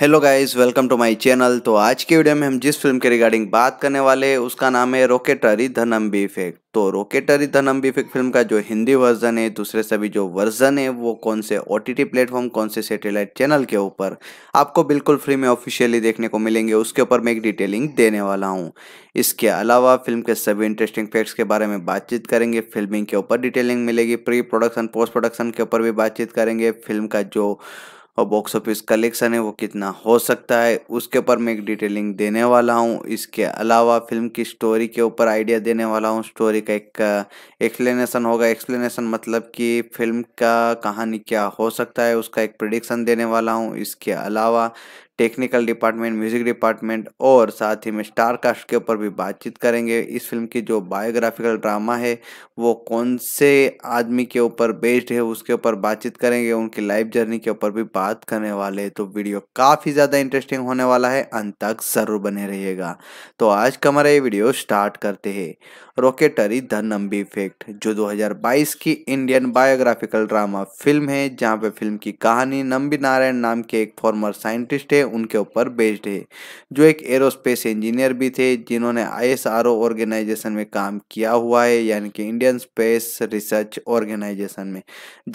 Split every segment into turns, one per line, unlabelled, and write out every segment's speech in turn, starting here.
hello guys welcome to my channel तो आज के वीडियो में हम जिस फिल्म के रिगार्डिंग बात करने वाले हैं उसका नाम है रोकेटरी धनम बी तो रोकेटरी धनम बी फिल्म का जो हिंदी वर्जन है दूसरे सभी जो वर्जन है वो कौन से ओ टी प्लेटफॉर्म कौन से सैटेलाइट चैनल के ऊपर आपको बिल्कुल फ्री में ऑफिशियली देखने को मिलेंगे उसके ऊपर मैं एक डिटेलिंग देने वाला हूँ इसके अलावा फिल्म के सभी इंटरेस्टिंग फैक्ट्स के बारे में बातचीत करेंगे फिल्मिंग के ऊपर डिटेलिंग मिलेगी प्री प्रोडक्शन पोस्ट प्रोडक्शन के ऊपर भी बातचीत करेंगे फिल्म का जो और बॉक्स ऑफिस कलेक्शन है वो कितना हो सकता है उसके ऊपर मैं एक डिटेलिंग देने वाला हूँ इसके अलावा फिल्म की स्टोरी के ऊपर आइडिया देने वाला हूँ स्टोरी का एक एक्सप्लेनेशन uh, होगा एक्सप्लेनेशन मतलब कि फिल्म का कहानी क्या हो सकता है उसका एक प्रडिक्शन देने वाला हूँ इसके अलावा टेक्निकल डिपार्टमेंट म्यूजिक डिपार्टमेंट और साथ ही में स्टार कास्ट के ऊपर भी बातचीत करेंगे इस फिल्म की जो बायोग्राफिकल ड्रामा है वो कौन से आदमी के ऊपर बेस्ड है उसके ऊपर बातचीत करेंगे उनकी लाइफ जर्नी के ऊपर भी बात करने वाले तो वीडियो काफ़ी ज़्यादा इंटरेस्टिंग होने वाला है अंत तक ज़रूर बने रहिएगा तो आज का हमारा ये वीडियो स्टार्ट करते हैं रॉकेटरी द नंबी इफेक्ट जो 2022 की इंडियन बायोग्राफिकल ड्रामा फिल्म है जहाँ पे फिल्म की कहानी नंबी नारायण नाम के एक फॉर्मर साइंटिस्ट है उनके ऊपर बेस्ड है जो एक एरोस्पेस इंजीनियर भी थे जिन्होंने आई ऑर्गेनाइजेशन में काम किया हुआ है यानी कि इंडियन स्पेस रिसर्च ऑर्गेनाइजेशन में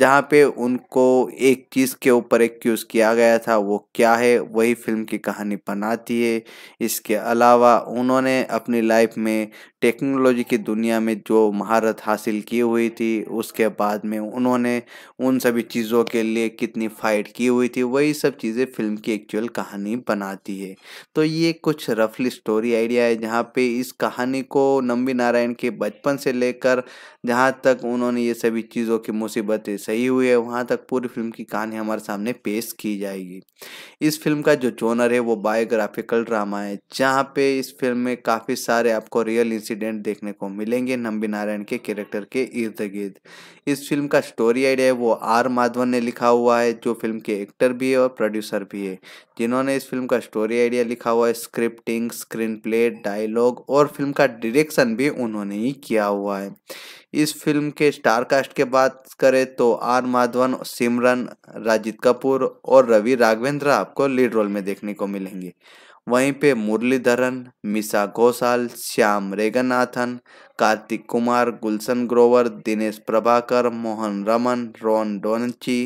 जहाँ पे उनको एक चीज़ के ऊपर एक क्यूज किया गया था वो क्या है वही फिल्म की कहानी बनाती है इसके अलावा उन्होंने अपनी लाइफ में टेक्नोलॉजी की दुनिया में जो महारत हासिल की हुई थी उसके बाद में उन्होंने उन सभी चीज़ों के लिए कितनी फाइट की हुई थी वही सब चीज़ें फिल्म की एक्चुअल कहानी बनाती है तो ये कुछ रफली स्टोरी आइडिया है जहाँ पे इस कहानी को नम्बी नारायण के बचपन से लेकर जहाँ तक उन्होंने ये सभी चीज़ों की मुसीबतें सही हुई है वहाँ तक पूरी फिल्म की कहानी हमारे सामने पेश की जाएगी इस फिल्म का जो जोनर है वो बायोग्राफिकल ड्रामा है जहाँ पे इस फिल्म में काफ़ी सारे आपको रियल इंसिडेंट देखने को मिलेंगे नंबी नारायण के कैरेक्टर के इर्द गिर्द इस फिल्म का स्टोरी आइडिया है वो आर माधवन ने लिखा हुआ है जो फिल्म के एक्टर भी है और प्रोड्यूसर भी है जिन्होंने इस फिल्म का स्टोरी आइडिया लिखा हुआ है स्क्रिप्टिंग स्क्रीन प्ले डायलॉग और फिल्म का डायरेक्शन भी उन्होंने ही किया हुआ है इस फिल्म के स्टार कास्ट के बात करें तो आर माधवन सिमरन राजित कपूर और रवि राघवेंद्र आपको लीड रोल में देखने को मिलेंगे वहीं पे Muralidharan Misha Ghoshal Shyam रेगनाथन Karthik Kumar Gulshan Grover Dinesh Prabhakar Mohan Raman Ron Donachie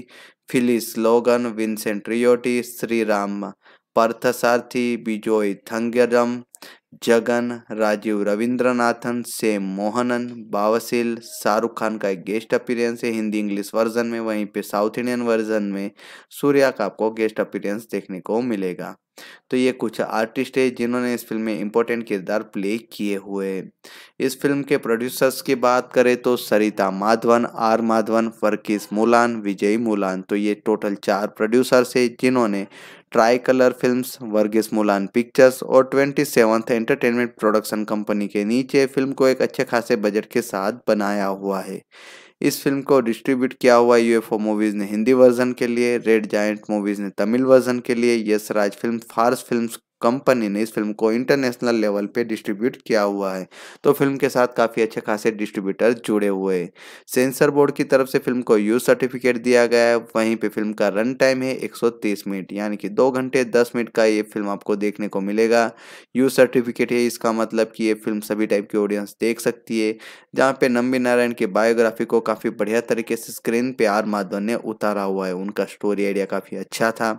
Phyllis Logan Vincent Riotta Shriram Parthasarathy Bijoy Thangjam Jagan Rajiv Ravindranathan से मोहनन बावसिल शाहरुख खान का एक गेस्ट अपीरियंस है हिंदी इंग्लिश वर्जन में वहीं पे साउथ इंडियन वर्जन में सूर्या का आपको गेस्ट अपीरियंस देखने को मिलेगा तो ये कुछ आर्टिस्ट है जिन्होंने इस फिल्म में इम्पोर्टेंट किरदार प्ले किए हुए इस फिल्म के प्रोड्यूसर्स की बात करें तो सरिता माधवन आर माधवन फरकीस मुलान विजय मुलान तो ये टोटल चार प्रोड्यूसर्स है जिन्होंने try colour film Varghese Moolan pictures और twenty seventh entertainment production company के नीचे फिल्म को एक अच्छे खासे बजट के साथ बनाया हुआ है इस फिल्म को डिस्ट्रीब्यूट किया हुआ यूएफओ मूवीज़ ने हिंदी वर्जन के लिए रेड जायंट मूवीज़ ने तमिल वर्जन के लिए Yash Raj film Fars films company ने इस फिल्म को इंटरनेशनल लेवल पे डिस्ट्रीब्यूट किया हुआ है तो फिल्म के साथ काफ़ी अच्छे खासे डिस्ट्रीब्यूटर जुड़े हुए हैं सेंसर बोर्ड की तरफ से फिल्म को यूज सर्टिफिकेट दिया गया है वहीं पे फिल्म का रन टाइम है 130 मिनट यानी कि दो घंटे दस मिनट का ये फिल्म आपको देखने को मिलेगा यू सर्टिफिकेट है इसका मतलब कि ये फिल्म सभी टाइप की ऑडियंस देख सकती है जहाँ पे नम्बी नारायण की बायोग्राफी को काफ़ी बढ़िया तरीके से स्क्रीन पे आर माधव ने उतारा हुआ है उनका स्टोरी आइडिया काफ़ी अच्छा था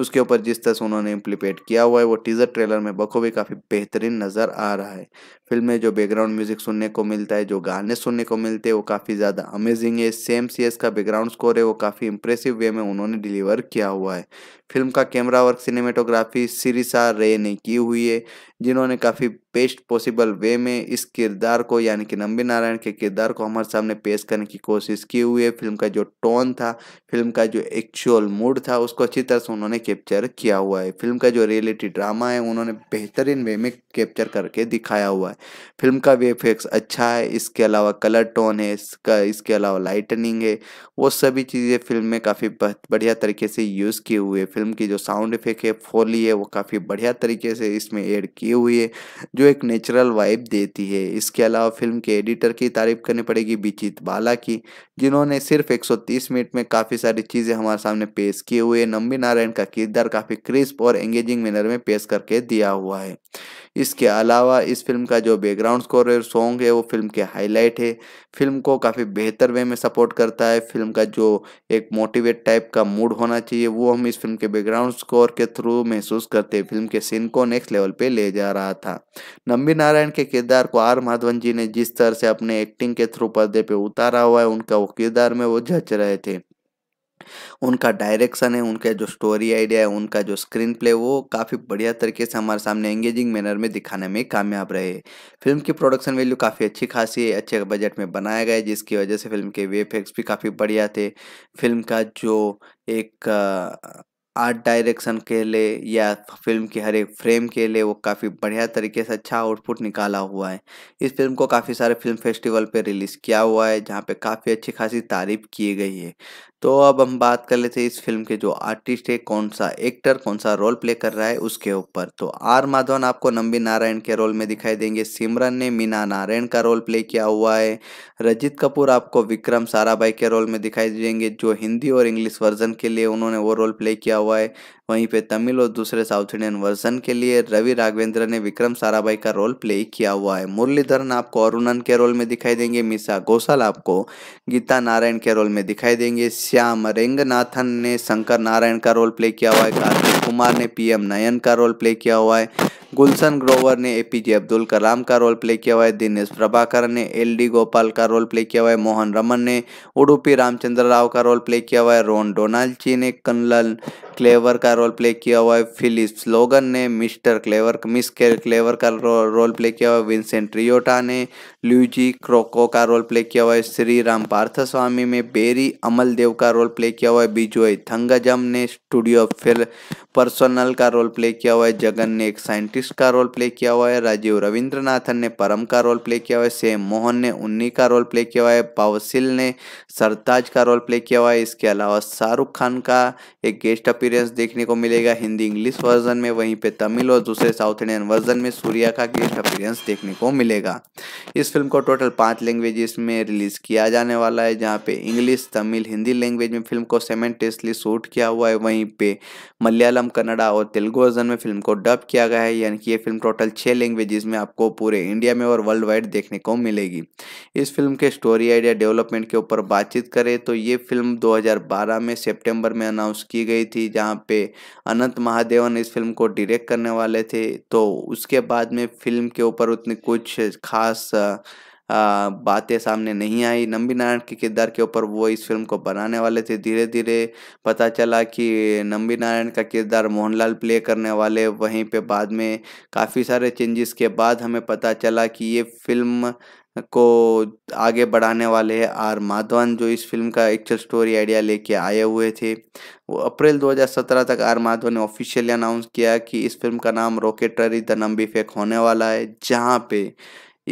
उसके ऊपर जिस तरह से उन्होंने इम्प्लीपेट किया हुआ है वो टीजर ट्रेलर में बखूबी काफ़ी बेहतरीन नज़र आ रहा है फिल्म में जो बैकग्राउंड म्यूजिक सुनने को मिलता है जो गाने सुनने को मिलते हैं वो काफ़ी ज़्यादा अमेजिंग है सेम सी एस का बैकग्राउंड स्कोर है वो काफ़ी इंप्रेसिव वे में उन्होंने डिलीवर किया हुआ है फिल्म का कैमरा वर्क सिनेमेटोग्राफी सिरिसा रे ने की हुई है जिन्होंने काफ़ी बेस्ट पॉसिबल वे में इस किरदार को यानी कि नंबी नारायण के किरदार को हमारे सामने पेश करने की कोशिश की हुई है फिल्म का जो टोन था फिल्म का जो एक्चुअल मूड था उसको अच्छी तरह से उन्होंने कैप्चर किया हुआ है फिल्म का जो रियलिटी ड्रामा है उन्होंने बेहतरीन वे में कैप्चर करके दिखाया हुआ है फिल्म का वे इफेक्ट्स अच्छा है इसके अलावा कलर टोन है इसका इसके अलावा लाइटनिंग है वो सभी चीज़ें फिल्म में काफ़ी बढ़िया तरीके से यूज़ किए हुए फिल्म की जो साउंड इफेक्ट है फोली है वो काफ़ी बढ़िया तरीके से इसमें ऐड की हुई है जो एक नेचुरल वाइब देती है इसके अलावा फिल्म के एडिटर की तारीफ करनी पड़ेगी बिचित बाला की जिन्होंने सिर्फ 130 मिनट में काफ़ी सारी चीज़ें हमारे सामने पेश किए हुए नम्बी नारायण का किरदार काफ़ी क्रिस्प और एंगेजिंग मैनर में पेश करके दिया हुआ है इसके अलावा इस फिल्म का जो बैकग्राउंड स्कोर है सॉन्ग है वो फिल्म के हाईलाइट है फिल्म को काफ़ी बेहतर वे में सपोर्ट करता है फिल्म का जो एक मोटिवेट टाइप का मूड होना चाहिए वो हम इस फिल्म के बैकग्राउंड स्कोर के थ्रू महसूस करते हैं फिल्म के सीन को नेक्स्ट लेवल पर ले जा रहा था नंबी नारायण के किरदार को आर माधवन जी ने जिस तरह से अपने एक्टिंग के थ्रू पर्दे पर उतारा हुआ है उनका वो किरदार में वो जच रहे थे उनका डायरेक्शन है उनका जो स्टोरी आइडिया है उनका जो स्क्रीन प्ले वो काफ़ी बढ़िया तरीके से हमारे सामने एंगेजिंग मैनर में दिखाने में कामयाब रहे फिल्म की प्रोडक्शन वैल्यू काफ़ी अच्छी खासी है अच्छे बजट में बनाया गया जिसकी वजह से फिल्म के वे भी काफ़ी बढ़िया थे फिल्म का जो एक आर्ट डायरेक्शन के लिए या फिल्म के हर एक फ्रेम के लिए वो काफ़ी बढ़िया तरीके से अच्छा आउटपुट निकाला हुआ है इस फिल्म को काफ़ी सारे फिल्म फेस्टिवल पे रिलीज़ किया हुआ है जहाँ पे काफ़ी अच्छी खासी तारीफ की गई है तो अब हम बात कर लेते हैं इस फिल्म के जो आर्टिस्ट है कौन सा एक्टर कौन सा रोल प्ले कर रहा है उसके ऊपर तो आर माधवन आपको नंबी नारायण के रोल में दिखाई देंगे सिमरन ने मीना नारायण का रोल प्ले किया हुआ है रजित कपूर आपको विक्रम साराभाई के रोल में दिखाई देंगे जो हिंदी और इंग्लिश वर्जन के लिए उन्होंने वो रोल प्ले किया हुआ है वहीं पे तमिल और दूसरे साउथ इंडियन वर्जन के लिए रवि राघवेंद्र ने विक्रम साराभाई का रोल प्ले किया हुआ है मुरलीधरन आपको अरुणन के रोल में दिखाई देंगे मिसा घोषाल आपको गीता नारायण के रोल में दिखाई देंगे श्याम रेंगनाथन ने शंकर नारायण का रोल प्ले किया हुआ है कार्तिक कुमार ने पीएम नयन का रोल प्ले किया हुआ है गुलशन ग्रोवर ने एपीजे अब्दुल कलाम का रोल प्ले किया हुआ है दिनेश प्रभाकर ने एलडी गोपाल का रोल प्ले किया हुआ है मोहन रमन ने उडुपी रामचंद्र राव का रोल प्ले किया हुआ है रोन डोनाल्ची ने कन्नल क्लेवर का रोल प्ले किया हुआ है फिलिप स्लोगन ने मिस्टर क्लेवर मिस क्लेवर का रोल प्ले किया हुआ है विंसेंट रियोटा ने ल्यूजी क्रोको का रोल प्ले किया हुआ है श्री राम पार्थस्वामी में बेरी अमल देव का रोल प्ले किया हुआ है बिजोय थंगजम ने स्टूडियो फिल पर्सोनल का रोल प्ले किया हुआ है जगन ने एक साइंटिस्ट का रोल प्ले किया हुआ है राजीव रविंद्रनाथन ने परम का रोल प्ले किया हुआ है सेम मोहन ने उन्नी का रोल प्ले किया हुआ है पावसिल ने सरताज का रोल प्ले किया हुआ है इसके अलावा शाहरुख खान का एक गेस्ट अपील सीरियस देखने को मिलेगा हिंदी इंग्लिश वर्जन में वहीं पे तमिल और दूसरे साउथ इंडियन वर्जन में सूर्या का गेस्ट अपीयरेंस देखने को मिलेगा इस फिल्म को टोटल पाँच लैंग्वेजेस में रिलीज किया जाने वाला है जहाँ पे इंग्लिश तमिल हिंदी लैंग्वेज में फिल्म को सेमेंटेसली शूट किया हुआ है वहीं पे मलयालम कन्नडा और तेलुगु वर्जन में फिल्म को डब किया गया है यानी कि ये फिल्म टोटल छः लैंग्वेजेस में आपको पूरे इंडिया में और वर्ल्ड वाइड देखने को मिलेगी इस फिल्म के स्टोरी आइडिया डेवलपमेंट के ऊपर बातचीत करें तो ये फिल्म 2012 में सितंबर में अनाउंस की गई थी जहाँ पे अनंत महादेवन इस फिल्म को डायरेक्ट करने वाले थे तो उसके बाद में फिल्म के ऊपर उतनी कुछ खास बातें सामने नहीं आई नंबी नारायण के किरदार के ऊपर वो इस फिल्म को बनाने वाले थे धीरे धीरे पता चला कि नंबी नारायण का किरदार मोहनलाल प्ले करने वाले वहीं पे बाद में काफ़ी सारे चेंजेस के बाद हमें पता चला कि ये फिल्म को आगे बढ़ाने वाले हैं आर माधवन जो इस फिल्म का एक्चुअल स्टोरी आइडिया लेके आए हुए थे वो अप्रैल 2017 तक आर माधवन ने ऑफिशियली अनाउंस किया कि इस फिल्म का नाम रॉकेटरी द नंबी फेक होने वाला है जहाँ पे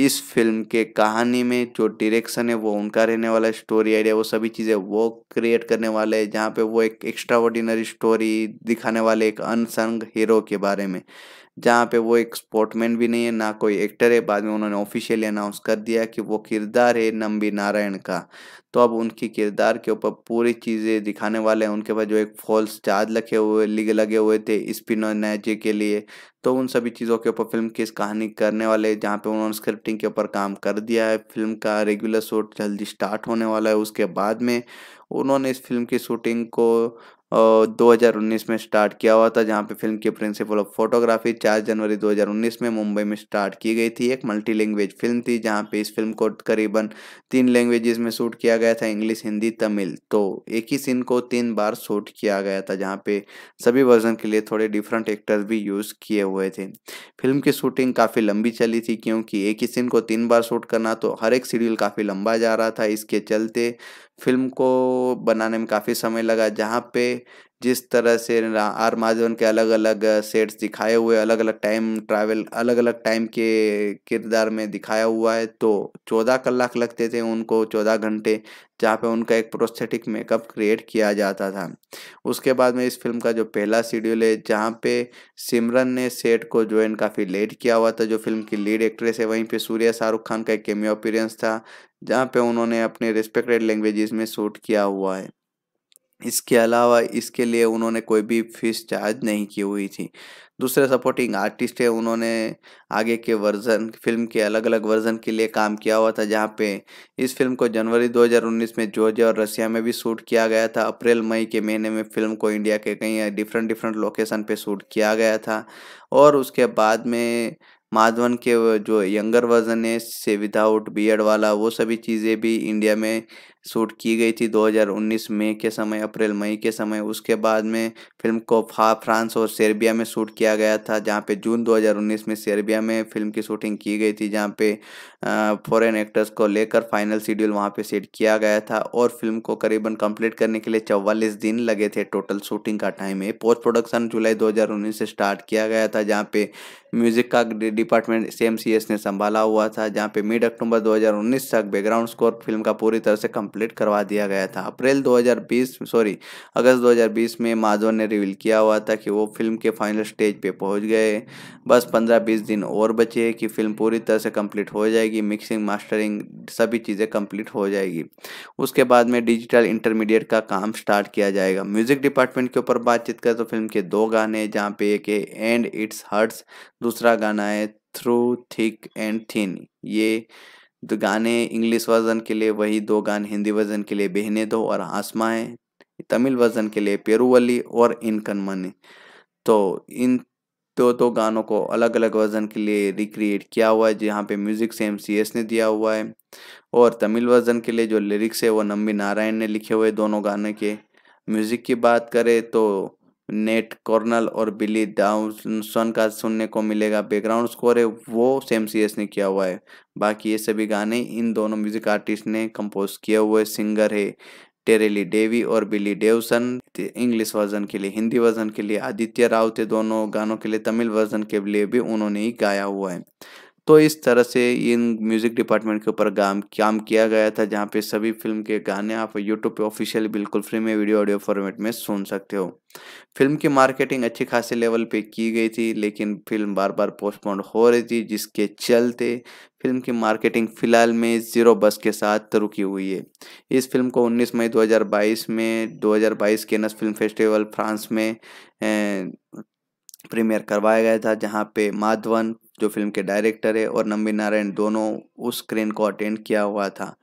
इस फिल्म के कहानी में जो डायरेक्शन है वो उनका रहने वाला स्टोरी आइडिया वो सभी चीज़ें वो क्रिएट करने वाले हैं जहाँ पे वो एक एक्स्ट्रा ऑर्डिनरी स्टोरी दिखाने वाले एक अनसंग हीरो के बारे में जहाँ पे वो एक स्पोर्टमैन भी नहीं है ना कोई एक्टर है बाद में उन्होंने ऑफिशियली अनाउंस कर दिया कि वो किरदार है नम्बी नारायण का तो अब उनकी किरदार के ऊपर पूरी चीज़ें दिखाने वाले हैं उनके पास जो एक फॉल्स चार्ज लगे हुए लगे हुए थे नैजे के लिए तो उन सभी चीज़ों के ऊपर फिल्म की कहानी करने वाले जहाँ पे उन्होंने स्क्रिप्टिंग के ऊपर काम कर दिया है फिल्म का रेगुलर शूट जल्दी स्टार्ट होने वाला है उसके बाद में उन्होंने इस फिल्म की शूटिंग को 2019 में स्टार्ट किया हुआ था जहाँ पे फिल्म की प्रिंसिपल ऑफ फोटोग्राफी 4 जनवरी 2019 में मुंबई में स्टार्ट की गई थी एक मल्टी लैंग्वेज फिल्म थी जहाँ पे इस फिल्म को करीबन तीन लैंग्वेजेस में शूट किया गया था इंग्लिश हिंदी तमिल तो एक ही सीन को तीन बार शूट किया गया था जहाँ पे सभी वर्जन के लिए थोड़े डिफरेंट एक्टर्स भी यूज़ किए हुए थे फिल्म की शूटिंग काफ़ी लंबी चली थी क्योंकि एक ही सीन को तीन बार शूट करना तो हर एक शेड्यूल काफ़ी लंबा जा रहा था इसके चलते फिल्म को बनाने में काफ़ी समय लगा जहाँ पे जिस तरह से आरमाजवन के अलग अलग सेट्स दिखाए हुए अलग अलग टाइम ट्रैवल अलग अलग टाइम के किरदार में दिखाया हुआ है तो चौदह कलाक लगते थे उनको चौदह घंटे जहाँ पे उनका एक प्रोस्थेटिक मेकअप क्रिएट किया जाता था उसके बाद में इस फिल्म का जो पहला शेड्यूल है जहाँ पे सिमरन ने सेट को ज्वाइन काफ़ी लेट किया हुआ था जो फिल्म की लीड एक्ट्रेस है वहीं पे सूर्या शाहरुख खान का एक केमियो अपीरेंस था जहाँ पे उन्होंने अपने रिस्पेक्टेड लैंग्वेजेस में शूट किया हुआ है इसके अलावा इसके लिए उन्होंने कोई भी फीस चार्ज नहीं की हुई थी दूसरे सपोर्टिंग आर्टिस्ट है उन्होंने आगे के वर्जन फिल्म के अलग अलग वर्जन के लिए काम किया हुआ था जहाँ पे इस फिल्म को जनवरी 2019 में जॉर्जिया और रशिया में भी शूट किया गया था अप्रैल मई के महीने में फिल्म को इंडिया के कई डिफरेंट डिफरेंट लोकेशन पे शूट किया गया था और उसके बाद में माधवन के जो यंगर वर्जन है से विदाउट बीएड वाला वो सभी चीज़ें भी इंडिया में शूट की गई थी 2019 मई के समय अप्रैल मई के समय उसके बाद में फिल्म को फ्रांस और सर्बिया में शूट किया गया था जहाँ पे जून 2019 में सर्बिया में फिल्म की शूटिंग की गई थी जहाँ पे फॉरेन एक्टर्स को लेकर फाइनल शेड्यूल वहाँ पे सेट किया गया था और फिल्म को करीबन कंप्लीट करने के लिए चौवालीस दिन लगे थे टोटल शूटिंग का टाइम है पोस्ट प्रोडक्शन जुलाई दो से स्टार्ट किया गया था जहाँ पे म्यूजिक का डिपार्टमेंट सी ने संभाला हुआ था जहाँ पे मिड अक्टूबर दो तक बैकग्राउंड स्कोर फिल्म का पूरी तरह से कम कंप्लीट करवा दिया गया था अप्रैल 2020 सॉरी अगस्त 2020 में माधवन ने रिवील किया हुआ था कि वो फिल्म के फाइनल स्टेज पे पहुंच गए बस 15-20 दिन और बचे हैं कि फिल्म पूरी तरह से कंप्लीट हो जाएगी मिक्सिंग मास्टरिंग सभी चीज़ें कंप्लीट हो जाएगी उसके बाद में डिजिटल इंटरमीडिएट का काम स्टार्ट किया जाएगा म्यूजिक डिपार्टमेंट के ऊपर बातचीत करें तो फिल्म के दो गाने जहाँ पे एक है एंड इट्स हर्ट्स दूसरा गाना है थ्रू थिक एंड थिन ये दो तो गाने इंग्लिश वर्जन के लिए वही दो गाने हिंदी वर्जन के लिए बहने दो और आसमा है तमिल वर्जन के लिए पेरूवली और इनकन मनी तो इन दो दो गानों को अलग अलग वर्जन के लिए रिक्रिएट किया हुआ है जहाँ पे म्यूज़िक से एम ने दिया हुआ है और तमिल वर्जन के लिए जो लिरिक्स है वो नम्बी नारायण ने लिखे हुए दोनों गाने के म्यूज़िक की बात करें तो नेट कॉर्नल और बिली डाउनसन का सुनने को मिलेगा बैकग्राउंड स्कोर है वो सेम सी एस ने किया हुआ है बाकी ये सभी गाने इन दोनों म्यूजिक आर्टिस्ट ने कंपोज किए हुए सिंगर है टेरेली डेवी और बिली डेवसन इंग्लिश वर्जन के लिए हिंदी वर्जन के लिए आदित्य राव थे दोनों गानों के लिए तमिल वर्जन के लिए भी उन्होंने ही गाया हुआ है तो इस तरह से इन म्यूज़िक डिपार्टमेंट के ऊपर काम काम किया गया था जहाँ पे सभी फिल्म के गाने आप यूट्यूब पे ऑफिशियल बिल्कुल फ्री में वीडियो ऑडियो फॉर्मेट में सुन सकते हो फिल्म की मार्केटिंग अच्छी खासी लेवल पे की गई थी लेकिन फिल्म बार बार पोस्टपोन हो रही थी जिसके चलते फिल्म की मार्केटिंग फिलहाल में ज़ीरो बस के साथ रुकी हुई है इस फिल्म को 19 मई 2022 में 2022 के नस फिल्म फेस्टिवल फ्रांस में ए, प्रीमियर करवाया गया था जहाँ पे माधवन जो फिल्म के डायरेक्टर है और नंबी नारायण दोनों उस स्क्रीन को अटेंड किया हुआ था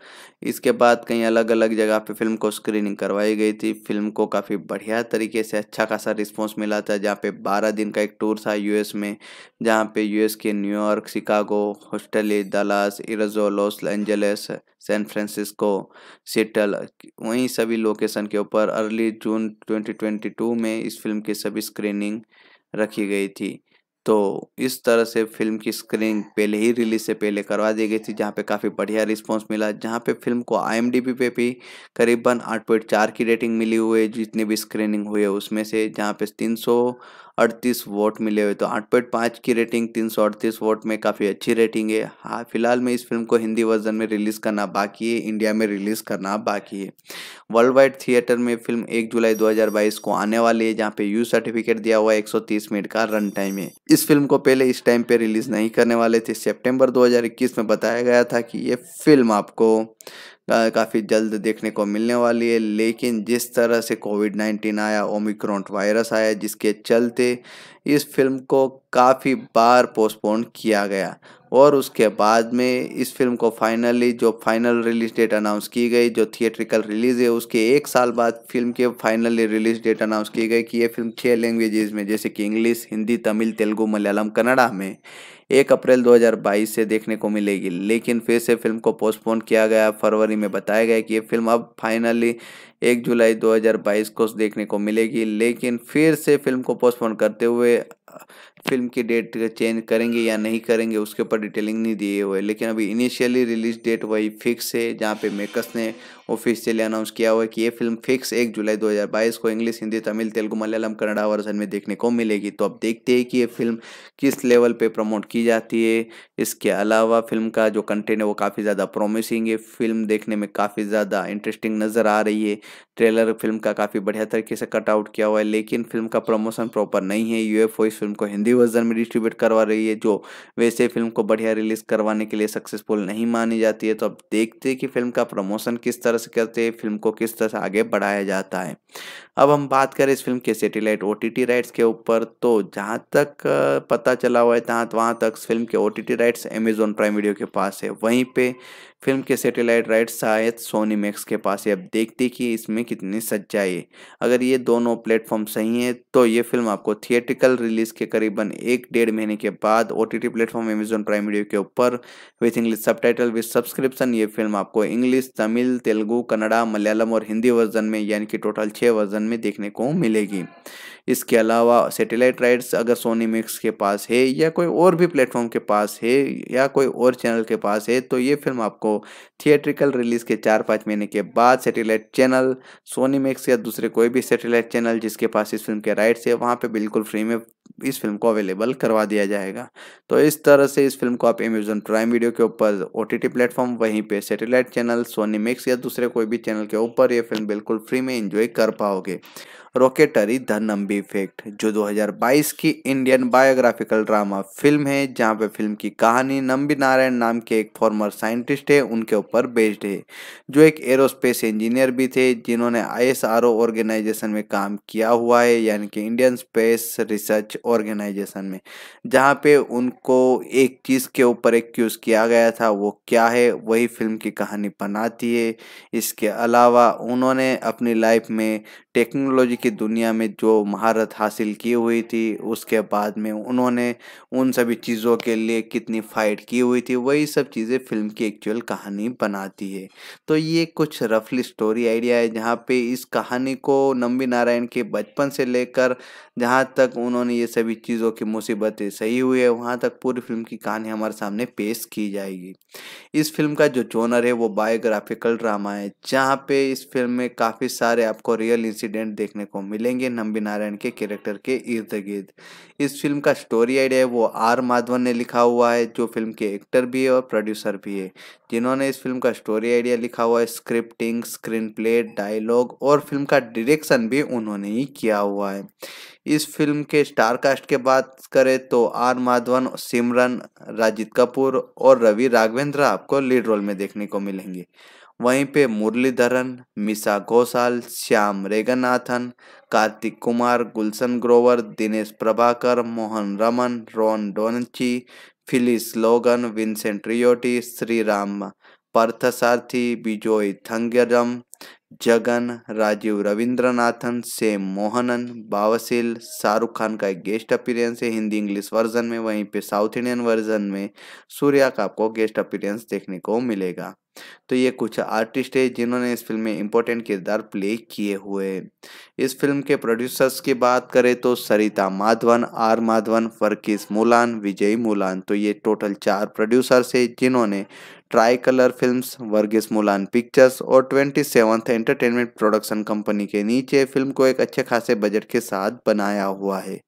इसके बाद कई अलग अलग जगह पे फिल्म को स्क्रीनिंग करवाई गई थी फिल्म को काफ़ी बढ़िया तरीके से अच्छा खासा रिस्पॉन्स मिला था जहाँ पे 12 दिन का एक टूर था यूएस में जहाँ पे यूएस के न्यूयॉर्क शिकागो हॉस्टली दलास इरजो Los Angeles San Francisco Seattle वहीं सभी लोकेशन के ऊपर अर्ली जून ट्वेंटी में इस फिल्म की सभी स्क्रीनिंग रखी गई थी तो इस तरह से फिल्म की स्क्रीनिंग पहले ही रिलीज से पहले करवा दी गई थी जहाँ पे काफ़ी बढ़िया रिस्पांस मिला जहाँ पे फिल्म को आई पे भी करीबन आठ पॉइंट चार की रेटिंग मिली हुई है जितनी भी स्क्रीनिंग हुई है उसमें से जहाँ पे तीन सौ अड़तीस वोट मिले हुए तो आठ पॉइंट पाँच की रेटिंग तीन सौ अड़तीस वोट में काफ़ी अच्छी रेटिंग है हाँ फिलहाल में इस फिल्म को हिंदी वर्जन में रिलीज़ करना बाकी है इंडिया में रिलीज़ करना बाकी है वर्ल्ड वाइड थिएटर में फिल्म एक जुलाई 2022 को आने वाली है जहाँ पे यू सर्टिफिकेट दिया हुआ है तीस मिनट का रन टाइम है इस फिल्म को पहले इस टाइम पे रिलीज़ नहीं करने वाले थे हजार इक्कीस में बताया गया था कि ये फिल्म आपको काफ़ी जल्द देखने को मिलने वाली है लेकिन जिस तरह से कोविड नाइन्टीन आया ओमिक्रॉन वायरस आया जिसके चलते इस फिल्म को काफ़ी बार पोस्टपोन किया गया और उसके बाद में इस फिल्म को फाइनली जो फाइनल रिलीज डेट अनाउंस की गई जो थिएट्रिकल रिलीज़ है उसके एक साल बाद फिल्म के फाइनली रिलीज डेट अनाउंस की गई कि ये फिल्म छः लैंग्वेजेस में जैसे कि इंग्लिश हिंदी तमिल तेलुगु मलयालम कन्नड़ा में एक अप्रैल 2022 से देखने को मिलेगी लेकिन फिर से फिल्म को पोस्टपोन किया गया फरवरी में बताया गया कि ये फिल्म अब फाइनली एक जुलाई 2022 को देखने को मिलेगी लेकिन फिर से फिल्म को पोस्टपोन करते हुए फिल्म की डेट चेंज करेंगे या नहीं करेंगे उसके ऊपर डिटेलिंग नहीं दिए हुए लेकिन अभी इनिशियली रिलीज डेट वही फिक्स है जहाँ पे मेकर्स ने ऑफिशियली अनाउंस किया हुआ है कि ये फिल्म फिक्स एक जुलाई 2022 को इंग्लिश हिंदी तमिल तेलुगु मलयालम कन्नड़ा वर्जन में देखने को मिलेगी तो अब देखते हैं कि ये फिल्म किस लेवल पे प्रमोट की जाती है इसके अलावा फिल्म का जो कंटेंट है वो काफ़ी ज़्यादा प्रोमिसिंग है फिल्म देखने में काफ़ी ज़्यादा इंटरेस्टिंग नज़र आ रही है ट्रेलर फिल्म का काफ़ी बढ़िया तरीके से कटआउट किया हुआ है लेकिन फिल्म का प्रमोशन प्रॉपर नहीं है यूएफओ इस फिल्म को हिंदी वर्जन में डिस्ट्रीब्यूट करवा रही है जो वैसे फिल्म को बढ़िया रिलीज़ करवाने के लिए सक्सेसफुल नहीं मानी जाती है तो अब देखते हैं कि फिल्म का प्रमोशन किस तरह तरह से करते फिल्म को किस तरह से आगे बढ़ाया जाता है अब हम बात करें इस फिल्म के सेटेलाइट ओ राइट्स के ऊपर तो जहाँ तक पता चला हुआ है तहाँ वहाँ तक फिल्म के ओ राइट्स अमेजोन प्राइम वीडियो के पास है वहीं पे फिल्म के सेटेलाइट राइट शायद सोनी मैक्स के पास है अब देखते कि इसमें कितनी सच्चाई अगर ये दोनों प्लेटफॉर्म सही हैं तो ये फिल्म आपको थिएटिकल रिलीज के करीबन एक डेढ़ महीने के बाद O T platform Amazon Prime video के ऊपर with English subtitle with subscription ये फिल्म आपको इंग्लिश तमिल तेलुगू कन्नड़ा मलयालम और हिंदी वर्जन में यानी कि टोटल छः वर्जन में देखने को मिलेगी इसके अलावा सैटेलाइट राइट्स अगर सोनी मिक्स के पास है या कोई और भी प्लेटफॉर्म के पास है या कोई और चैनल के पास है तो ये फिल्म आपको थिएट्रिकल रिलीज़ के चार पाँच महीने के बाद सैटेलाइट चैनल सोनी मिक्स या दूसरे कोई भी सैटेलाइट चैनल जिसके पास इस फिल्म के राइट्स है वहाँ पर बिल्कुल फ्री में इस फिल्म को अवेलेबल करवा दिया जाएगा तो इस तरह से इस फिल्म को आप अमेजोन प्राइम वीडियो के ऊपर ओ टी टी प्लेटफॉर्म वहीं पे सैटेलाइट चैनल सोनी मिक्स या दूसरे कोई भी चैनल के ऊपर ये फिल्म बिल्कुल फ्री में इंजॉय कर पाओगे रॉकेटरी द नम्बी इफेक्ट जो 2022 की इंडियन बायोग्राफिकल ड्रामा फिल्म है जहां पे फिल्म की कहानी नम्बी नारायण नाम के एक फॉर्मर साइंटिस्ट है उनके ऊपर बेस्ड है जो एक एरोस्पेस इंजीनियर भी थे जिन्होंने आईएसआरओ ऑर्गेनाइजेशन में काम किया हुआ है यानी कि इंडियन स्पेस रिसर्च ऑर्गेनाइजेशन में जहाँ पे उनको एक चीज़ के ऊपर एक क्यूज किया गया था वो क्या है वही फिल्म की कहानी बनाती है इसके अलावा उन्होंने अपनी लाइफ में टेक्नोलॉजी की दुनिया में जो महारत हासिल की हुई थी उसके बाद में उन्होंने उन सभी चीज़ों के लिए कितनी फाइट की हुई थी वही सब चीज़ें फिल्म की एक्चुअल कहानी बनाती है तो ये कुछ रफली स्टोरी आइडिया है जहाँ पे इस कहानी को नम्बी नारायण के बचपन से लेकर जहाँ तक उन्होंने ये सभी चीज़ों की मुसीबतें सही हुई है वहाँ तक पूरी फिल्म की कहानी हमारे सामने पेश की जाएगी इस फिल्म का जो जोनर है वो बायोग्राफिकल ड्रामा है जहाँ पे इस फिल्म में काफ़ी सारे आपको रियल इंसिडेंट देखने को को मिलेंगे नंबी नारायण के कैरेक्टर के इर्द गिर्द इस फिल्म का स्टोरी आइडिया वो आर माधवन ने लिखा हुआ है जो फिल्म के एक्टर भी है और प्रोड्यूसर भी है जिन्होंने इस फिल्म का स्टोरी आइडिया लिखा हुआ है स्क्रिप्टिंग स्क्रीन प्ले डायलॉग और फिल्म का डायरेक्शन भी उन्होंने ही किया हुआ है इस फिल्म के स्टार कास्ट के बात करें तो आर माधवन सिमरन राजित कपूर और रवि राघवेंद्र आपको लीड रोल में देखने को मिलेंगे वहीं पे Muralidharan Misha Ghoshal Shyam रेगनाथन Karthik Kumar Gulshan Grover Dinesh Prabhakar Mohan Raman Ron Donachie Phyllis Logan Vincent Riotta Sriram Parthasarathy Bijoy थंगरम Jagan Rajiv Ravindranathan Sam मोहनन बावसिल शाहरुख खान का एक गेस्ट अपीरियंस है हिंदी इंग्लिश वर्जन में वहीं पे साउथ इंडियन वर्जन में सूर्या का आपको गेस्ट अपीरियंस देखने को मिलेगा तो ये कुछ आर्टिस्ट है जिन्होंने इस फिल्म में इम्पोर्टेंट किरदार प्ले किए हुए इस फिल्म के प्रोड्यूसर्स की बात करें तो सरिता माधवन आर माधवन फरकिस मूलान विजय मूलान तो ये टोटल चार प्रोड्यूसर्स है जिन्होंने try colour film Varghese Moolan pictures और twenty seventh entertainment production company के नीचे फिल्म को एक अच्छे खासे बजट के साथ बनाया हुआ है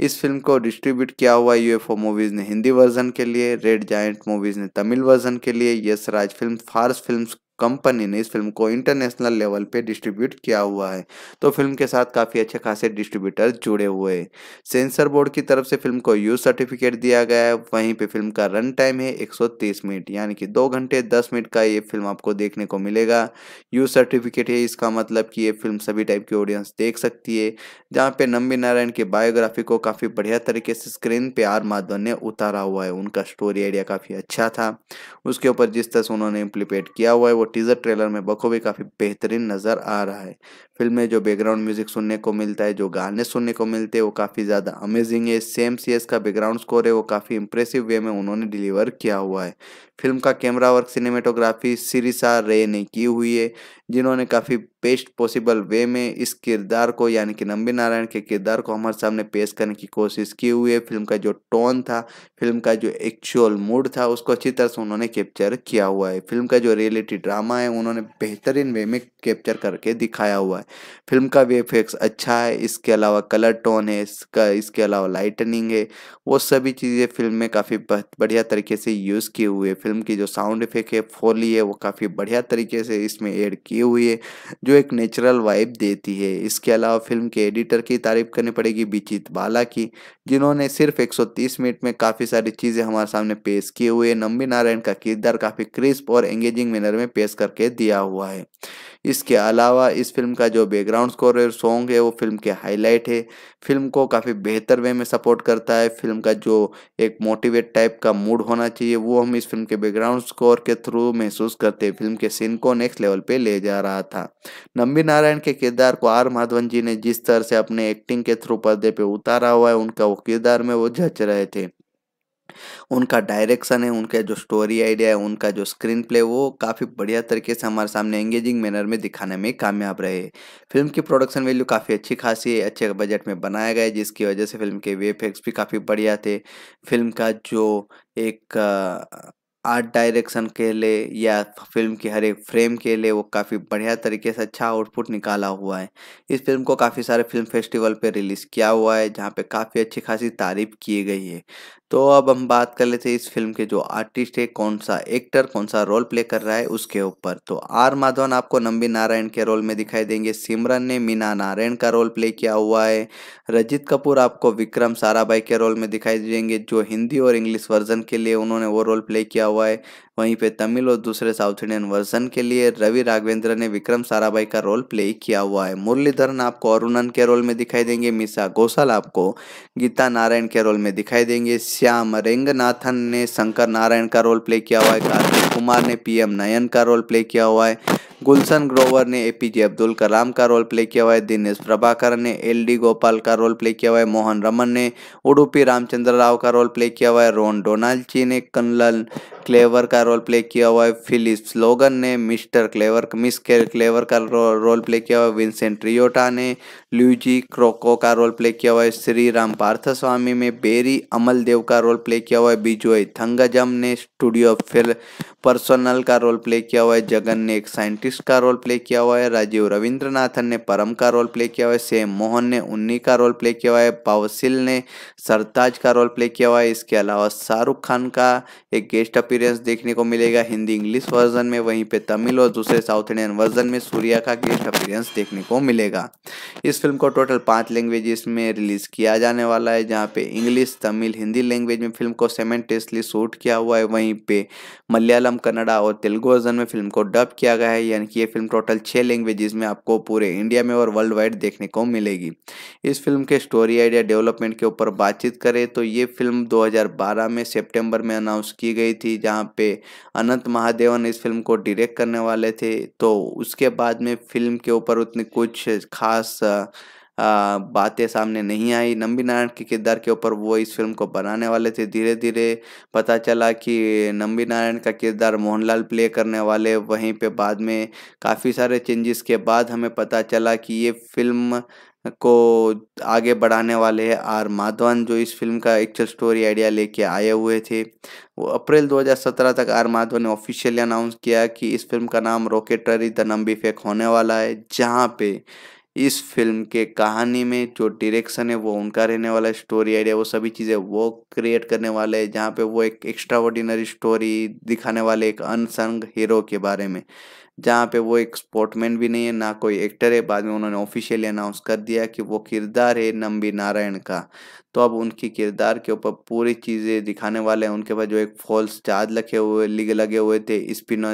इस फिल्म को डिस्ट्रीब्यूट किया हुआ यूएफओ मूवीज़ ने हिंदी वर्जन के लिए रेड जायंट मूवीज़ ने तमिल वर्जन के लिए Yash Raj film Fars films company ने इस फिल्म को इंटरनेशनल लेवल पे डिस्ट्रीब्यूट किया हुआ है तो फिल्म के साथ काफ़ी अच्छे खासे डिस्ट्रीब्यूटर जुड़े हुए हैं सेंसर बोर्ड की तरफ से फिल्म को यूज सर्टिफिकेट दिया गया है वहीं पे फिल्म का रन टाइम है 130 मिनट यानी कि दो घंटे दस मिनट का ये फिल्म आपको देखने को मिलेगा यूज सर्टिफिकेट है इसका मतलब कि ये फिल्म सभी टाइप की ऑडियंस देख सकती है जहाँ पे नम्बी नारायण की बायोग्राफी को काफ़ी बढ़िया तरीके से स्क्रीन पे आर माधवन ने उतारा हुआ है उनका स्टोरी आइडिया काफ़ी अच्छा था उसके ऊपर जिस तरह से उन्होंने इम्प्लीपेट किया हुआ है वो टीजर ट्रेलर में बखूबी काफ़ी बेहतरीन नज़र आ रहा है फिल्म में जो बैकग्राउंड म्यूजिक सुनने को मिलता है जो गाने सुनने को मिलते हैं वो काफ़ी ज़्यादा अमेजिंग है सेम सी का बैकग्राउंड स्कोर है वो काफ़ी इंप्रेसिव वे में उन्होंने डिलीवर किया हुआ है फिल्म का कैमरा वर्क सिनेमेटोग्राफी सिरिसा रे ने की हुई है जिन्होंने काफ़ी बेस्ट पॉसिबल वे में इस किरदार को यानी कि नंबी नारायण के किरदार को हमारे सामने पेश करने की कोशिश की हुई है फिल्म का जो टोन था फिल्म का जो एक्चुअल मूड था उसको अच्छी तरह से उन्होंने कैप्चर किया हुआ है फिल्म का जो रियलिटी ड्रामा है उन्होंने बेहतरीन वे में कैप्चर करके दिखाया हुआ है फिल्म का वे इफेक्ट्स अच्छा है इसके अलावा कलर टोन है इसका इसके अलावा लाइटनिंग है वो सभी चीज़ें फिल्म में काफ़ी बढ़िया तरीके से यूज़ किए हुए फिल्म की जो साउंड इफेक्ट है फोली है वो काफ़ी बढ़िया तरीके से इसमें एड किया किए हुए जो एक नेचुरल वाइब देती है इसके अलावा फिल्म के एडिटर की तारीफ करनी पड़ेगी बिचित बाला की जिन्होंने सिर्फ 130 मिनट में काफ़ी सारी चीज़ें हमारे सामने पेश किए हुए नम्बी नारायण का किरदार काफ़ी क्रिस्प और एंगेजिंग मैनर में पेश करके दिया हुआ है इसके अलावा इस फिल्म का जो बैकग्राउंड स्कोर है सॉन्ग है वो फिल्म के हाईलाइट है फिल्म को काफ़ी बेहतर वे में सपोर्ट करता है फिल्म का जो एक मोटिवेट टाइप का मूड होना चाहिए वो हम इस फिल्म के बैकग्राउंड स्कोर के थ्रू महसूस करते हैं फिल्म के सीन को नेक्स्ट लेवल पे ले जा रहा था नंबी नारायण के किरदार को आर माधवन जी ने जिस तरह से अपने एक्टिंग के थ्रू पर्दे पर उतारा हुआ है उनका वो किरदार में वो जच रहे थे उनका डायरेक्शन है उनका जो स्टोरी आइडिया है उनका जो स्क्रीन प्ले वो काफ़ी बढ़िया तरीके से हमारे सामने एंगेजिंग मैनर में दिखाने में कामयाब रहे फिल्म की प्रोडक्शन वैल्यू काफ़ी अच्छी खासी है अच्छे बजट में बनाया गया जिसकी वजह से फिल्म के वे भी काफ़ी बढ़िया थे फिल्म का जो एक आर्ट डायरेक्शन के लिए या फिल्म के हर एक फ्रेम के लिए वो काफ़ी बढ़िया तरीके से अच्छा आउटपुट निकाला हुआ है इस फिल्म को काफ़ी सारे फिल्म फेस्टिवल पे रिलीज़ किया हुआ है जहाँ पे काफ़ी अच्छी खासी तारीफ की गई है तो अब हम बात कर लेते हैं इस फिल्म के जो आर्टिस्ट है कौन सा एक्टर कौन सा रोल प्ले कर रहा है उसके ऊपर तो आर माधवन आपको नंबी नारायण के रोल में दिखाई देंगे सिमरन ने मीना नारायण का रोल प्ले किया हुआ है रजित कपूर आपको विक्रम साराभाई के रोल में दिखाई देंगे जो हिंदी और इंग्लिश वर्जन के लिए उन्होंने वो रोल प्ले किया हुआ है वहीं पे तमिल और दूसरे साउथ इंडियन वर्जन के लिए रवि राघवेंद्र ने विक्रम साराभाई का रोल प्ले किया हुआ है मुरलीधरन आपको अरुणन के रोल में दिखाई देंगे मिसा घोषाल आपको गीता नारायण के रोल में दिखाई देंगे श्याम रेंगनाथन ने शंकर नारायण का रोल प्ले किया हुआ है कार्तिक कुमार ने पीएम नयन का रोल प्ले किया हुआ है गुलशन ग्रोवर ने एपीजे अब्दुल कलाम का रोल प्ले किया हुआ है दिनेश प्रभाकर ने एलडी गोपाल का रोल प्ले किया हुआ है मोहन रमन ने उडुपी रामचंद्र राव का रोल प्ले किया हुआ है रोन डोनाल्ची ने कन्नल क्लेवर का रोल प्ले किया हुआ है फिलिप स्लोगन ने मिस्टर क्लेवर मिस क्लेवर का रो, रोल प्ले किया हुआ है विंसेंट रियोटा ने ल्यूजी क्रोको का रोल प्ले किया हुआ है श्री राम पार्थस्वामी में बेरी अमल देव का रोल प्ले किया हुआ है बिजोय थंगजम ने स्टूडियो फिल पर्सनल का रोल प्ले किया हुआ है जगन ने एक साइंटिस्ट का रोल प्ले किया हुआ है राजीव रविंद्रनाथन ने परम का रोल प्ले किया हुआ है सेम मोहन ने उन्नी का रोल प्ले किया हुआ है पावसिल ने सरताज का रोल प्ले किया हुआ है इसके अलावा शाहरुख खान का एक गेस्ट अपीयर अपीयरेंस देखने को मिलेगा हिंदी इंग्लिश वर्जन में वहीं पे तमिल और दूसरे साउथ इंडियन वर्जन में सूर्या का गेस्ट अपीयरेंस देखने को मिलेगा इस फिल्म को टोटल पाँच लैंग्वेज में रिलीज किया जाने वाला है जहाँ पे इंग्लिश तमिल हिंदी लैंग्वेज में फिल्म को सेमेंटेसली शूट किया हुआ है वहीं पे मलयालम कन्नडा और तेलुगु वर्जन में फिल्म को डब किया गया है यानी कि ये फिल्म टोटल छः लैंग्वेजेस में आपको पूरे इंडिया में और वर्ल्ड वाइड देखने को मिलेगी इस फिल्म के स्टोरी आइडिया डेवलपमेंट के ऊपर बातचीत करें तो ये फिल्म 2012 में सितंबर में अनाउंस की गई थी जहाँ पे अनंत महादेवन इस फिल्म को डायरेक्ट करने वाले थे तो उसके बाद में फिल्म के ऊपर उतनी कुछ खास बातें सामने नहीं आई नंबी नारायण के किरदार के ऊपर वो इस फिल्म को बनाने वाले थे धीरे धीरे पता चला कि नंबी नारायण का किरदार मोहनलाल प्ले करने वाले वहीं पे बाद में काफ़ी सारे चेंजेस के बाद हमें पता चला कि ये फिल्म को आगे बढ़ाने वाले हैं आर माधवन जो इस फिल्म का एक्चुअल स्टोरी आइडिया लेके आए हुए थे वो अप्रैल 2017 तक आर माधवन ने ऑफिशियली अनाउंस किया कि इस फिल्म का नाम रॉकेटरी द नंबी फेक होने वाला है जहाँ पे इस फिल्म के कहानी में जो डायरेक्शन है वो उनका रहने वाला है स्टोरी आइडिया वो सभी चीज़ें वो क्रिएट करने वाले हैं जहाँ पे वो एक एक्स्ट्रा ऑर्डिनरी स्टोरी दिखाने वाले एक अनसंग हीरो के बारे में जहाँ पे वो एक स्पोर्टमैन भी नहीं है ना कोई एक्टर है बाद में उन्होंने ऑफिशियली अनाउंस कर दिया कि वो किरदार है नंबी नारायण का तो अब उनकी किरदार के ऊपर पूरी चीज़ें दिखाने वाले हैं उनके पास जो एक फॉल्स चार्ज लगे हुए लगे हुए थे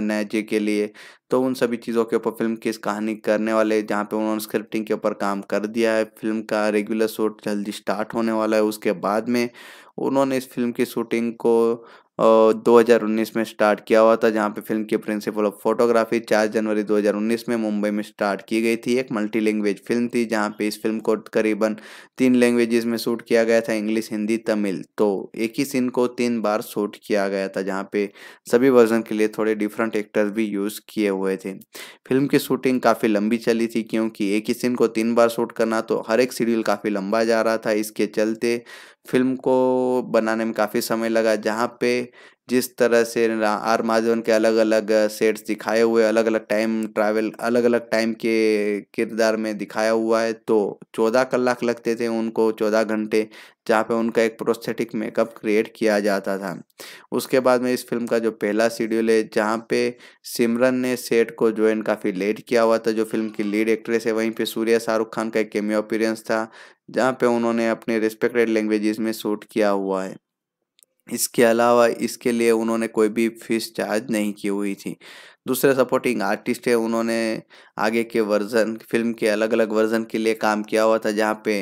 नैजे के लिए तो उन सभी चीज़ों के ऊपर फिल्म की कहानी करने वाले जहाँ पे उन्होंने स्क्रिप्टिंग के ऊपर काम कर दिया है फिल्म का रेगुलर शूट जल्दी स्टार्ट होने वाला है उसके बाद में उन्होंने इस फिल्म की शूटिंग को 2019 में स्टार्ट किया हुआ था जहाँ पे फिल्म की प्रिंसिपल ऑफ फोटोग्राफी 4 जनवरी 2019 में मुंबई में स्टार्ट की गई थी एक मल्टी लैंग्वेज फिल्म थी जहाँ पे इस फिल्म को करीबन तीन लैंग्वेजेस में शूट किया गया था इंग्लिश हिंदी तमिल तो एक ही सीन को तीन बार शूट किया गया था जहाँ पे सभी वर्जन के लिए थोड़े डिफरेंट एक्टर्स भी यूज़ किए हुए थे फिल्म की शूटिंग काफ़ी लंबी चली थी क्योंकि एक ही सीन को तीन बार शूट करना तो हर एक शेड्यूल काफ़ी लंबा जा रहा था इसके चलते फिल्म को बनाने में काफ़ी समय लगा जहाँ पे जिस तरह से आर के अलग अलग सेट्स दिखाए हुए अलग अलग टाइम ट्रैवल अलग अलग टाइम के किरदार में दिखाया हुआ है तो चौदह कलाक लगते थे उनको चौदह घंटे जहाँ पे उनका एक प्रोस्थेटिक मेकअप क्रिएट किया जाता था उसके बाद में इस फिल्म का जो पहला शेड्यूल है जहाँ पे सिमरन ने सेट को ज्वाइन काफ़ी लेट किया हुआ था जो फिल्म की लीड एक्ट्रेस है वहीं पे सूर्या शाहरुख खान का एक केमियो अपीरेंस था जहाँ पे उन्होंने अपने रिस्पेक्टेड लैंग्वेजेस में शूट किया हुआ है इसके अलावा इसके लिए उन्होंने कोई भी फीस चार्ज नहीं की हुई थी दूसरे सपोर्टिंग आर्टिस्ट है उन्होंने आगे के वर्जन फिल्म के अलग अलग वर्जन के लिए काम किया हुआ था जहाँ पे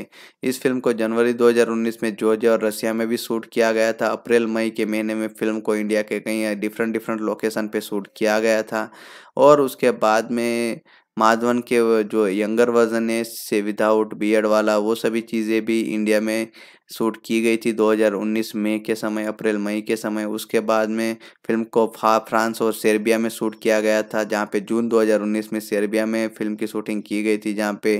इस फिल्म को जनवरी 2019 में जॉर्जिया और रशिया में भी शूट किया गया था अप्रैल मई के महीने में फिल्म को इंडिया के कई डिफरेंट डिफरेंट लोकेशन पे शूट किया गया था और उसके बाद में माधवन के जो यंगर वर्जन है से विदाउट बियड वाला वो सभी चीज़ें भी इंडिया में शूट की गई थी 2019 मई के समय अप्रैल मई के समय उसके बाद में फिल्म को फ्रांस और सर्बिया में शूट किया गया था जहाँ पे जून 2019 में सर्बिया में फिल्म की शूटिंग की गई थी जहाँ पे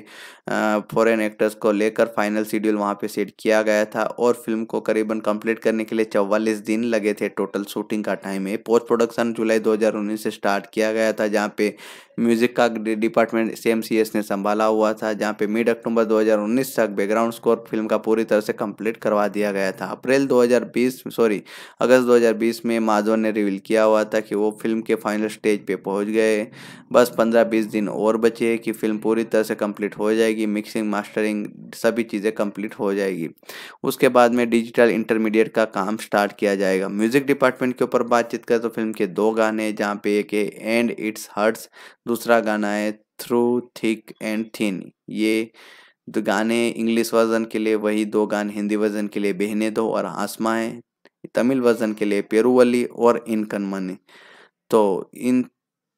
फॉरेन एक्टर्स को लेकर फाइनल शेड्यूल वहाँ पे सेट किया गया था और फिल्म को करीबन कंप्लीट करने के लिए चौवालीस दिन लगे थे टोटल शूटिंग का टाइम है पोस्ट प्रोडक्शन जुलाई दो से स्टार्ट किया गया था जहाँ पे म्यूजिक का डिपार्टमेंट सी ने संभाला हुआ था जहाँ पे मिड अक्टूबर दो तक बैकग्राउंड स्कोर फिल्म का पूरी तरह से कम कंप्लीट करवा दिया गया था अप्रैल 2020 सॉरी अगस्त 2020 में माधवन ने रिवील किया हुआ था कि वो फिल्म के फाइनल स्टेज पे पहुंच गए बस 15-20 दिन और बचे कि फिल्म पूरी तरह से कंप्लीट हो जाएगी मिक्सिंग मास्टरिंग सभी चीज़ें कंप्लीट हो जाएगी उसके बाद में डिजिटल इंटरमीडिएट का काम स्टार्ट किया जाएगा म्यूजिक डिपार्टमेंट के ऊपर बातचीत करें तो फिल्म के दो गाने जहाँ पे एक है एंड इट्स हर्ट्स दूसरा गाना है थ्रू थिक एंड थिन ये दो गाने इंग्लिश वर्जन के लिए वही दो गान हिंदी वर्जन के लिए बहने दो और आसमाएँ तमिल वर्जन के लिए पेरूवली और इनकन मनी तो इन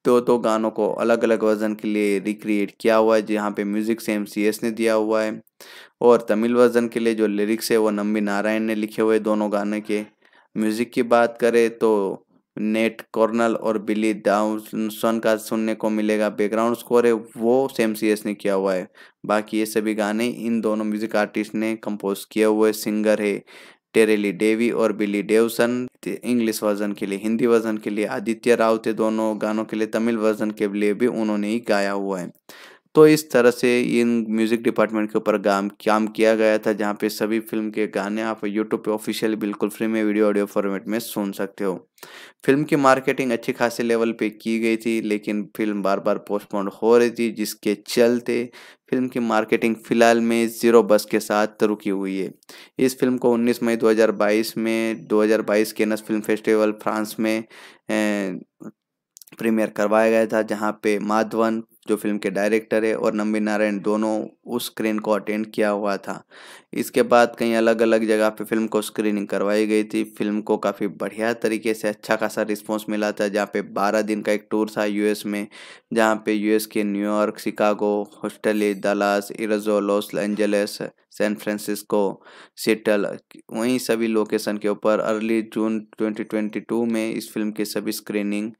दो दो गानों को अलग अलग वर्जन के लिए रिक्रिएट किया हुआ है जहाँ पे म्यूज़िक से एम ने दिया हुआ है और तमिल वर्जन के लिए जो लिरिक्स है वो नम्बी नारायण ने लिखे हुए दोनों गाने के म्यूज़िक की बात करें तो नेट कॉर्नल और बिली डाउनसन का सुनने को मिलेगा बैकग्राउंड स्कोर है वो सेम सी ने किया हुआ है बाकी ये सभी गाने इन दोनों म्यूजिक आर्टिस्ट ने कंपोज किए हुए सिंगर है टेरेली डेवी और बिली डेवसन इंग्लिश वर्जन के लिए हिंदी वर्जन के लिए आदित्य राव थे दोनों गानों के लिए तमिल वर्जन के लिए भी उन्होंने ही गाया हुआ है तो इस तरह से इन म्यूज़िक डिपार्टमेंट के ऊपर काम काम किया गया था जहाँ पे सभी फिल्म के गाने आप यूट्यूब पे ऑफिशियल बिल्कुल फ्री में वीडियो ऑडियो फॉर्मेट में सुन सकते हो फिल्म की मार्केटिंग अच्छी खासी लेवल पे की गई थी लेकिन फिल्म बार बार पोस्टपोन हो रही थी जिसके चलते फिल्म की मार्केटिंग फिलहाल में ज़ीरो बस के साथ रुकी हुई है इस फिल्म को 19 मई 2022 में 2022 नस फिल्म फेस्टिवल फ्रांस में ए, प्रीमियर करवाया गया था जहाँ पे माधवन जो फिल्म के डायरेक्टर है और नंबी नारायण दोनों उस स्क्रीन को अटेंड किया हुआ था इसके बाद कई अलग अलग जगह पे फिल्म को स्क्रीनिंग करवाई गई थी फिल्म को काफ़ी बढ़िया तरीके से अच्छा खासा रिस्पॉन्स मिला था जहाँ पे 12 दिन का एक टूर था यूएस में जहाँ पे यूएस के न्यूयॉर्क शिकागो हॉस्टली दलास इरजो Los Angeles San Francisco Seattle वहीं सभी लोकेशन के ऊपर अर्ली जून ट्वेंटी में इस फिल्म की सभी स्क्रीनिंग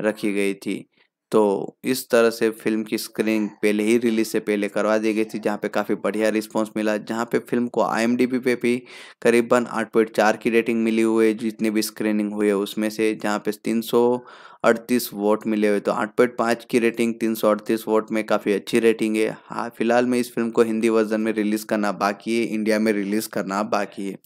रखी गई थी तो इस तरह से फिल्म की स्क्रीनिंग पहले ही रिलीज से पहले करवा दी गई थी जहाँ पे काफ़ी बढ़िया रिस्पांस मिला जहाँ पे फिल्म को आईएमडीबी पे भी करीबन आठ पॉइंट चार की रेटिंग मिली हुई है जितनी भी स्क्रीनिंग हुई है उसमें से जहाँ पे तीन सौ अड़तीस वोट मिले हुए तो आठ पॉइंट पाँच की रेटिंग तीन सौ अड़तीस वोट में काफ़ी अच्छी रेटिंग है हाँ फिलहाल में इस फिल्म को हिंदी वर्जन में रिलीज़ करना बाकी है इंडिया में रिलीज़ करना बाकी है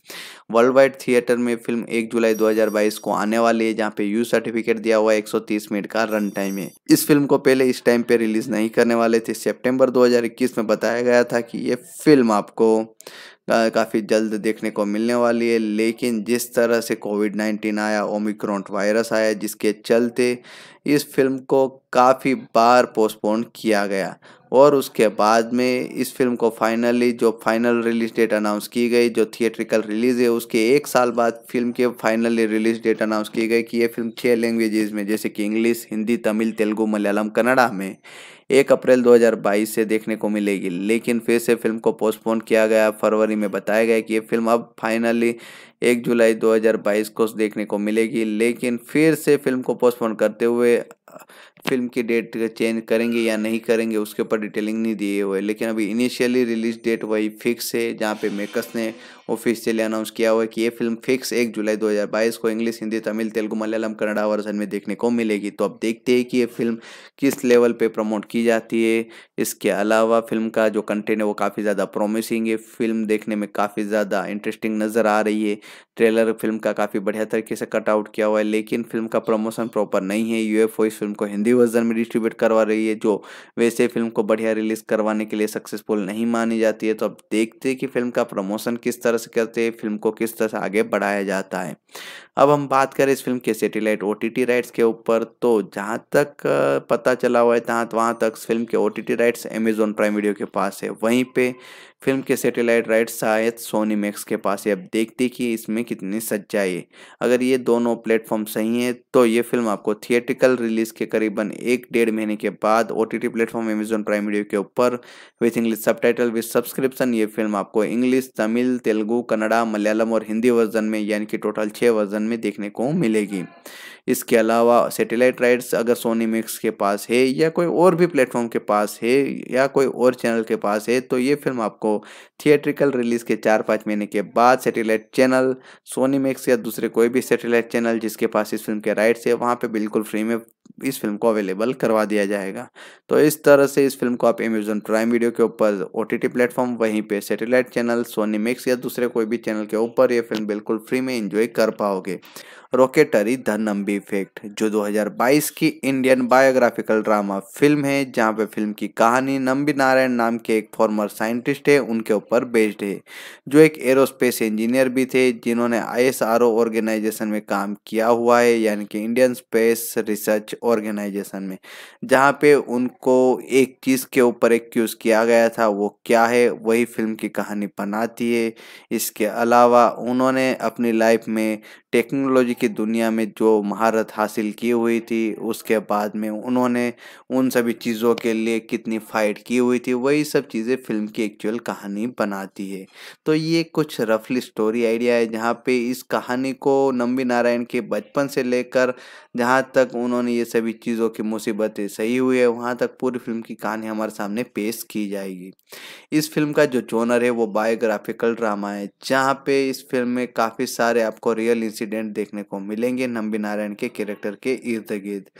वर्ल्ड वाइड थिएटर में फिल्म एक जुलाई 2022 को आने वाली है जहाँ पे यू सर्टिफिकेट दिया हुआ है तीस मिनट का रन टाइम है इस फिल्म को पहले इस टाइम पर रिलीज़ नहीं करने वाले थे हजार इक्कीस में बताया गया था कि ये फिल्म आपको काफ़ी जल्द देखने को मिलने वाली है लेकिन जिस तरह से कोविड नाइन्टीन आया ओमिक्रॉन वायरस आया जिसके चलते इस फिल्म को काफ़ी बार पोस्टपोन किया गया और उसके बाद में इस फिल्म को फाइनली जो फाइनल रिलीज डेट अनाउंस की गई जो थिएट्रिकल रिलीज़ है उसके एक साल बाद फिल्म के फाइनली रिलीज डेट अनाउंस की गई कि ये फिल्म छः लैंग्वेजेज़ में जैसे कि इंग्लिश हिंदी तमिल तेलुगू मलयालम कन्नड़ा में एक अप्रैल 2022 से देखने को मिलेगी लेकिन फिर से फिल्म को पोस्टपोन किया गया फरवरी में बताया गया कि ये फिल्म अब फाइनली एक जुलाई 2022 को देखने को मिलेगी लेकिन फिर से फिल्म को पोस्टपोन करते हुए फिल्म की डेट चेंज करेंगे या नहीं करेंगे उसके ऊपर डिटेलिंग नहीं दिए हुए लेकिन अभी इनिशियली रिलीज डेट वही फिक्स है जहाँ पे मेकर्स ने ऑफिशियली अनाउंस किया हुआ है कि ये फिल्म फिक्स एक जुलाई 2022 को इंग्लिश हिंदी तमिल तेलुगु मलयालम कन्नड़ा वर्जन में देखने को मिलेगी तो अब देखते हैं कि ये फिल्म किस लेवल पे प्रमोट की जाती है इसके अलावा फिल्म का जो कंटेंट है वो काफ़ी ज़्यादा प्रोमिसिंग है फिल्म देखने में काफ़ी ज़्यादा इंटरेस्टिंग नज़र आ रही है ट्रेलर फिल्म का काफ़ी बढ़िया तरीके से कटआउट किया हुआ है लेकिन फिल्म का प्रमोशन प्रॉपर नहीं है यूएफओ इस फिल्म को हिंदी वर्जन में डिस्ट्रीब्यूट करवा रही है जो वैसे फिल्म को बढ़िया रिलीज करवाने के लिए सक्सेसफुल नहीं मानी जाती है तो अब देखते हैं कि फिल्म का प्रमोशन किस तरह डिस्कस करते फिल्म को किस तरह से आगे बढ़ाया जाता है अब हम बात करें इस फिल्म के सेटेलाइट ओ राइट्स के ऊपर तो जहाँ तक पता चला हुआ है तहाँ वहाँ तक फिल्म के ओ राइट्स अमेजोन प्राइम वीडियो के पास है वहीं पर फिल्म के सैटेलाइट राइट शायद सोनी मैक्स के पास है अब देखते कि इसमें कितनी सच्चाई है अगर ये दोनों प्लेटफॉर्म सही हैं तो ये फिल्म आपको थिएटिकल रिलीज के करीबन एक डेढ़ महीने के बाद O T T platform Amazon Prime video के ऊपर with English subtitle with subscription ये फिल्म आपको इंग्लिश तमिल तेलुगू कन्नड़ा मलयालम और हिंदी वर्जन में यानी कि टोटल छः वर्जन में देखने को मिलेगी इसके अलावा सैटेलाइट राइट्स अगर सोनी मिक्स के पास है या कोई और भी प्लेटफॉर्म के पास है या कोई और चैनल के पास है तो ये फिल्म आपको थिएट्रिकल रिलीज़ के चार पाँच महीने के बाद सैटेलाइट चैनल सोनी मिक्स या दूसरे कोई भी सैटेलाइट चैनल जिसके पास इस फिल्म के राइट्स है वहाँ पर बिल्कुल फ्री में इस फिल्म को अवेलेबल करवा दिया जाएगा तो इस तरह से इस फिल्म को आप अमेजोन प्राइम वीडियो के ऊपर ओ टी प्लेटफॉर्म वहीं पे सैटेलाइट चैनल सोनी मिक्स या दूसरे कोई भी चैनल के ऊपर ये फिल्म बिल्कुल फ्री में इंजॉय कर पाओगे रॉकेटरी द नम्बी इफेक्ट जो 2022 की इंडियन बायोग्राफिकल ड्रामा फिल्म है जहां पे फिल्म की कहानी नम्बी नारायण नाम के एक फॉर्मर साइंटिस्ट है उनके ऊपर बेस्ड है जो एक एरोस्पेस इंजीनियर भी थे जिन्होंने आईएसआरओ ऑर्गेनाइजेशन में काम किया हुआ है यानी कि इंडियन स्पेस रिसर्च ऑर्गेनाइजेशन में जहाँ पे उनको एक चीज़ के ऊपर एक क्यूज किया गया था वो क्या है वही फिल्म की कहानी बनाती है इसके अलावा उन्होंने अपनी लाइफ में टेक्नोलॉजी की दुनिया में जो महारत हासिल की हुई थी उसके बाद में उन्होंने उन सभी चीज़ों के लिए कितनी फाइट की हुई थी वही सब चीज़ें फिल्म की एक्चुअल कहानी बनाती है तो ये कुछ रफली स्टोरी आइडिया है जहाँ पे इस कहानी को नम्बी नारायण के बचपन से लेकर जहाँ तक उन्होंने ये सभी चीज़ों की मुसीबतें सही हुई है वहाँ तक पूरी फिल्म की कहानी हमारे सामने पेश की जाएगी इस फिल्म का जो जोनर है वो बायोग्राफिकल ड्रामा है जहाँ पे इस फिल्म में काफ़ी सारे आपको रियल इंसिडेंट देखने को मिलेंगे नंबी नारायण के कैरेक्टर के इर्द गिर्द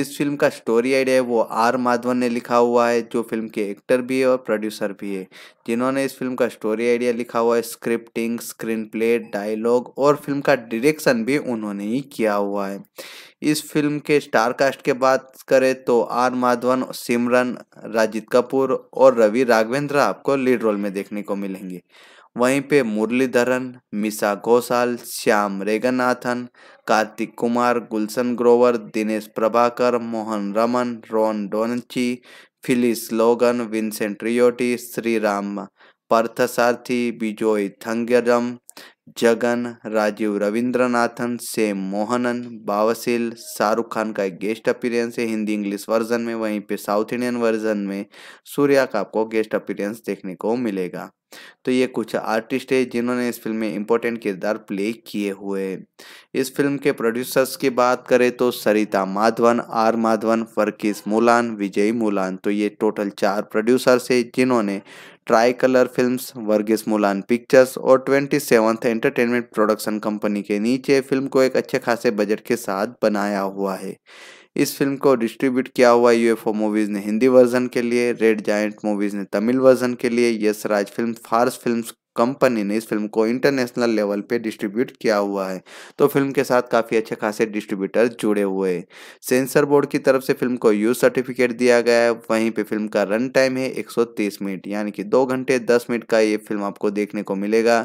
इस फिल्म का स्टोरी आइडिया वो आर माधवन ने लिखा हुआ है जो फिल्म के एक्टर भी है और प्रोड्यूसर भी है जिन्होंने इस फिल्म का स्टोरी आइडिया लिखा हुआ है स्क्रिप्टिंग स्क्रीन प्ले डायलॉग और फिल्म का डायरेक्शन भी उन्होंने ही किया हुआ है इस फिल्म के स्टार कास्ट के बात करें तो आर माधवन सिमरन राजित कपूर और रवि राघवेंद्र आपको लीड रोल में देखने को मिलेंगे वहीं पे Muralidharan Misha Ghoshal Shyam रेगनाथन Karthik Kumar Gulshan Grover Dinesh Prabhakar Mohan Raman Ron Donachie Phyllis Logan Vincent Riotta Shriram Parthasarathy Bijoy थंगरम Jagan Rajiv Ravindranathan से मोहनन बावसिल शाहरुख खान का एक गेस्ट अपीरेंस है हिंदी इंग्लिश वर्जन में वहीं पे साउथ इंडियन वर्जन में सूर्या का आपको गेस्ट अपीरेंस देखने को मिलेगा तो ये कुछ आर्टिस्ट है जिन्होंने इस फिल्म में इम्पोर्टेंट किरदार प्ले किए हुए इस फिल्म के प्रोड्यूसर्स की बात करें तो सरिता माधवन आर माधवन फरकीस मुलान विजय मुलान तो ये टोटल चार प्रोड्यूसर्स है जिन्होंने try colour film Varghese Moolan pictures और twenty seventh entertainment production company के नीचे फिल्म को एक अच्छे खासे बजट के साथ बनाया हुआ है इस फिल्म को डिस्ट्रीब्यूट किया हुआ यूएफओ मूवीज़ ने हिंदी वर्जन के लिए रेड जायंट मूवीज़ ने तमिल वर्जन के लिए Yash Raj film Fars films company ने इस फिल्म को इंटरनेशनल लेवल पे डिस्ट्रीब्यूट किया हुआ है तो फिल्म के साथ काफ़ी अच्छे खासे डिस्ट्रीब्यूटर जुड़े हुए हैं सेंसर बोर्ड की तरफ से फिल्म को यूज सर्टिफिकेट दिया गया है वहीं पे फिल्म का रन टाइम है 130 मिनट यानी कि दो घंटे दस मिनट का ये फिल्म आपको देखने को मिलेगा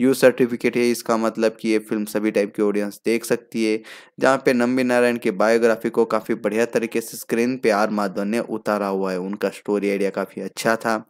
यूज सर्टिफिकेट है इसका मतलब कि ये फिल्म सभी टाइप की ऑडियंस देख सकती है जहाँ पे नम्बी नारायण की बायोग्राफी को काफ़ी बढ़िया तरीके से स्क्रीन पे आर माधव ने उतारा हुआ है उनका स्टोरी आइडिया काफ़ी अच्छा था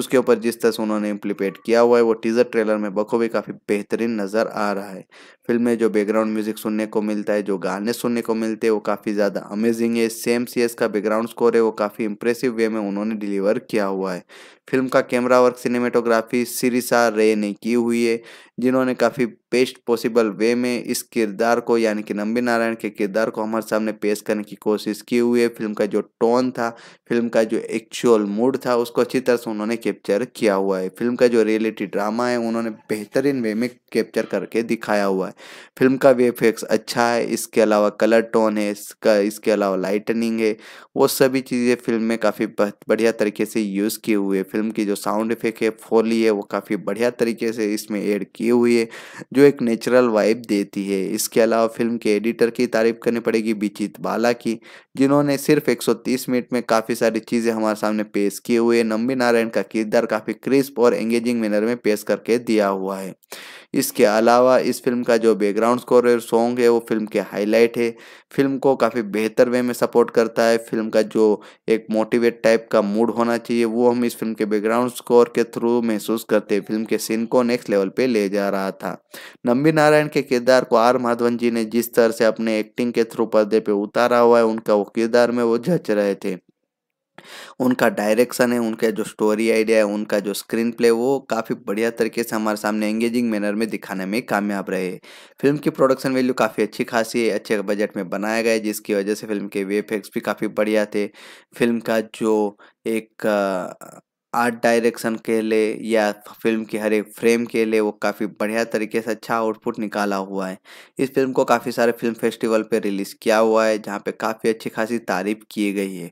उसके ऊपर जिस तरह से उन्होंने इम्प्लीपेट किया हुआ है वो टीजर ट्रेलर में बखूबी काफी बेहतरीन नजर आ रहा है फिल्म में जो बैकग्राउंड म्यूजिक सुनने को मिलता है जो गाने सुनने को मिलते हैं वो काफ़ी ज़्यादा अमेजिंग है सेम सी एस का बैकग्राउंड स्कोर है वो काफ़ी इंप्रेसिव वे में उन्होंने डिलीवर किया हुआ है फिल्म का कैमरा वर्क सिनेमेटोग्राफी सिरिसा रे ने की हुई है जिन्होंने काफ़ी बेस्ट पॉसिबल वे में इस किरदार को यानी कि नंबी नारायण के किरदार को हमारे सामने पेश करने की कोशिश की हुई है फिल्म का जो टोन था फिल्म का जो एक्चुअल मूड था उसको अच्छी तरह से उन्होंने कैप्चर किया हुआ है फिल्म का जो रियलिटी ड्रामा है उन्होंने बेहतरीन वे में कैप्चर करके दिखाया हुआ है फिल्म का वी अच्छा है इसके अलावा कलर टोन है इसका इसके अलावा लाइटनिंग है वो सभी चीज़ें फिल्म में काफ़ी बढ़िया तरीके से यूज़ किए हुए है फिल्म की जो साउंड इफेक्ट है फोली है वो काफ़ी बढ़िया तरीके से इसमें ऐड की हुई है जो एक नेचुरल वाइब देती है इसके अलावा फिल्म के एडिटर की तारीफ करनी पड़ेगी बिचित बाला की जिन्होंने सिर्फ एक मिनट में काफ़ी सारी चीज़ें हमारे सामने पेश किए हुए नम्बी नारायण का किरदार काफ़ी क्रिस्प और एंगेजिंग मैनर में पेश करके दिया हुआ है इसके अलावा इस फिल्म का जो बैकग्राउंड स्कोर है सॉन्ग है वो फिल्म के हाईलाइट है फिल्म को काफ़ी बेहतर वे में सपोर्ट करता है फिल्म का जो एक मोटिवेट टाइप का मूड होना चाहिए वो हम इस फिल्म के बैकग्राउंड स्कोर के थ्रू महसूस करते हैं फिल्म के सीन को नेक्स्ट लेवल पर ले जा रहा था नंबी नारायण के किरदार को आर माधवन जी ने जिस तरह से अपने एक्टिंग के थ्रू पर्दे पर उतारा हुआ है उनका वो किरदार में वो जच रहे थे उनका डायरेक्शन है उनका जो स्टोरी आइडिया है उनका जो स्क्रीन प्ले वो काफ़ी बढ़िया तरीके से हमारे सामने एंगेजिंग मैनर में दिखाने में कामयाब रहे फिल्म की प्रोडक्शन वैल्यू काफ़ी अच्छी खासी है अच्छे बजट में बनाया गया जिसकी वजह से फिल्म के वे भी काफ़ी बढ़िया थे फिल्म का जो एक आर्ट डायरेक्शन के लिए या फिल्म के हर एक फ्रेम के लिए वो काफ़ी बढ़िया तरीके से अच्छा आउटपुट निकाला हुआ है इस फिल्म को काफ़ी सारे फिल्म फेस्टिवल पे रिलीज़ किया हुआ है जहाँ पे काफ़ी अच्छी खासी तारीफ की गई है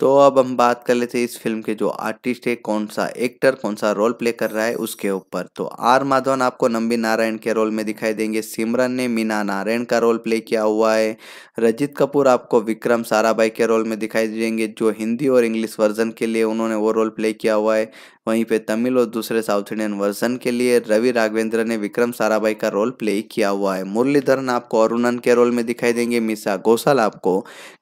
तो अब हम बात कर लेते हैं इस फिल्म के जो आर्टिस्ट है कौन सा एक्टर कौन सा रोल प्ले कर रहा है उसके ऊपर तो आर माधवन आपको नंबी नारायण के रोल में दिखाई देंगे सिमरन ने मीना नारायण का रोल प्ले किया हुआ है रजित कपूर आपको विक्रम साराभाई के रोल में दिखाई देंगे जो हिंदी और इंग्लिश वर्जन के लिए उन्होंने वो रोल प्ले किया हुआ है वहीं पे तमिल और दूसरे साउथ इंडियन वर्जन के लिए रवि राघवेंद्र ने विक्रम साराभाई का रोल प्ले किया हुआ है मुरलीधरन आपको अरुणन के रोल में दिखाई देंगे मिसा घोषाल आपको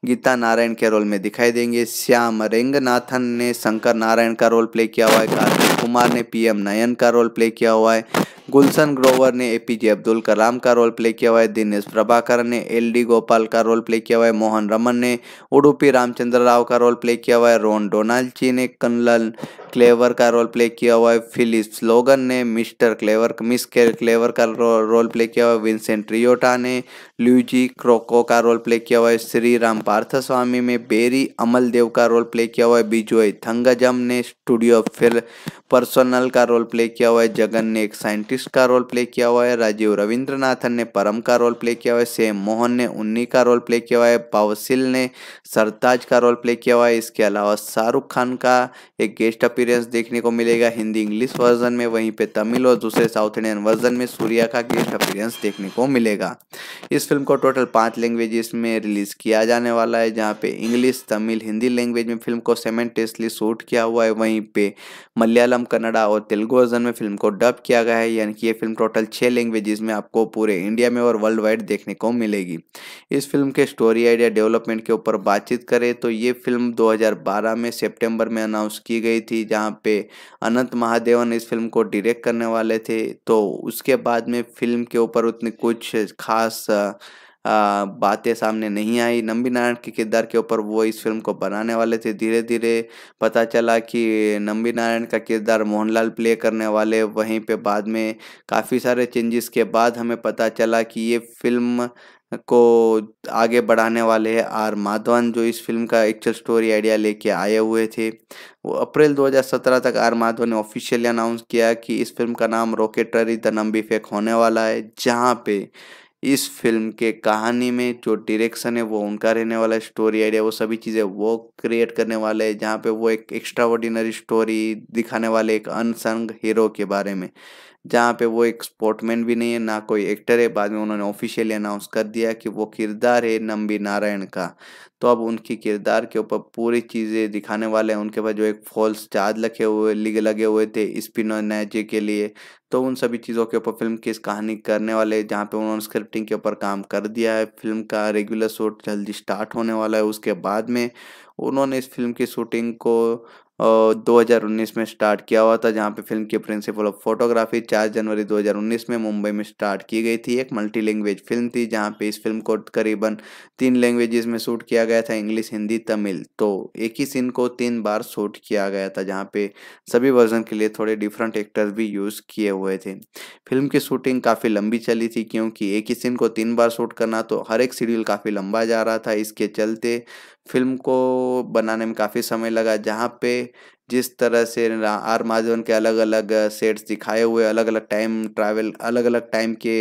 गीता नारायण के रोल में दिखाई देंगे श्याम रेंगनाथन ने शंकर नारायण का रोल प्ले किया हुआ है कार्तिक कुमार ने पीएम नयन का रोल प्ले किया हुआ है गुलशन ग्रोवर ने एपीजे अब्दुल कलाम का रोल प्ले किया हुआ है दिनेश प्रभाकर ने एलडी गोपाल का रोल प्ले किया हुआ है मोहन रमन ने उडुपी रामचंद्र राव का रोल प्ले किया हुआ है रोन डोनाल्ची ने कन्नल क्लेवर का रोल प्ले किया हुआ है फिलिप स्लोगन ने मिस्टर क्लेवर मिस क्लेवर का रो, रोल प्ले किया हुआ है विंसेंट रियोटा ने ल्यूजी क्रोको का रोल प्ले किया हुआ है श्री राम पार्थस्वामी में बेरी अमल देव का रोल प्ले किया हुआ है बिजोय थंगजम ने स्टूडियो फिर पर्सनल का रोल प्ले किया हुआ है जगन ने एक साइंटिस्ट का रोल प्ले किया हुआ है राजीव रविंद्रनाथन ने परम का रोल प्ले किया हुआ है सेम मोहन ने उन्नी का रोल प्ले किया हुआ है पावसिल ने सरताज का रोल प्ले किया हुआ है इसके अलावा शाहरुख खान का एक गेस्ट ऑफ अपीरेंस देखने को मिलेगा हिंदी इंग्लिश वर्जन में वहीं पे तमिल और दूसरे साउथ इंडियन वर्जन में सूर्या का गेस्ट अपीरेंस देखने को मिलेगा इस फिल्म को टोटल पाँच लैंग्वेजेस में रिलीज किया जाने वाला है जहाँ पे इंग्लिश तमिल हिंदी लैंग्वेज में फिल्म को सेमेंटेसली शूट किया हुआ है वहीं पे मलयालम कन्नडा और तेलुगु वर्जन में फिल्म को डब किया गया है यानी कि ये फिल्म टोटल छः लैंग्वेजेस में आपको पूरे इंडिया में और वर्ल्ड वाइड देखने को मिलेगी इस फिल्म के स्टोरी आइडिया डेवलपमेंट के ऊपर बातचीत करें तो ये फिल्म 2012 में सितंबर में अनाउंस की गई थी जहाँ पे अनंत महादेवन इस फिल्म को डायरेक्ट करने वाले थे तो उसके बाद में फिल्म के ऊपर उतनी कुछ खास बातें सामने नहीं आई नंबी नारायण के किरदार के ऊपर वो इस फिल्म को बनाने वाले थे धीरे धीरे पता चला कि नंबी नारायण का किरदार मोहनलाल प्ले करने वाले वहीं पे बाद में काफ़ी सारे चेंजेस के बाद हमें पता चला कि ये फिल्म को आगे बढ़ाने वाले हैं आर माधवन जो इस फिल्म का एक्चुअल स्टोरी आइडिया लेके आए हुए थे वो अप्रैल 2017 तक आर माधवन ने ऑफिशियली अनाउंस किया कि इस फिल्म का नाम रॉकेटरी द नम्बी फेक होने वाला है जहाँ पे इस फिल्म के कहानी में जो डायरेक्शन है वो उनका रहने वाला स्टोरी आइडिया वो सभी चीज़ें वो क्रिएट करने वाले हैं जहाँ पे वो एक एक्स्ट्रा ऑर्डिनरी स्टोरी दिखाने वाले एक अनसंग हीरो के बारे में जहाँ पे वो एक स्पोर्टमैन भी नहीं है ना कोई एक्टर है बाद में उन्होंने ऑफिशियली अनाउंस कर दिया कि वो किरदार है नंबी नारायण का तो अब उनकी किरदार के ऊपर पूरी चीज़ें दिखाने वाले हैं उनके पास जो एक फॉल्स चार्ज लगे हुए लगे हुए थे नैजे के लिए तो उन सभी चीज़ों के ऊपर फिल्म की कहानी करने वाले जहाँ पे उन्होंने स्क्रिप्टिंग के ऊपर काम कर दिया है फिल्म का रेगुलर शूट जल्दी स्टार्ट होने वाला है उसके बाद में उन्होंने इस फिल्म की शूटिंग को दो हज़ार उन्नीस में स्टार्ट किया हुआ था जहां पे फिल्म की प्रिंसिपल ऑफ फोटोग्राफी 4 जनवरी 2019 में मुंबई में स्टार्ट की गई थी एक मल्टी लैंग्वेज फिल्म थी जहां पे इस फिल्म को करीबन तीन लैंग्वेजेस में शूट किया गया था इंग्लिश हिंदी तमिल तो एक ही सीन को तीन बार शूट किया गया था जहाँ पे सभी वर्जन के लिए थोड़े डिफरेंट एक्टर्स भी यूज़ किए हुए थे फिल्म की शूटिंग काफ़ी लंबी चली थी क्योंकि एक ही सीन को तीन बार शूट करना तो हर एक शेड्यूल काफ़ी लंबा जा रहा था इसके चलते फिल्म को बनाने में काफ़ी समय लगा जहाँ पे जिस तरह से आर के अलग अलग सेट्स दिखाए हुए अलग अलग टाइम ट्रैवल अलग अलग टाइम के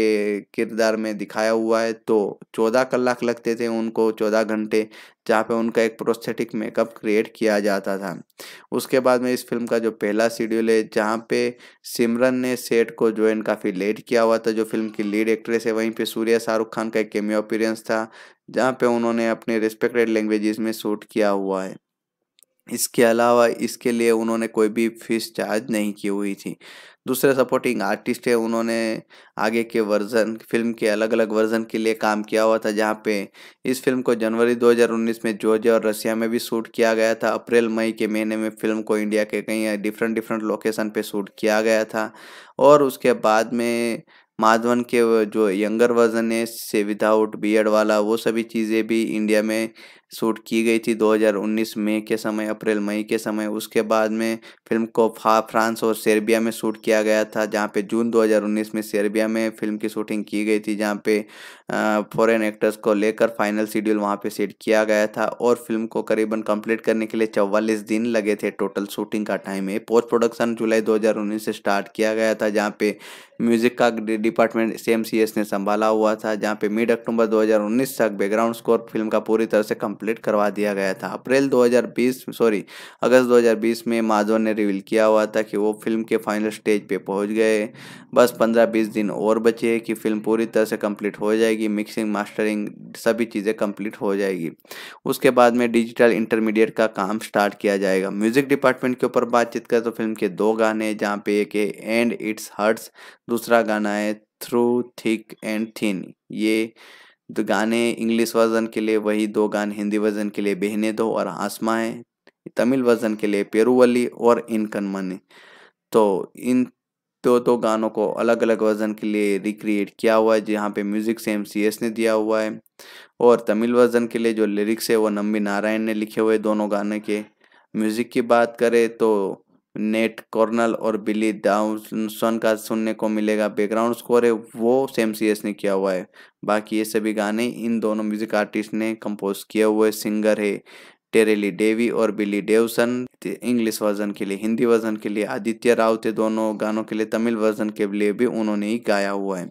किरदार में दिखाया हुआ है तो चौदह कलाक लगते थे उनको चौदह घंटे जहाँ पे उनका एक प्रोस्थेटिक मेकअप क्रिएट किया जाता था उसके बाद में इस फिल्म का जो पहला शेड्यूल है जहाँ पे सिमरन ने सेट को ज्वाइन काफ़ी लेट किया हुआ था जो फिल्म की लीड एक्ट्रेस है वहीं पे सूर्या शाहरुख खान का एक केमियो था जहाँ पे उन्होंने अपने रिस्पेक्टेड लैंग्वेजेस में शूट किया हुआ है इसके अलावा इसके लिए उन्होंने कोई भी फीस चार्ज नहीं की हुई थी दूसरे सपोर्टिंग आर्टिस्ट है उन्होंने आगे के वर्जन फिल्म के अलग अलग वर्जन के लिए काम किया हुआ था जहाँ पे इस फिल्म को जनवरी 2019 में जॉर्जिया और रशिया में भी शूट किया गया था अप्रैल मई के महीने में फिल्म को इंडिया के कई डिफरेंट डिफरेंट लोकेशन पे शूट किया गया था और उसके बाद में माधवन के जो यंगर वर्जन है से विदाउट बीएड वाला वो सभी चीज़ें भी इंडिया में शूट की गई थी 2019 मई के समय अप्रैल मई के समय उसके बाद में फिल्म को फा फ्रांस और सर्बिया में शूट किया गया था जहाँ पे जून 2019 में सर्बिया में फिल्म की शूटिंग की गई थी जहाँ पे फॉरेन एक्टर्स को लेकर फाइनल शेड्यूल वहाँ पे सेट किया गया था और फिल्म को करीबन कंप्लीट करने के लिए चौवालीस दिन लगे थे टोटल शूटिंग का टाइम है पोस्ट प्रोडक्शन जुलाई दो से स्टार्ट किया गया था जहाँ पे म्यूजिक का डिपार्टमेंट सी ने संभाला हुआ था जहाँ पे मिड अक्टूबर दो तक बैकग्राउंड स्कोर फिल्म का पूरी तरह से कम कंप्लीट करवा दिया गया था अप्रैल 2020 सॉरी अगस्त 2020 में माधवन ने रिवील किया हुआ था कि वो फिल्म के फाइनल स्टेज पे पहुंच गए बस 15-20 दिन और बचे कि फिल्म पूरी तरह से कंप्लीट हो जाएगी मिक्सिंग मास्टरिंग सभी चीज़ें कंप्लीट हो जाएगी उसके बाद में डिजिटल इंटरमीडिएट का काम स्टार्ट किया जाएगा म्यूजिक डिपार्टमेंट के ऊपर बातचीत करें तो फिल्म के दो गाने जहाँ पे एक है एंड इट्स हर्ट्स दूसरा गाना है थ्रू थिक एंड थिन ये दो गाने इंग्लिश वर्जन के लिए वही दो गान हिंदी वर्जन के लिए बहने दो और आसमा है तमिल वर्जन के लिए पेरुवली और इनकन मनी तो इन दो दो गानों को अलग अलग वर्जन के लिए रिक्रिएट किया हुआ है जहाँ पे म्यूज़िक से एम ने दिया हुआ है और तमिल वर्जन के लिए जो लिरिक्स है वो नम्बी नारायण ने लिखे हुए दोनों गाने के म्यूज़िक की बात करें तो नेट कॉर्नल और बिली डाउसन का सुनने को मिलेगा बैकग्राउंड स्कोर है वो सेम सी एस ने किया हुआ है बाकी ये सभी गाने इन दोनों म्यूजिक आर्टिस्ट ने कंपोज किए हुए सिंगर है टेरेली डेवी और बिली डेवसन इंग्लिश वर्जन के लिए हिंदी वर्जन के लिए आदित्य राव थे दोनों गानों के लिए तमिल वर्जन के लिए भी उन्होंने ही गाया हुआ है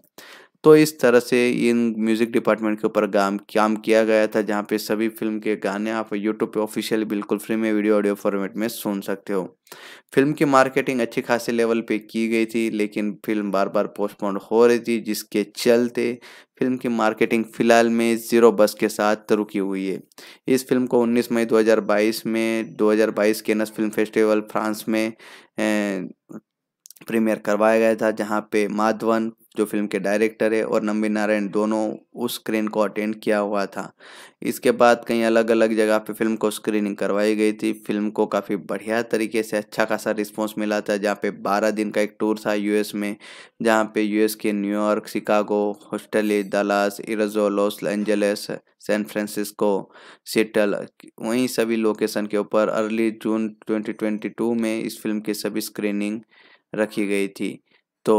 तो इस तरह से इन म्यूज़िक डिपार्टमेंट के ऊपर काम काम किया गया था जहाँ पे सभी फिल्म के गाने आप यूट्यूब पे ऑफिशियल बिल्कुल फ्री में वीडियो ऑडियो फॉर्मेट में सुन सकते हो फिल्म की मार्केटिंग अच्छी खासी लेवल पे की गई थी लेकिन फिल्म बार बार पोस्टपोन हो रही थी जिसके चलते फिल्म की मार्केटिंग फिलहाल में ज़ीरो बस के साथ रुकी हुई है इस फिल्म को 19 मई 2022 में 2022 के नस फिल्म फेस्टिवल फ्रांस में प्रीमियर करवाया गया था जहाँ पे माधवन जो फिल्म के डायरेक्टर है और नम्बी नारायण दोनों उस स्क्रीन को अटेंड किया हुआ था इसके बाद कई अलग अलग जगह पे फिल्म को स्क्रीनिंग करवाई गई थी फिल्म को काफ़ी बढ़िया तरीके से अच्छा खासा रिस्पॉन्स मिला था जहाँ पे बारह दिन का एक टूर था यूएस में जहाँ पे यूएस के न्यूयॉर्क शिकागो हॉस्टली दलास इरजो Los Angeles San Francisco Seattle वहीं सभी लोकेशन के ऊपर अर्ली जून ट्वेंटी में इस फिल्म की सभी स्क्रीनिंग रखी गई थी तो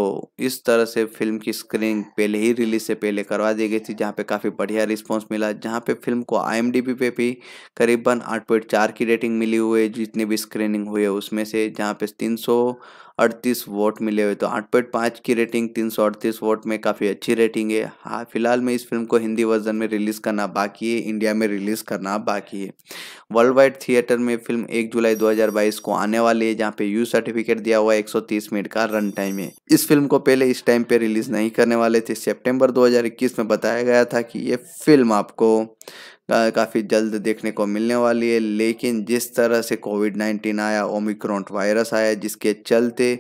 इस तरह से फिल्म की स्क्रीनिंग पहले ही रिलीज से पहले करवा दी गई थी जहाँ पे काफ़ी बढ़िया रिस्पांस मिला जहाँ पे फिल्म को आई पे भी करीबन आठ पॉइंट चार की रेटिंग मिली हुई है जितनी भी स्क्रीनिंग हुई है उसमें से जहाँ पे तीन सौ अड़तीस वोट मिले हुए तो आठ पॉइंट पाँच की रेटिंग तीन सौ अड़तीस वोट में काफ़ी अच्छी रेटिंग है हाँ फिलहाल में इस फिल्म को हिंदी वर्जन में रिलीज़ करना बाकी है इंडिया में रिलीज़ करना बाकी है वर्ल्ड वाइड थिएटर में फिल्म एक जुलाई 2022 को आने वाली है जहाँ पे यू सर्टिफिकेट दिया हुआ है तीस मिनट का रन टाइम है इस फिल्म को पहले इस टाइम पे रिलीज़ नहीं करने वाले थे हजार इक्कीस में बताया गया था कि ये फिल्म आपको काफ़ी जल्द देखने को मिलने वाली है लेकिन जिस तरह से कोविड नाइन्टीन आया ओमिक्रॉन वायरस आया जिसके चलते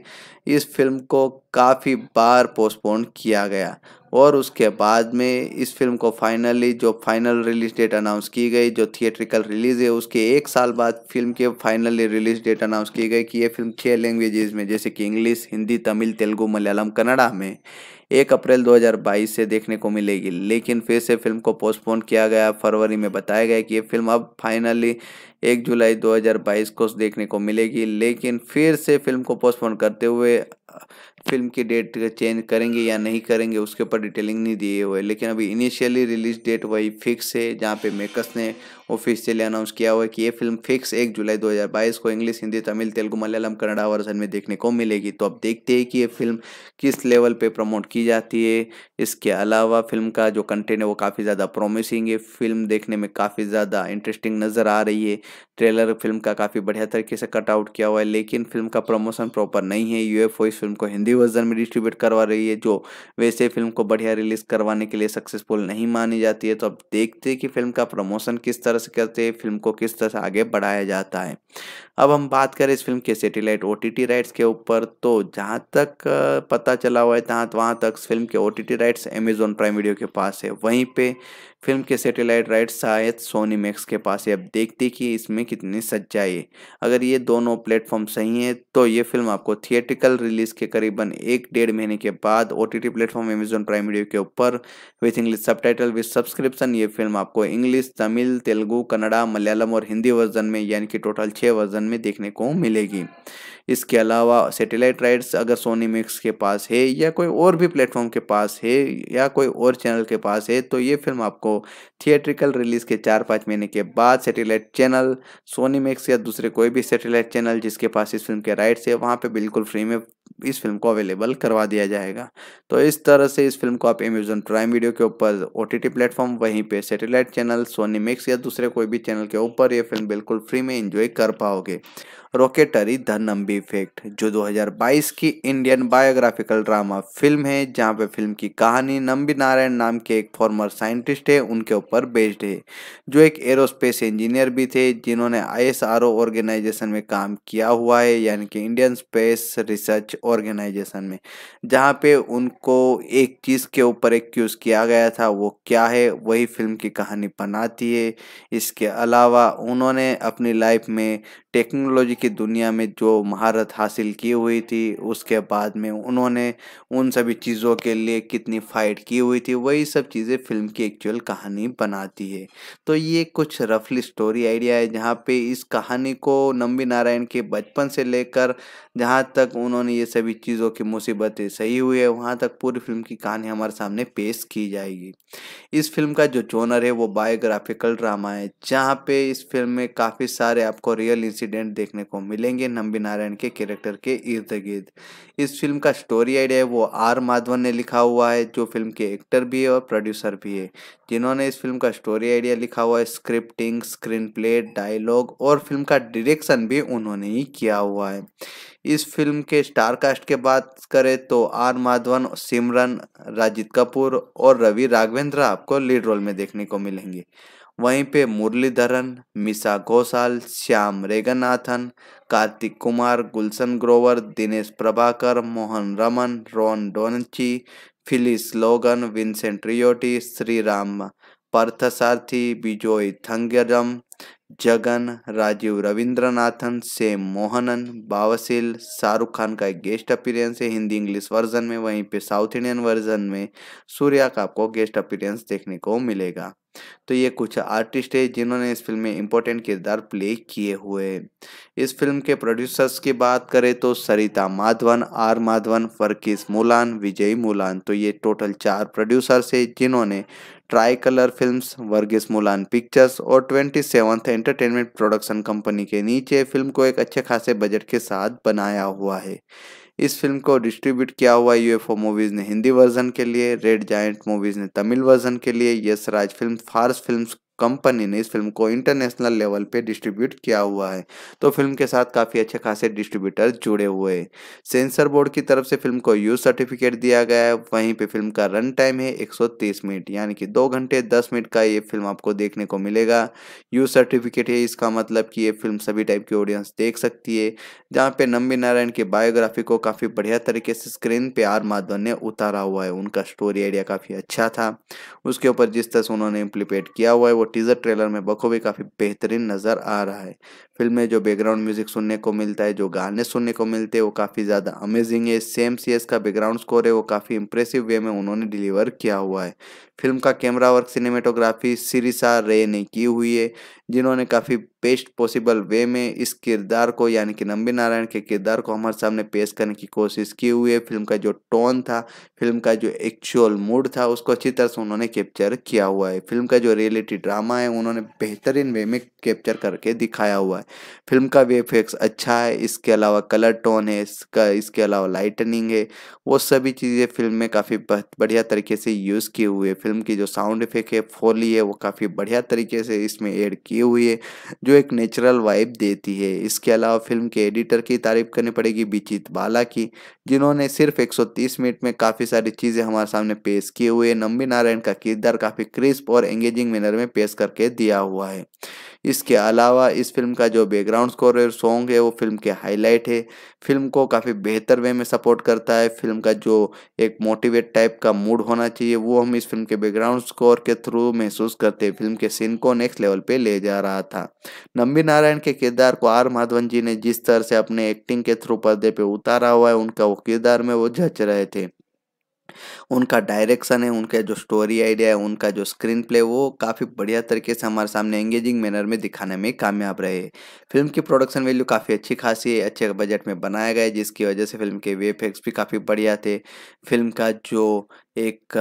इस फिल्म को काफ़ी बार पोस्टपोन किया गया और उसके बाद में इस फिल्म को फाइनली जो फाइनल रिलीज डेट अनाउंस की गई जो थिएट्रिकल रिलीज़ है उसके एक साल बाद फिल्म के फाइनली रिलीज डेट अनाउंस की गई कि ये फिल्म छः लैंग्वेजेस में जैसे कि इंग्लिश हिंदी तमिल तेलुगु मलयालम कन्नड़ा में एक अप्रैल 2022 से देखने को मिलेगी लेकिन फिर से फिल्म को पोस्टपोन किया गया फरवरी में बताया गया कि ये फिल्म अब फाइनली एक जुलाई 2022 को देखने को मिलेगी लेकिन फिर से फिल्म को पोस्टपोन करते हुए फिल्म की डेट चेंज करेंगे या नहीं करेंगे उसके ऊपर डिटेलिंग नहीं दिए हुए लेकिन अभी इनिशियली रिलीज डेट वही फिक्स है जहाँ पे मेकर्स ने ऑफिशियली अनाउंस किया हुआ है कि ये फिल्म फिक्स एक जुलाई 2022 को इंग्लिश हिंदी तमिल तेलुगु मलयालम कन्नड़ा वर्जन में देखने को मिलेगी तो अब देखते हैं कि ये फिल्म किस लेवल पर प्रमोट की जाती है इसके अलावा फिल्म का जो कंटेंट है वो काफ़ी ज़्यादा प्रोमिसिंग है फिल्म देखने में काफ़ी ज़्यादा इंटरेस्टिंग नज़र आ रही है ट्रेलर फिल्म का काफ़ी बढ़िया तरीके से कट आउट किया हुआ है लेकिन फिल्म का प्रमोशन प्रॉपर नहीं है यूएफओ इस फिल्म को हिंदी वर्जन में डिस्ट्रीब्यूट करवा रही है जो वैसे फिल्म को बढ़िया रिलीज करवाने के लिए सक्सेसफुल नहीं मानी जाती है तो अब देखते हैं कि फिल्म का प्रमोशन किस तरह से करते हैं फिल्म को किस तरह से आगे बढ़ाया जाता है अब हम बात करें इस फिल्म के सेटेलाइट ओ राइट्स के ऊपर तो जहाँ तक पता चला हुआ है तहाँ वहाँ तक फिल्म के ओ राइट्स अमेजोन प्राइम वीडियो के पास है वहीं पे फिल्म के सेटेलाइट राइट्स शायद सोनी मैक्स के पास है अब देखते कि इसमें कितनी सच्चाई है अगर ये दोनों प्लेटफॉर्म सही हैं तो ये फिल्म आपको थिएटिकल रिलीज के करीबन एक डेढ़ महीने के बाद O T platform Amazon Prime video के ऊपर with English subtitle with subscription ये फिल्म आपको इंग्लिश तमिल तेलुगू कन्नड़ा मलयालम और हिंदी वर्जन में यानी कि टोटल छः वर्जन में देखने को मिलेगी इसके अलावा सैटेलाइट राइट्स अगर सोनी मिक्स के पास है या कोई और भी प्लेटफॉर्म के पास है या कोई और चैनल के पास है तो ये फिल्म आपको थिएट्रिकल रिलीज के चार पाँच महीने के बाद सैटेलाइट चैनल सोनी मिक्स या दूसरे कोई भी सैटेलाइट चैनल जिसके पास इस फिल्म के राइट्स है वहाँ पर बिल्कुल फ्री में इस फिल्म को अवेलेबल करवा दिया जाएगा तो इस तरह से इस फिल्म को आप अमेजन प्राइम वीडियो के ऊपर ओ टी प्लेटफॉर्म वहीं पे सैटेलाइट चैनल सोनी मिक्स या दूसरे कोई भी चैनल के ऊपर ये फिल्म बिल्कुल फ्री में इंजॉय कर पाओगे रॉकेटरी द नम्बी इफेक्ट जो 2022 की इंडियन बायोग्राफिकल ड्रामा फिल्म है जहां पे फिल्म की कहानी नंबी नारायण नाम के एक फॉर्मर साइंटिस्ट है उनके ऊपर बेस्ड है जो एक एरोस्पेस इंजीनियर भी थे जिन्होंने आई ऑर्गेनाइजेशन में काम किया हुआ है यानी कि इंडियन स्पेस रिसर्च ऑर्गेनाइजेशन में जहाँ पे उनको एक चीज़ के ऊपर एक क्यूज किया गया था वो क्या है वही फिल्म की कहानी बनाती है इसके अलावा उन्होंने अपनी लाइफ में टेक्नोलॉजी की दुनिया में जो महारत हासिल की हुई थी उसके बाद में उन्होंने उन सभी चीज़ों के लिए कितनी फाइट की हुई थी वही सब चीज़ें फिल्म की एक्चुअल कहानी बनाती है तो ये कुछ रफली स्टोरी आइडिया है जहाँ पे इस कहानी को नम्बी नारायण के बचपन से लेकर जहाँ तक उन्होंने ये सभी चीज़ों की मुसीबतें सही हुई है वहाँ तक पूरी फिल्म की कहानी हमारे सामने पेश की जाएगी इस फिल्म का जो जोनर है वो बायोग्राफिकल ड्रामा है जहाँ पे इस फिल्म में काफ़ी सारे आपको रियल इंसिडेंट देखने को मिलेंगे नंबी नारायण के कैरेक्टर के इर्द गिर्द इस फिल्म का स्टोरी आइडिया वो आर माधवन ने लिखा हुआ है जो फिल्म के एक्टर भी है और प्रोड्यूसर भी है जिन्होंने इस फिल्म का स्टोरी आइडिया लिखा हुआ है स्क्रिप्टिंग स्क्रीन प्ले डायलॉग और फिल्म का डायरेक्शन भी उन्होंने ही किया हुआ है इस फिल्म के स्टार कास्ट के बात करें तो आर माधवन सिमरन राजित कपूर और रवि राघवेंद्र आपको लीड रोल में देखने को मिलेंगे वहीं पे Muralidharan Misha Ghoshal Shyam रेगनाथन Karthik Kumar Gulshan Grover Dinesh Prabhakar Mohan Raman Ron Donachie Phyllis Logan Vincent Riotta Shriram Parthasarathy Bijoy थंगरम Jagan Rajiv Ravindranathan से मोहनन बावसिल शाहरुख खान का एक गेस्ट अपीरियंस है हिंदी इंग्लिश वर्जन में वहीं पे साउथ इंडियन वर्जन में सूर्या का आपको गेस्ट अपीरियंस देखने को मिलेगा तो ये कुछ आर्टिस्ट है जिन्होंने इस फिल्म में इम्पोर्टेंट किरदार प्ले किए हुए इस फिल्म के प्रोड्यूसर्स की बात करें तो सरिता माधवन आर माधवन फरकीस मुलान विजय मुलान तो ये टोटल चार प्रोड्यूसर्स है जिन्होंने try colour film Varghese Moolan pictures और twenty seventh entertainment production company के नीचे फिल्म को एक अच्छे खासे बजट के साथ बनाया हुआ है इस फिल्म को डिस्ट्रीब्यूट किया हुआ यूएफओ मूवीज़ ने हिंदी वर्जन के लिए रेड जायंट मूवीज़ ने तमिल वर्जन के लिए Yash Raj film Fars films company ने इस फिल्म को इंटरनेशनल लेवल पे डिस्ट्रीब्यूट किया हुआ है तो फिल्म के साथ काफ़ी अच्छे खासे डिस्ट्रीब्यूटर जुड़े हुए हैं सेंसर बोर्ड की तरफ से फिल्म को यूज सर्टिफिकेट दिया गया है वहीं पे फिल्म का रन टाइम है 130 मिनट यानी कि दो घंटे दस मिनट का ये फिल्म आपको देखने को मिलेगा यूज सर्टिफिकेट है इसका मतलब कि ये फिल्म सभी टाइप की ऑडियंस देख सकती है जहाँ पे नम्बी नारायण की बायोग्राफी को काफ़ी बढ़िया तरीके से स्क्रीन पे आर माधव ने उतारा हुआ है उनका स्टोरी आइडिया काफ़ी अच्छा था उसके ऊपर जिस तरह से उन्होंने इम्प्लीमेंट किया हुआ है वो टीजर ट्रेलर में बखूबी काफी बेहतरीन नजर आ रहा है फिल्म में जो बैकग्राउंड म्यूजिक सुनने को मिलता है जो गाने सुनने को मिलते हैं वो काफ़ी ज़्यादा अमेजिंग है सेम सी एस का बैकग्राउंड स्कोर है वो काफ़ी इंप्रेसिव वे में उन्होंने डिलीवर किया हुआ है फिल्म का कैमरा वर्क सिनेमेटोग्राफी सिरिसा रे ने की हुई है जिन्होंने काफ़ी बेस्ट पॉसिबल वे में इस किरदार को यानी कि नंबी नारायण के किरदार को हमारे सामने पेश करने की कोशिश की हुई है फिल्म का जो टोन था फिल्म का जो एक्चुअल मूड था उसको अच्छी तरह से उन्होंने कैप्चर किया हुआ है फिल्म का जो रियलिटी ड्रामा है उन्होंने बेहतरीन वे में कैप्चर करके दिखाया हुआ है फिल्म का वे इफेक्स अच्छा है इसके अलावा कलर टोन है इसका इसके अलावा लाइटनिंग है वो सभी चीज़ें फिल्म में काफ़ी बढ़िया तरीके से यूज़ किए हुए फिल्म की जो साउंड इफेक्ट है फोली है वो काफ़ी बढ़िया तरीके से इसमें ऐड किए हुए है जो एक नेचुरल वाइब देती है इसके अलावा फिल्म के एडिटर की तारीफ करनी पड़ेगी बिचित बाला की जिन्होंने सिर्फ एक मिनट में काफ़ी सारी चीज़ें हमारे सामने पेश किए हुए नम्बी नारायण का किरदार काफ़ी क्रिस्प और एंगेजिंग मैनर में पेश करके दिया हुआ है इसके अलावा इस फिल्म का जो बैकग्राउंड स्कोर है सॉन्ग है वो फिल्म के हाईलाइट है फिल्म को काफ़ी बेहतर वे में सपोर्ट करता है फिल्म का जो एक मोटिवेट टाइप का मूड होना चाहिए वो हम इस फिल्म के बैकग्राउंड स्कोर के थ्रू महसूस करते हैं फिल्म के सीन को नेक्स्ट लेवल पर ले जा रहा था नंबी नारायण के किरदार को आर माधवन जी ने जिस तरह से अपने एक्टिंग के थ्रू पर्दे पर उतारा हुआ है उनका वो किरदार में वो जच रहे थे उनका डायरेक्शन है उनका जो स्टोरी आइडिया है उनका जो स्क्रीन प्ले वो काफ़ी बढ़िया तरीके से हमारे सामने एंगेजिंग मैनर में दिखाने में कामयाब रहे फिल्म की प्रोडक्शन वैल्यू काफ़ी अच्छी खासी है अच्छे बजट में बनाया गया जिसकी वजह से फिल्म के वे भी काफ़ी बढ़िया थे फिल्म का जो एक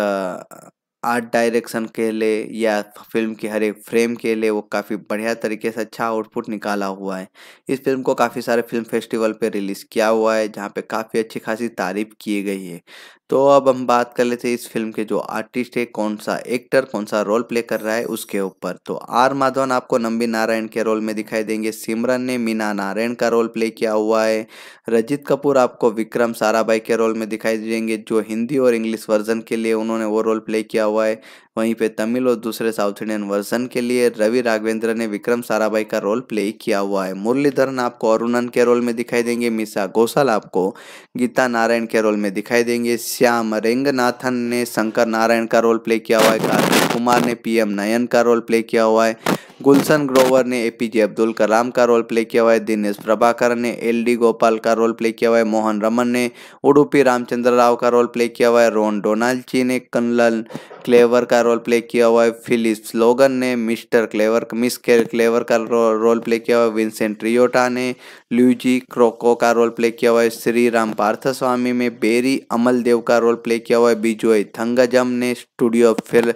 आर्ट डायरेक्शन के लिए या फिल्म के हर एक फ्रेम के लिए वो काफ़ी बढ़िया तरीके से अच्छा आउटपुट निकाला हुआ है इस फिल्म को काफ़ी सारे फिल्म फेस्टिवल पे रिलीज़ किया हुआ है जहाँ पे काफ़ी अच्छी खासी तारीफ की गई है तो अब हम बात कर लेते हैं इस फिल्म के जो आर्टिस्ट है कौन सा एक्टर कौन सा रोल प्ले कर रहा है उसके ऊपर तो आर माधवन आपको नंबी नारायण के रोल में दिखाई देंगे सिमरन ने मीना नारायण का रोल प्ले किया हुआ है रजित कपूर आपको विक्रम साराभाई के रोल में दिखाई देंगे जो हिंदी और इंग्लिश वर्जन के लिए उन्होंने वो रोल प्ले किया हुआ है वहीं पे तमिल और दूसरे साउथ इंडियन वर्जन के लिए रवि राघवेंद्र ने विक्रम साराभाई का रोल प्ले किया हुआ है मुरलीधरन आपको अरुणन के रोल में दिखाई देंगे मिसा घोषाल आपको गीता नारायण के रोल में दिखाई देंगे श्याम रेंगनाथन ने शंकर नारायण का रोल प्ले किया हुआ है कार्तिक कुमार ने पीएम नयन का रोल प्ले किया हुआ है गुलशन ग्रोवर ने एपीजे अब्दुल कलाम का रोल प्ले किया हुआ है दिनेश प्रभाकर ने एलडी गोपाल का रोल प्ले किया हुआ है मोहन रमन ने उडुपी रामचंद्र राव का रोल प्ले किया हुआ है रोन ची ने कन्नल क्लेवर का रोल प्ले किया हुआ है फिलिप स्लोगन ने मिस्टर क्लेवर मिस क्लेवर का रोल प्ले किया हुआ है विंसेंट रियोटा ने ल्यूजी क्रोको का रोल प्ले किया हुआ है श्री राम पार्थस्वामी में बेरी अमल देव का रोल प्ले किया हुआ है बिजोय थंगजम ने स्टूडियो फिल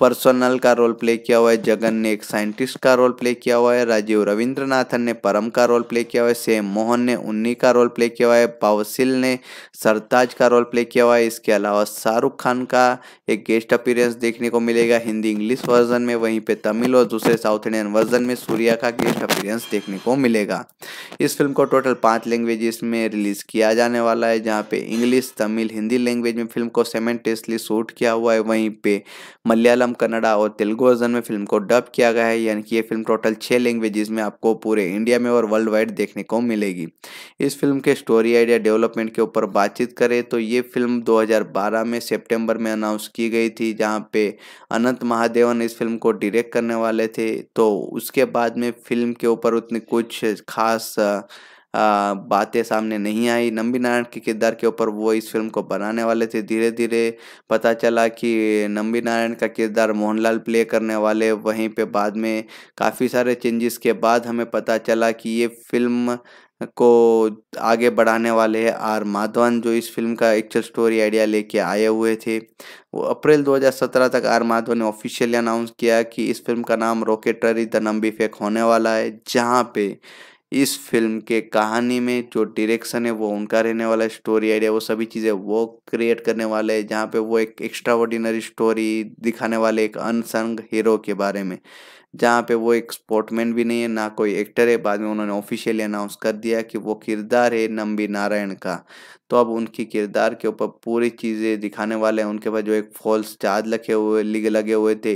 पर्सनल का रोल प्ले किया हुआ है जगन ने एक साइंटिस्ट का रोल प्ले किया हुआ है राजीव रविंद्रनाथन ने परम का रोल प्ले किया हुआ है सेम मोहन ने उन्नी का रोल प्ले किया हुआ है पावसिल ने सरताज का रोल प्ले किया हुआ है इसके अलावा शाहरुख खान का एक गेस्ट अपीरेंस देखने को मिलेगा हिंदी इंग्लिश वर्जन में वहीं पे तमिल और दूसरे साउथ इंडियन वर्जन में सूर्या का गेस्ट अपीरेंस देखने को मिलेगा इस फिल्म को टोटल पाँच लैंग्वेजेस में रिलीज किया जाने वाला है जहाँ पे इंग्लिश तमिल हिंदी लैंग्वेज में फिल्म को सेमेंटेसली शूट किया हुआ है वहीं पे मलयालम मलयालम कन्नडा और तेलुगु वर्जन में फिल्म को डब किया गया है यानी कि ये फिल्म टोटल छः लैंग्वेजेस में आपको पूरे इंडिया में और वर्ल्ड वाइड देखने को मिलेगी इस फिल्म के स्टोरी आइडिया डेवलपमेंट के ऊपर बातचीत करें तो ये फिल्म 2012 में सितंबर में अनाउंस की गई थी जहाँ पे अनंत महादेवन इस फिल्म को डायरेक्ट करने वाले थे तो उसके बाद में फिल्म के ऊपर उतनी कुछ खास बातें सामने नहीं आई नंबी नारायण के किरदार के ऊपर वो इस फिल्म को बनाने वाले थे धीरे धीरे पता चला कि नंबी नारायण का किरदार मोहनलाल प्ले करने वाले वहीं पे बाद में काफ़ी सारे चेंजेस के बाद हमें पता चला कि ये फिल्म को आगे बढ़ाने वाले हैं आर माधवन जो इस फिल्म का एक्चुअल स्टोरी आइडिया लेके आए हुए थे वो अप्रैल 2017 तक आर माधवन ने ऑफिशियली अनाउंस किया कि इस फिल्म का नाम रॉकेटरी द नंबी फेक होने वाला है जहाँ पे इस फिल्म के कहानी में जो डायरेक्शन है वो उनका रहने वाला है स्टोरी आइडिया वो सभी चीज़ें वो क्रिएट करने वाले हैं जहाँ पे वो एक एक्स्ट्रा ऑर्डिनरी स्टोरी दिखाने वाले एक अनसंग हीरो के बारे में जहाँ पे वो एक स्पोर्टमैन भी नहीं है ना कोई एक्टर है बाद में उन्होंने ऑफिशियली अनाउंस कर दिया कि वो किरदार है नम्बी नारायण का तो अब उनकी किरदार के ऊपर पूरी चीज़ें दिखाने वाले हैं उनके पास जो एक फॉल्स चार्ज लगे हुए लगे हुए थे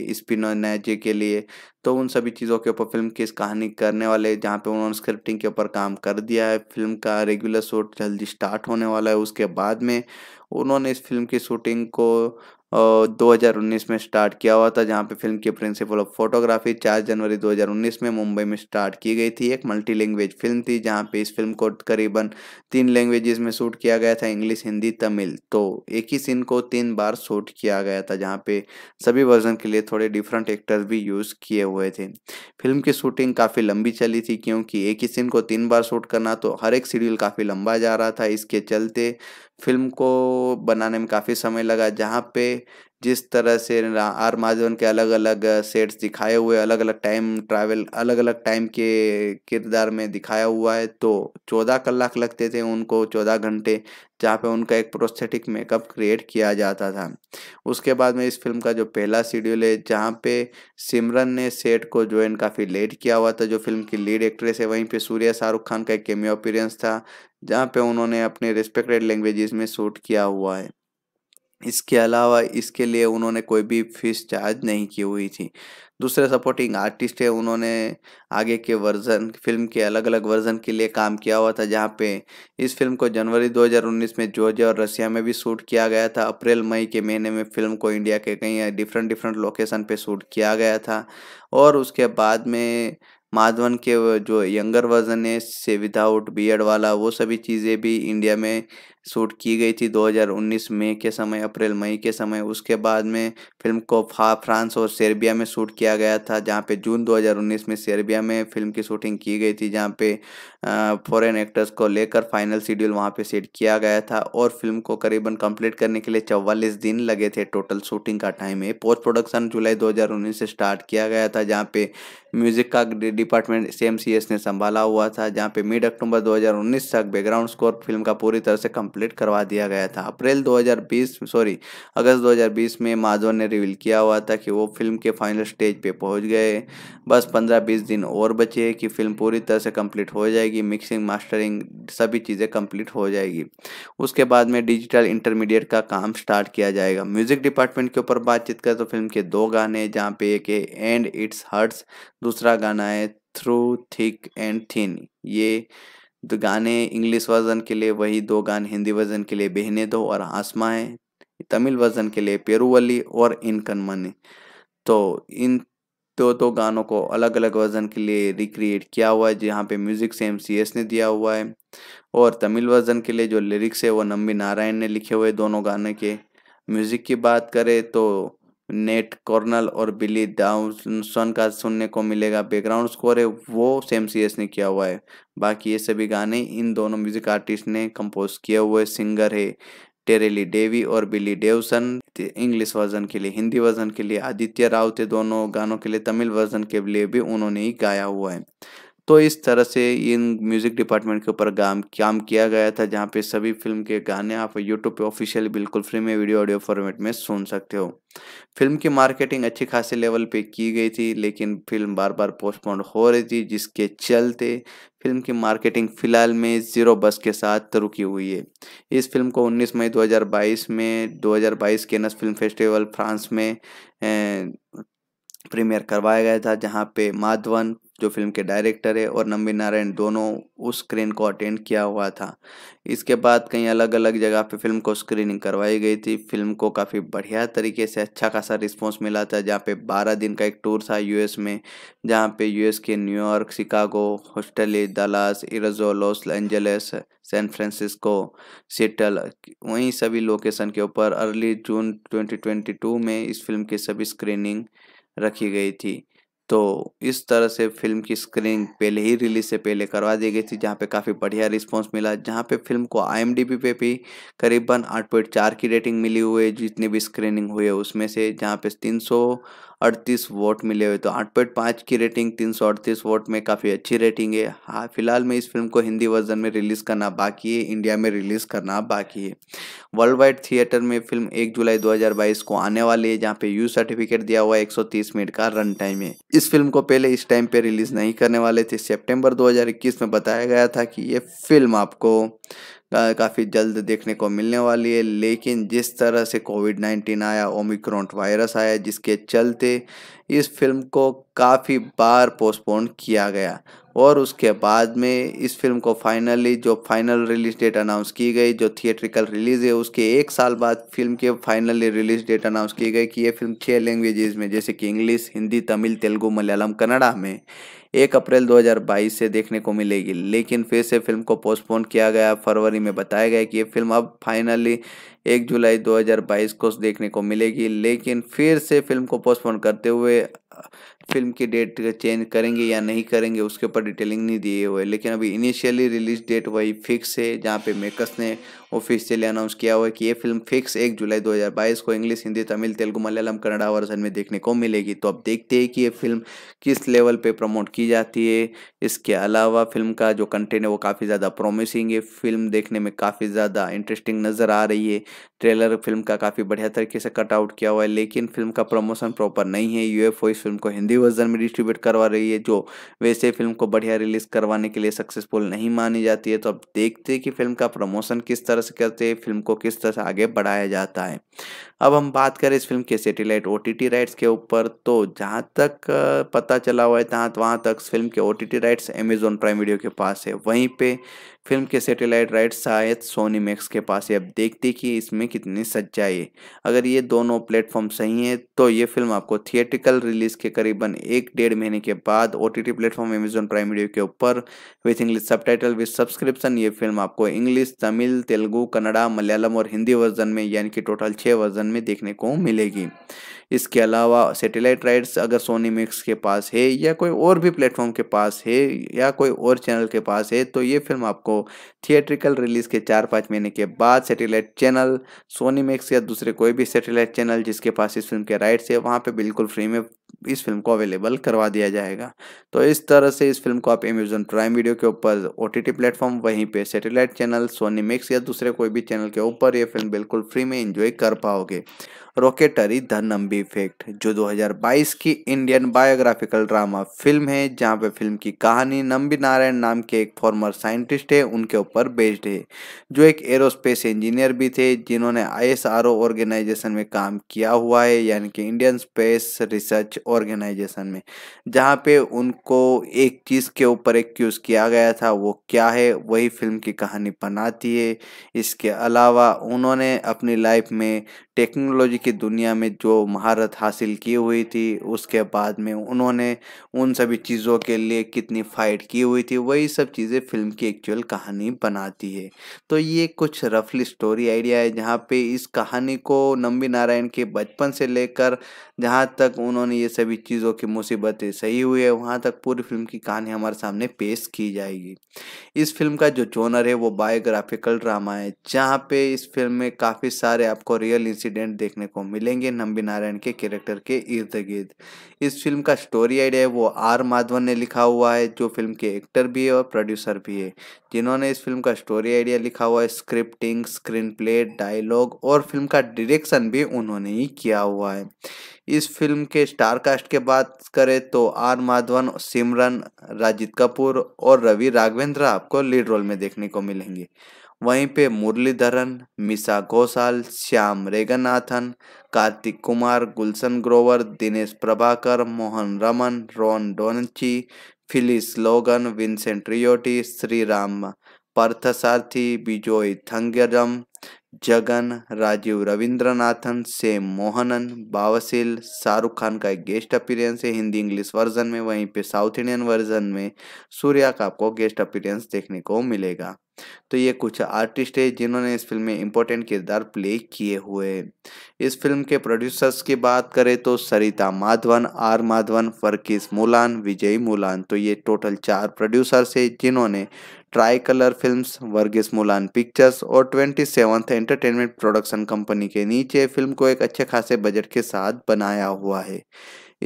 नैजे के लिए तो उन सभी चीज़ों के ऊपर फिल्म की कहानी करने वाले जहाँ पे उन्होंने स्क्रिप्टिंग के ऊपर काम कर दिया है फिल्म का रेगुलर शूट जल्दी स्टार्ट होने वाला है उसके बाद में उन्होंने इस फिल्म की शूटिंग को 2019 में स्टार्ट किया हुआ था जहाँ पे फिल्म की प्रिंसिपल ऑफ फोटोग्राफी 4 जनवरी 2019 में मुंबई में स्टार्ट की गई थी एक मल्टी लैंग्वेज फिल्म थी जहाँ पे इस फिल्म को करीबन तीन लैंग्वेजेस में शूट किया गया था इंग्लिश हिंदी तमिल तो एक ही सीन को तीन बार शूट किया गया था जहाँ पे सभी वर्जन के लिए थोड़े डिफरेंट एक्टर्स भी यूज़ किए हुए थे फिल्म की शूटिंग काफ़ी लंबी चली थी क्योंकि एक ही सीन को तीन बार शूट करना तो हर एक शेड्यूल काफ़ी लंबा जा रहा था इसके चलते फिल्म को बनाने में काफ़ी समय लगा जहाँ पे जिस तरह से आर माधवन के अलग अलग सेट्स दिखाए हुए अलग अलग टाइम ट्रैवल अलग अलग टाइम के किरदार में दिखाया हुआ है तो चौदह कलाक लगते थे उनको चौदह घंटे जहाँ पे उनका एक प्रोस्थेटिक मेकअप क्रिएट किया जाता था उसके बाद में इस फिल्म का जो पहला शेड्यूल है जहाँ पे सिमरन ने सेट को ज्वाइन काफ़ी लेट किया हुआ था जो फिल्म की लीड एक्ट्रेस है वहीं पे सूर्या शाहरुख खान का एक केमियो अपीरेंस था जहाँ पे उन्होंने अपने रिस्पेक्टेड लैंग्वेजेस में शूट किया हुआ है इसके अलावा इसके लिए उन्होंने कोई भी फीस चार्ज नहीं की हुई थी दूसरे सपोर्टिंग आर्टिस्ट है उन्होंने आगे के वर्जन फिल्म के अलग अलग वर्जन के लिए काम किया हुआ था जहाँ पे इस फिल्म को जनवरी 2019 में जॉर्जिया और रशिया में भी शूट किया गया था अप्रैल मई के महीने में फिल्म को इंडिया के कई डिफरेंट डिफरेंट लोकेशन पे शूट किया गया था और उसके बाद में माधवन के जो यंगर वर्जन है से विदाउट बीएड वाला वो सभी चीज़ें भी इंडिया में शूट की गई थी 2019 मई के समय अप्रैल मई के समय उसके बाद में फिल्म को फ्रांस और सर्बिया में शूट किया गया था जहाँ पे जून 2019 में सर्बिया में फिल्म की शूटिंग की गई थी जहाँ पे फॉरेन एक्टर्स को लेकर फाइनल शेड्यूल वहाँ पे सेट किया गया था और फिल्म को करीबन कंप्लीट करने के लिए चौवालीस दिन लगे थे टोटल शूटिंग का टाइम है पोस्ट प्रोडक्शन जुलाई दो से स्टार्ट किया गया था जहाँ पे म्यूजिक का डिपार्टमेंट एम ने संभाला हुआ था जहाँ पे मिड अक्टूबर दो तक बैकग्राउंड स्कोर फिल्म का पूरी तरह से कम्प्लीट कंप्लीट करवा दिया गया था अप्रैल 2020 सॉरी अगस्त 2020 में माधवन ने रिवील किया हुआ था कि वो फिल्म के फाइनल स्टेज पे पहुंच गए बस 15-20 दिन और बचे हैं कि फिल्म पूरी तरह से कंप्लीट हो जाएगी मिक्सिंग मास्टरिंग सभी चीज़ें कंप्लीट हो जाएगी उसके बाद में डिजिटल इंटरमीडिएट का काम स्टार्ट किया जाएगा म्यूजिक डिपार्टमेंट के ऊपर बातचीत करें तो फिल्म के दो गाने जहाँ पे एक है एंड इट्स हर्ट्स दूसरा गाना है थ्रू थिक एंड थिन ये दो गाने इंग्लिश वर्जन के लिए वही दो गाने हिंदी वर्जन के लिए बहने दो और आसमा है तमिल वर्जन के लिए पेरूवली और इनकन मनी तो इन दो दो गानों को अलग अलग वर्जन के लिए रिक्रिएट किया हुआ है जहाँ पे म्यूज़िक से एम ने दिया हुआ है और तमिल वर्जन के लिए जो लिरिक्स है वो नम्बी नारायण ने लिखे हुए दोनों गाने के म्यूज़िक की बात करें तो नेट कॉर्नल और बिली डाउनसन का सुनने को मिलेगा बैकग्राउंड स्कोर है वो सेम सी एस ने किया हुआ है बाकी ये सभी गाने इन दोनों म्यूजिक आर्टिस्ट ने कंपोज किए हुए सिंगर है टेरेली डेवी और बिली डेवसन इंग्लिश वर्जन के लिए हिंदी वर्जन के लिए आदित्य राव थे दोनों गानों के लिए तमिल वर्जन के लिए भी उन्होंने ही गाया हुआ है तो इस तरह से इन म्यूज़िक डिपार्टमेंट के ऊपर काम काम किया गया था जहाँ पे सभी फिल्म के गाने आप यूट्यूब पे ऑफिशियल बिल्कुल फ्री में वीडियो ऑडियो फॉर्मेट में सुन सकते हो फिल्म की मार्केटिंग अच्छी खासी लेवल पे की गई थी लेकिन फिल्म बार बार पोस्टपोन हो रही थी जिसके चलते फिल्म की मार्केटिंग फिलहाल में ज़ीरो बस के साथ रुकी हुई है इस फिल्म को 19 मई 2022 में 2022 के नस फिल्म फेस्टिवल फ्रांस में ए, प्रीमियर करवाया गया था जहाँ पे माधवन जो फिल्म के डायरेक्टर है और नंबी नारायण दोनों उस स्क्रीन को अटेंड किया हुआ था इसके बाद कहीं अलग अलग जगह पे फिल्म को स्क्रीनिंग करवाई गई थी फिल्म को काफ़ी बढ़िया तरीके से अच्छा खासा रिस्पॉन्स मिला था जहाँ पे 12 दिन का एक टूर था यूएस में जहाँ पे यूएस के न्यूयॉर्क शिकागो हॉस्टली दलास इरजो Los Angeles San Francisco Seattle वहीं सभी लोकेशन के ऊपर अर्ली जून 2022 में इस फिल्म की सभी स्क्रीनिंग रखी गई थी तो इस तरह से फिल्म की स्क्रीनिंग पहले ही रिलीज से पहले करवा दी गई थी जहाँ पे काफ़ी बढ़िया रिस्पांस मिला जहाँ पे फिल्म को आई पे भी करीबन आठ पॉइंट चार की रेटिंग मिली हुई है जितनी भी स्क्रीनिंग हुई है उसमें से जहाँ पे तीन सौ अड़तीस वोट मिले हुए तो आठ पॉइंट पाँच की रेटिंग तीन सौ अड़तीस वोट में काफ़ी अच्छी रेटिंग है हाँ फिलहाल में इस फिल्म को हिंदी वर्जन में रिलीज़ करना बाकी है इंडिया में रिलीज़ करना बाकी है वर्ल्ड वाइड थिएटर में फिल्म एक जुलाई 2022 को आने वाली है जहाँ पे यू सर्टिफिकेट दिया हुआ है तीस मिनट का रन टाइम है इस फिल्म को पहले इस टाइम पे रिलीज़ नहीं करने वाले थे हजार इक्कीस में बताया गया था कि ये फिल्म आपको काफ़ी जल्द देखने को मिलने वाली है लेकिन जिस तरह से कोविड नाइन्टीन आया ओमिक्रॉन वायरस आया जिसके चलते इस फिल्म को काफ़ी बार पोस्टपोन किया गया और उसके बाद में इस फिल्म को फाइनली जो फाइनल रिलीज डेट अनाउंस की गई जो थिएट्रिकल रिलीज है उसके एक साल बाद फिल्म के फाइनली रिलीज डेट अनाउंस की गई कि ये फिल्म छः लैंग्वेजेस में जैसे कि इंग्लिश हिंदी तमिल तेलुगू मलयालम कन्नड़ा में एक अप्रैल 2022 से देखने को मिलेगी लेकिन फिर से फिल्म को पोस्टपोन किया गया फरवरी में बताया गया कि ये फिल्म अब फाइनली एक जुलाई 2022 को देखने को मिलेगी लेकिन फिर से फिल्म को पोस्टपोन करते हुए फिल्म की डेट चेंज करेंगे या नहीं करेंगे उसके ऊपर डिटेलिंग नहीं दिए हुए लेकिन अभी इनिशियली रिलीज डेट वही फिक्स है जहाँ पे मेकर्स ने ऑफिशियली अनाउंस किया हुआ है कि ये फिल्म फिक्स एक जुलाई 2022 को इंग्लिश हिंदी तमिल तेलुगु मलयालम कन्नड़ा वर्जन में देखने को मिलेगी तो अब देखते हैं कि ये फिल्म किस लेवल पर प्रमोट की जाती है इसके अलावा फिल्म का जो कंटेंट है वो काफ़ी ज़्यादा प्रोमिसिंग है फिल्म देखने में काफ़ी ज़्यादा इंटरेस्टिंग नज़र आ रही है ट्रेलर फिल्म का काफ़ी बढ़िया तरीके से कटआउट किया हुआ है लेकिन फिल्म का प्रमोशन प्रॉपर नहीं है ओ इस फिल्म को हिंदी वर्जन में डिस्ट्रीब्यूट करवा रही है जो वैसे फिल्म को बढ़िया रिलीज करवाने के लिए सक्सेसफुल नहीं मानी जाती है तो अब देखते हैं कि फिल्म का प्रमोशन किस तरह से करते हैं फिल्म को किस तरह से आगे बढ़ाया जाता है अब हम बात करें इस फिल्म के सेटेलाइट ओ राइट्स के ऊपर तो जहाँ तक पता चला हुआ है तहाँ वहाँ तक फिल्म के ओ राइट्स अमेजोन प्राइम वीडियो के पास है वहीं पे फिल्म के सेटेलाइट राइट्स शायद सोनी मैक्स के पास है अब देखते कि इसमें कितनी सच्चाई अगर ये दोनों प्लेटफॉर्म सही हैं तो ये फिल्म आपको थिएटिकल रिलीज के करीबन एक डेढ़ महीने के बाद O T platform Amazon Prime video के ऊपर with English subtitle with subscription ये फिल्म आपको इंग्लिश तमिल तेलुगू कन्नड़ा मलयालम और हिंदी वर्जन में यानी कि टोटल छः वर्जन में देखने को मिलेगी इसके अलावा सैटेलाइट राइट्स अगर सोनी मिक्स के पास है या कोई और भी प्लेटफॉर्म के पास है या कोई और चैनल के पास है तो ये फिल्म आपको थिएट्रिकल रिलीज़ के चार पाँच महीने के बाद सैटेलाइट चैनल सोनी मिक्स या दूसरे कोई भी सैटेलाइट चैनल जिसके पास इस फिल्म के राइट्स है वहाँ पर बिल्कुल फ्री में इस फिल्म को अवेलेबल करवा दिया जाएगा तो इस तरह से इस फिल्म को आप अमेजोन प्राइम वीडियो के ऊपर ओ टी टी प्लेटफॉर्म वहीं पे सैटेलाइट चैनल सोनी मिक्स या दूसरे कोई भी चैनल के ऊपर ये फिल्म बिल्कुल फ्री में इंजॉय कर पाओगे रॉकेटरी द नम्बी इफेक्ट जो 2022 की इंडियन बायोग्राफिकल ड्रामा फिल्म है जहां पे फिल्म की कहानी नम्बी नारायण नाम के एक फॉर्मर साइंटिस्ट है उनके ऊपर बेस्ड है जो एक एरोस्पेस इंजीनियर भी थे जिन्होंने आईएसआरओ ऑर्गेनाइजेशन में काम किया हुआ है यानी कि इंडियन स्पेस रिसर्च ऑर्गेनाइजेशन में जहाँ पे उनको एक चीज़ के ऊपर एक क्यूज किया गया था वो क्या है वही फिल्म की कहानी बनाती है इसके अलावा उन्होंने अपनी लाइफ में टेक्नोलॉजी की दुनिया में जो महारत हासिल की हुई थी उसके बाद में उन्होंने उन सभी चीज़ों के लिए कितनी फाइट की हुई थी वही सब चीज़ें फिल्म की एक्चुअल कहानी बनाती है तो ये कुछ रफली स्टोरी आइडिया है जहाँ पे इस कहानी को नम्बी नारायण के बचपन से लेकर जहाँ तक उन्होंने ये सभी चीज़ों की मुसीबतें सही हुई है वहाँ तक पूरी फिल्म की कहानी हमारे सामने पेश की जाएगी इस फिल्म का जो जोनर है वो बायोग्राफिकल ड्रामा है जहाँ पे इस फिल्म में काफ़ी सारे आपको रियल इंसिडेंट इंसिडेंट देखने को मिलेंगे नंबी नारायण के कैरेक्टर के इर्द गिर्द इस फिल्म का स्टोरी आइडिया है वो आर माधवन ने लिखा हुआ है जो फिल्म के एक्टर भी है और प्रोड्यूसर भी है जिन्होंने इस फिल्म का स्टोरी आइडिया लिखा हुआ है स्क्रिप्टिंग स्क्रीन प्ले डायलॉग और फिल्म का डायरेक्शन भी उन्होंने ही किया हुआ है इस फिल्म के स्टार कास्ट के बात करें तो आर माधवन सिमरन राजित कपूर और रवि राघवेंद्र आपको लीड रोल में देखने को मिलेंगे वहीं पे Muralidharan Misha Ghoshal Shyam रेगनाथन Karthik Kumar Gulshan Grover Dinesh Prabhakar Mohan Raman Ron Donachie Phyllis Logan Vincent Riotta Sriram Parthasarathy Bijoy थंगरम Jagan Rajiv Ravindranathan Sam मोहनन बावसिल शाहरुख खान का एक गेस्ट अपीरियंस है हिंदी इंग्लिश वर्जन में वहीं पे साउथ इंडियन वर्जन में सूर्या का आपको गेस्ट अपीरियंस देखने को मिलेगा तो ये कुछ आर्टिस्ट है जिन्होंने इस फिल्म में इम्पोर्टेंट किरदार प्ले किए हुए इस फिल्म के प्रोड्यूसर्स की बात करें तो सरिता माधवन आर माधवन फरकीस मूलान विजय मूलान तो ये टोटल चार प्रोड्यूसर्स है जिन्होंने try colour film Varghese Moolan pictures और twenty seventh entertainment production company के नीचे फिल्म को एक अच्छे खासे बजट के साथ बनाया हुआ है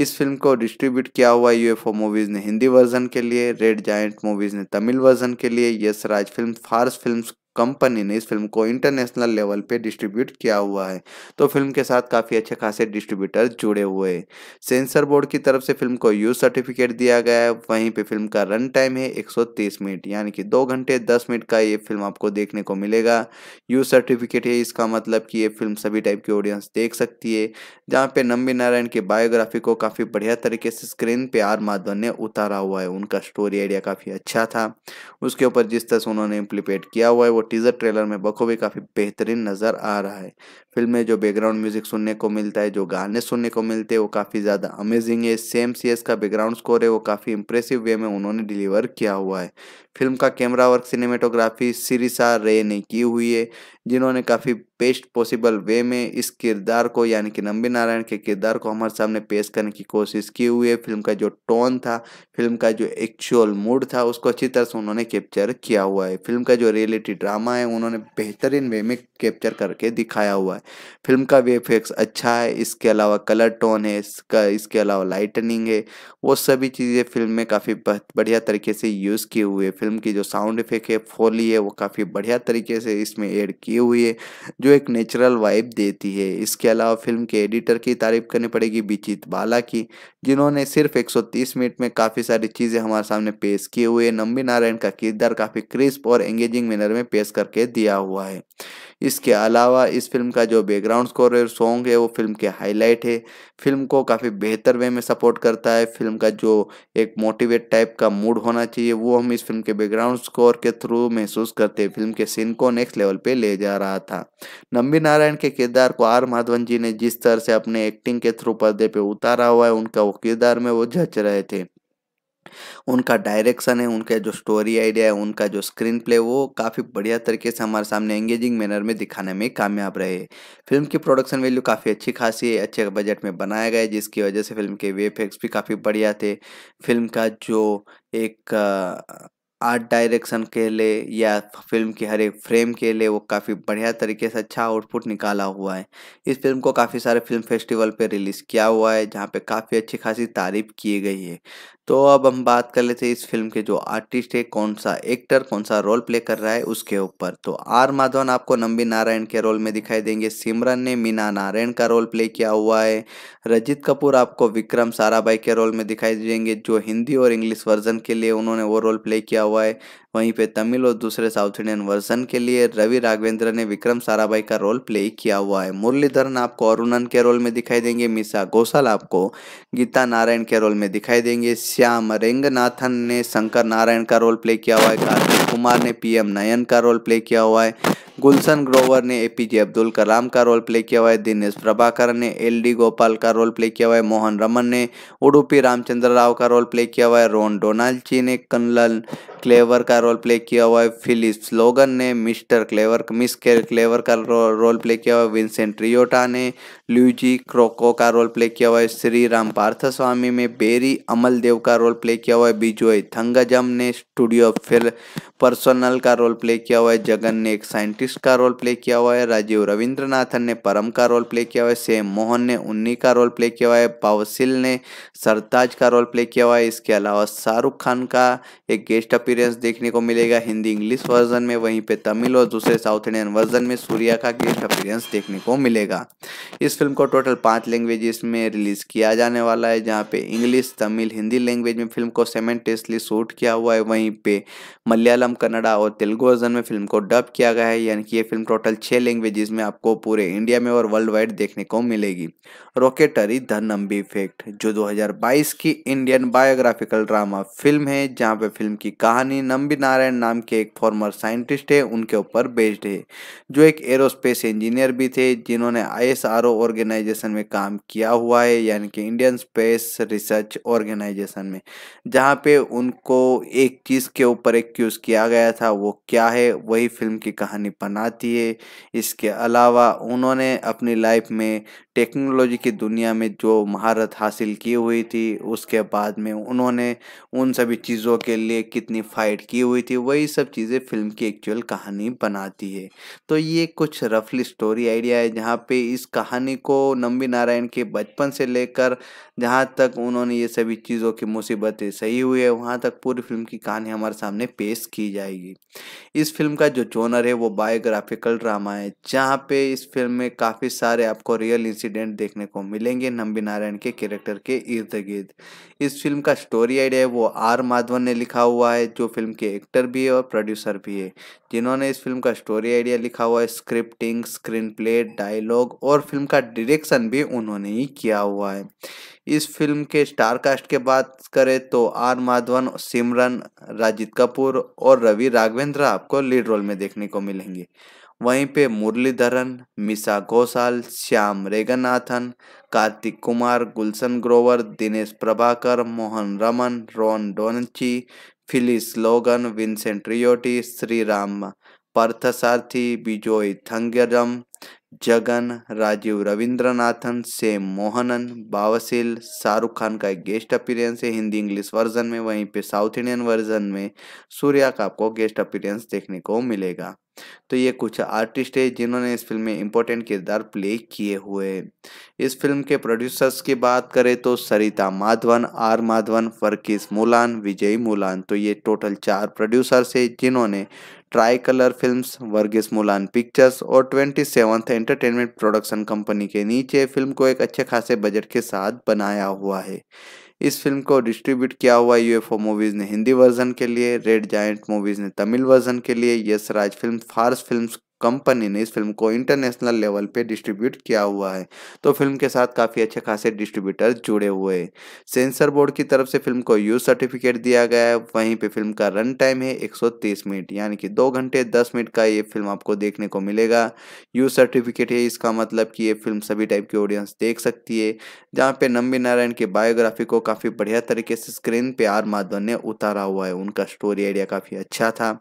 इस फिल्म को डिस्ट्रीब्यूट किया हुआ यूएफओ मूवीज ने हिंदी वर्जन के लिए रेड जायंट मूवीज ने तमिल वर्जन के लिए Yash Raj film Fars films company ने इस फिल्म को इंटरनेशनल लेवल पे डिस्ट्रीब्यूट किया हुआ है तो फिल्म के साथ काफ़ी अच्छे खासे डिस्ट्रीब्यूटर जुड़े हुए हैं सेंसर बोर्ड की तरफ से फिल्म को यूज सर्टिफिकेट दिया गया है वहीं पे फिल्म का रन टाइम है 130 मिनट यानी कि दो घंटे दस मिनट का ये फिल्म आपको देखने को मिलेगा यूज सर्टिफिकेट है इसका मतलब कि ये फिल्म सभी टाइप की ऑडियंस देख सकती है जहाँ पे नम्बी नारायण की बायोग्राफी को काफ़ी बढ़िया तरीके से स्क्रीन पे आर माधवन ने उतारा हुआ है उनका स्टोरी आइडिया काफ़ी अच्छा था उसके ऊपर जिस तरह से उन्होंने इम्प्लीपेट किया हुआ है वो टीज़र ट्रेलर में बखूबी काफ़ी बेहतरीन नज़र आ रहा है फिल्म में जो बैकग्राउंड म्यूजिक सुनने को मिलता है जो गाने सुनने को मिलते हैं वो काफ़ी ज़्यादा अमेजिंग है सेम सी एस का बैकग्राउंड स्कोर है वो काफ़ी इंप्रेसिव वे में उन्होंने डिलीवर किया हुआ है फिल्म का कैमरा वर्क सिनेमेटोग्राफी सिरिसा रे ने की हुई है जिन्होंने काफ़ी बेस्ट पॉसिबल वे में इस किरदार को यानी कि नंबी नारायण के किरदार को हमारे सामने पेश करने की कोशिश की हुई है फिल्म का जो टोन था फिल्म का जो एक्चुअल मूड था उसको अच्छी तरह से उन्होंने कैप्चर किया हुआ है फिल्म का जो रियलिटी ड्रामा है उन्होंने बेहतरीन वे में कैप्चर करके दिखाया हुआ है है फिल्म का वी अच्छा है इसके अलावा कलर टोन है इसका इसके अलावा लाइटनिंग है वो सभी चीज़ें फिल्म में काफ़ी बढ़िया तरीके से यूज़ किए हुए फिल्म की जो साउंड इफेक्ट है फोली है वो काफ़ी बढ़िया तरीके से इसमें ऐड किए हुए है जो एक नेचुरल वाइब देती है इसके अलावा फिल्म के एडिटर की तारीफ करनी पड़ेगी बिचित बाला की जिन्होंने सिर्फ एक मिनट में काफ़ी सारी चीज़ें हमारे सामने पेश किए हुए नम्बी नारायण का किरदार काफ़ी क्रिस्प और एंगेजिंग मैनर में पेश करके दिया हुआ है इसके अलावा इस फिल्म का जो बैकग्राउंड स्कोर है सॉन्ग है वो फिल्म के हाईलाइट है फिल्म को काफ़ी बेहतर वे में सपोर्ट करता है फिल्म का जो एक मोटिवेट टाइप का मूड होना चाहिए वो हम इस फिल्म के बैकग्राउंड स्कोर के थ्रू महसूस करते हैं फिल्म के सीन को नेक्स्ट लेवल पे ले जा रहा था नंबी नारायण के किरदार को आर माधवन जी ने जिस तरह से अपने एक्टिंग के थ्रू पर्दे पर उतारा हुआ है उनका वो किरदार में वो जच रहे थे उनका डायरेक्शन है उनका जो स्टोरी आइडिया है उनका जो स्क्रीन प्ले वो काफ़ी बढ़िया तरीके से हमारे सामने एंगेजिंग मैनर में दिखाने में कामयाब रहे फिल्म की प्रोडक्शन वैल्यू काफ़ी अच्छी खासी है अच्छे बजट में बनाया गया जिसकी वजह से फिल्म के वे भी काफ़ी बढ़िया थे फिल्म का जो एक आर्ट डायरेक्शन के लिए या फिल्म के हर एक फ्रेम के लिए वो काफ़ी बढ़िया तरीके से अच्छा आउटपुट निकाला हुआ है इस फिल्म को काफ़ी सारे फिल्म फेस्टिवल पे रिलीज़ किया हुआ है जहाँ पे काफ़ी अच्छी खासी तारीफ की गई है तो अब हम बात कर लेते हैं इस फिल्म के जो आर्टिस्ट है कौन सा एक्टर कौन सा रोल प्ले कर रहा है उसके ऊपर तो आर माधवन आपको नंबी नारायण के रोल में दिखाई देंगे सिमरन ने मीना नारायण का रोल प्ले किया हुआ है रजित कपूर आपको विक्रम साराभाई के रोल में दिखाई देंगे जो हिंदी और इंग्लिश वर्जन के लिए उन्होंने वो रोल प्ले किया हुआ है वहीं पे तमिल और दूसरे साउथ इंडियन वर्जन के लिए रवि राघवेंद्र ने विक्रम साराभाई का रोल प्ले किया हुआ है मुरलीधरन आपको अरुणन के रोल में दिखाई देंगे मिसा घोषाल आपको गीता नारायण के रोल में दिखाई देंगे श्याम रेंगनाथन ने शंकर नारायण का रोल प्ले किया हुआ है कार्तिक कुमार ने पीएम नयन का रोल प्ले किया हुआ है गुलशन ग्रोवर ने एपीजे अब्दुल कलाम का रोल प्ले किया हुआ है दिनेश प्रभाकर ने एलडी गोपाल का रोल प्ले किया हुआ है मोहन रमन ने उडुपी रामचंद्र राव का रोल प्ले किया हुआ है रोन डोनाल्ची ने कन्नल क्लेवर का रोल प्ले किया हुआ है फिलिप्स लोगन ने मिस्टर क्लेवर मिस क्लेवर का रो, रोल प्ले किया हुआ है विंसेंट रियोटा ने ल्यूजी क्रोको का रोल प्ले किया हुआ है श्री राम पार्थस्वामी में बेरी अमल देव का रोल प्ले किया हुआ है बिजोय थंगजम ने स्टूडियो फिल पर्सनल का रोल प्ले किया हुआ है जगन ने एक साइंटिस्ट का रोल प्ले किया हुआ है राजीव रविंद्रनाथन ने परम का रोल प्ले किया हुआ है सेम मोहन ने उन्नी का रोल प्ले किया हुआ है पावसिल ने सरताज का रोल प्ले किया हुआ है इसके अलावा शाहरुख खान का एक गेस्ट अपील एक्सपीरियंस देखने को मिलेगा हिंदी इंग्लिश वर्जन में वहीं पे तमिल और दूसरे साउथ इंडियन वर्जन में सूर्या का गेस्ट अपीयरेंस देखने को मिलेगा इस फिल्म को टोटल पाँच लैंग्वेजेस में रिलीज़ किया जाने वाला है जहाँ पे इंग्लिश तमिल हिंदी लैंग्वेज में फिल्म को सेमेंटेसली शूट किया हुआ है वहीं पे मलयालम कन्नड़ा और तेलुगु वर्जन में फिल्म को डब किया गया है यानी कि ये फिल्म टोटल छः लैंग्वेजेस में आपको पूरे इंडिया में और वर्ल्ड वाइड देखने को मिलेगी रॉकेटरी द नंबी इफेक्ट जो 2022 की इंडियन बायोग्राफिकल ड्रामा फिल्म है जहाँ पे फिल्म की कहानी कहानी नंबी नारायण नाम के एक फॉर्मर साइंटिस्ट है उनके ऊपर बेस्ड है जो एक एरोस्पेस इंजीनियर भी थे जिन्होंने आईएसआरओ ऑर्गेनाइजेशन में काम किया हुआ है यानी कि इंडियन स्पेस रिसर्च ऑर्गेनाइजेशन में जहाँ पे उनको एक चीज़ के ऊपर एक क्यूज किया गया था वो क्या है वही फिल्म की कहानी बनाती है इसके अलावा उन्होंने अपनी लाइफ में टेक्नोलॉजी की दुनिया में जो महारत हासिल की हुई थी उसके बाद में उन्होंने उन सभी चीज़ों के लिए कितनी फाइट की हुई थी वही सब चीज़ें फिल्म की एक्चुअल कहानी बनाती है तो ये कुछ रफली स्टोरी आइडिया है जहाँ पे इस कहानी को नम्बी नारायण के बचपन से लेकर जहाँ तक उन्होंने ये सभी चीज़ों की मुसीबतें सही हुई है वहाँ तक पूरी फिल्म की कहानी हमारे सामने पेश की जाएगी इस फिल्म का जो जोनर है वो बायोग्राफिकल ड्रामा है जहाँ पे इस फिल्म में काफ़ी सारे आपको रियल इंसिडेंट देखने को मिलेंगे नम्बी नारायण के कैरेक्टर के इर्द गिर्द इस फिल्म का स्टोरी आइडिया है वो आर माधवन ने लिखा हुआ है जो फिल्म के एक्टर भी है और प्रोड्यूसर भी है जिन्होंने इस फिल्म का स्टोरी आइडिया लिखा हुआ है स्क्रिप्टिंग स्क्रीन प्ले डायलॉग और फिल्म का डायरेक्शन भी उन्होंने ही किया हुआ है इस फिल्म के स्टार कास्ट के बात करें तो आर माधवन सिमरन राजित कपूर और रवि राघवेंद्र आपको लीड रोल में देखने को मिलेंगे वहीं पे Muralidharan Misha Ghoshal Shyam रेगनाथन Karthik Kumar Gulshan Grover Dinesh Prabhakar Mohan Raman Ron Donachie Phyllis Logan Vincent Riotta Sriram Parthasarathy Bijoy Thangjam Jagan Rajiv Ravindranathan से मोहनन बावसिल शाहरुख खान का एक गेस्ट अपीरियंस है हिंदी इंग्लिश वर्जन में वहीं पे साउथ इंडियन वर्जन में सूर्या का आपको गेस्ट अपीरियंस देखने को मिलेगा तो ये कुछ आर्टिस्ट है जिन्होंने इस फिल्म में इम्पोर्टेंट किरदार प्ले किए हुए इस फिल्म के प्रोड्यूसर्स की बात करें तो सरिता माधवन आर माधवन फरकीस मुलान विजय मुलान तो ये टोटल चार प्रोड्यूसर्स है जिन्होंने try colour film Varghese Moolan pictures और twenty seventh entertainment production company के नीचे फिल्म को एक अच्छे खासे बजट के साथ बनाया हुआ है इस फिल्म को डिस्ट्रीब्यूट किया हुआ यूएफओ मूवीज़ ने हिंदी वर्जन के लिए रेड जायंट मूवीज़ ने तमिल वर्जन के लिए Yash Raj film Fars films company ने इस फिल्म को इंटरनेशनल लेवल पे डिस्ट्रीब्यूट किया हुआ है तो फिल्म के साथ काफ़ी अच्छे खासे डिस्ट्रीब्यूटर जुड़े हुए हैं सेंसर बोर्ड की तरफ से फिल्म को यू सर्टिफिकेट दिया गया है वहीं पे फिल्म का रन टाइम है 130 मिनट यानी कि दो घंटे दस मिनट का ये फिल्म आपको देखने को मिलेगा यू सर्टिफिकेट है इसका मतलब कि ये फिल्म सभी टाइप की ऑडियंस देख सकती है जहाँ पे नम्बी नारायण की बायोग्राफी को काफ़ी बढ़िया तरीके से स्क्रीन पे आर माधव ने उतारा हुआ है उनका स्टोरी आइडिया काफ़ी अच्छा था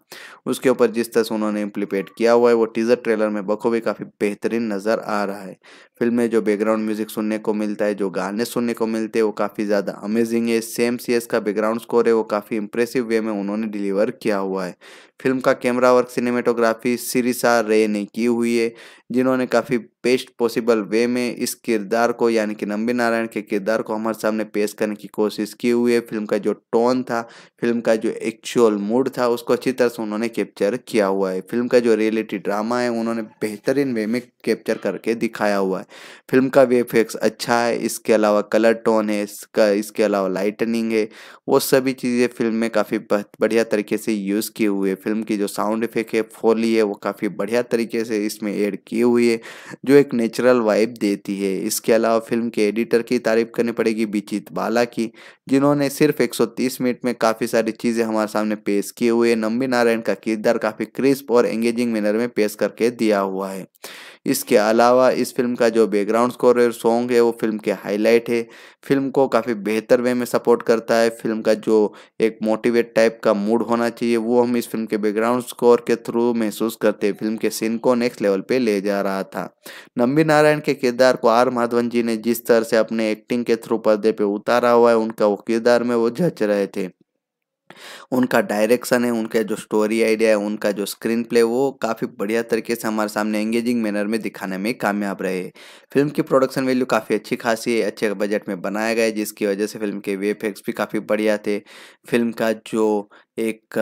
उसके ऊपर जिस तरह से उन्होंने इम्प्लीपेट किया हुआ है वो टीजर ट्रेलर में बखूबी काफ़ी बेहतरीन नज़र आ रहा है फिल्म में जो बैकग्राउंड म्यूजिक सुनने को मिलता है जो गाने सुनने को मिलते हैं वो काफ़ी ज़्यादा अमेजिंग है सेम सी का बैकग्राउंड स्कोर है वो काफ़ी इंप्रेसिव वे में उन्होंने डिलीवर किया हुआ है फिल्म का कैमरा वर्क सिनेमेटोग्राफी सिरिसा रे ने की हुई है जिन्होंने काफ़ी बेस्ट पॉसिबल वे में इस किरदार को यानी कि नंबी नारायण के किरदार को हमारे सामने पेश करने की कोशिश की हुई है फिल्म का जो टोन था फिल्म का जो एक्चुअल मूड था उसको अच्छी तरह से उन्होंने कैप्चर किया हुआ है फिल्म का जो रियलिटी ड्रामा ड्रामा है उन्होंने बेहतरीन वे में कैप्चर करके दिखाया हुआ है फिल्म का वे इफेक्ट्स अच्छा है इसके अलावा कलर टोन है इसका इसके अलावा लाइटनिंग है वो सभी चीज़ें फिल्म में काफ़ी बढ़िया तरीके से यूज़ किए हुए फिल्म की जो साउंड इफेक्ट है फोली है वो काफ़ी बढ़िया तरीके से इसमें एड की हुई है जो एक नेचुरल वाइब देती है इसके अलावा फिल्म के एडिटर की तारीफ करनी पड़ेगी बिचित बाला की जिन्होंने सिर्फ एक मिनट में काफ़ी सारी चीज़ें हमारे सामने पेश किए हुए नंबी नारायण का किरदार काफ़ी क्रिस्प और एंगेजिंग मैनर में पेश करके दिया हुआ है इसके अलावा इस फिल्म का जो बैकग्राउंड स्कोर है सॉन्ग है वो फिल्म के हाईलाइट है फिल्म को काफ़ी बेहतर वे में सपोर्ट करता है फिल्म का जो एक मोटिवेट टाइप का मूड होना चाहिए वो हम इस फिल्म के बैकग्राउंड स्कोर के थ्रू महसूस करते हैं फिल्म के सीन को नेक्स्ट लेवल पे ले जा रहा था नंबी नारायण के किरदार को आर माधवन जी ने जिस तरह से अपने एक्टिंग के थ्रू पर्दे पर उतारा हुआ है उनका वो किरदार में वो जच रहे थे उनका डायरेक्शन है उनका जो स्टोरी आइडिया है उनका जो स्क्रीन प्ले वो काफ़ी बढ़िया तरीके से हमारे सामने एंगेजिंग मैनर में दिखाने में कामयाब रहे फिल्म की प्रोडक्शन वैल्यू काफ़ी अच्छी खासी है अच्छे बजट में बनाया गया जिसकी वजह से फिल्म के वे भी काफ़ी बढ़िया थे फिल्म का जो एक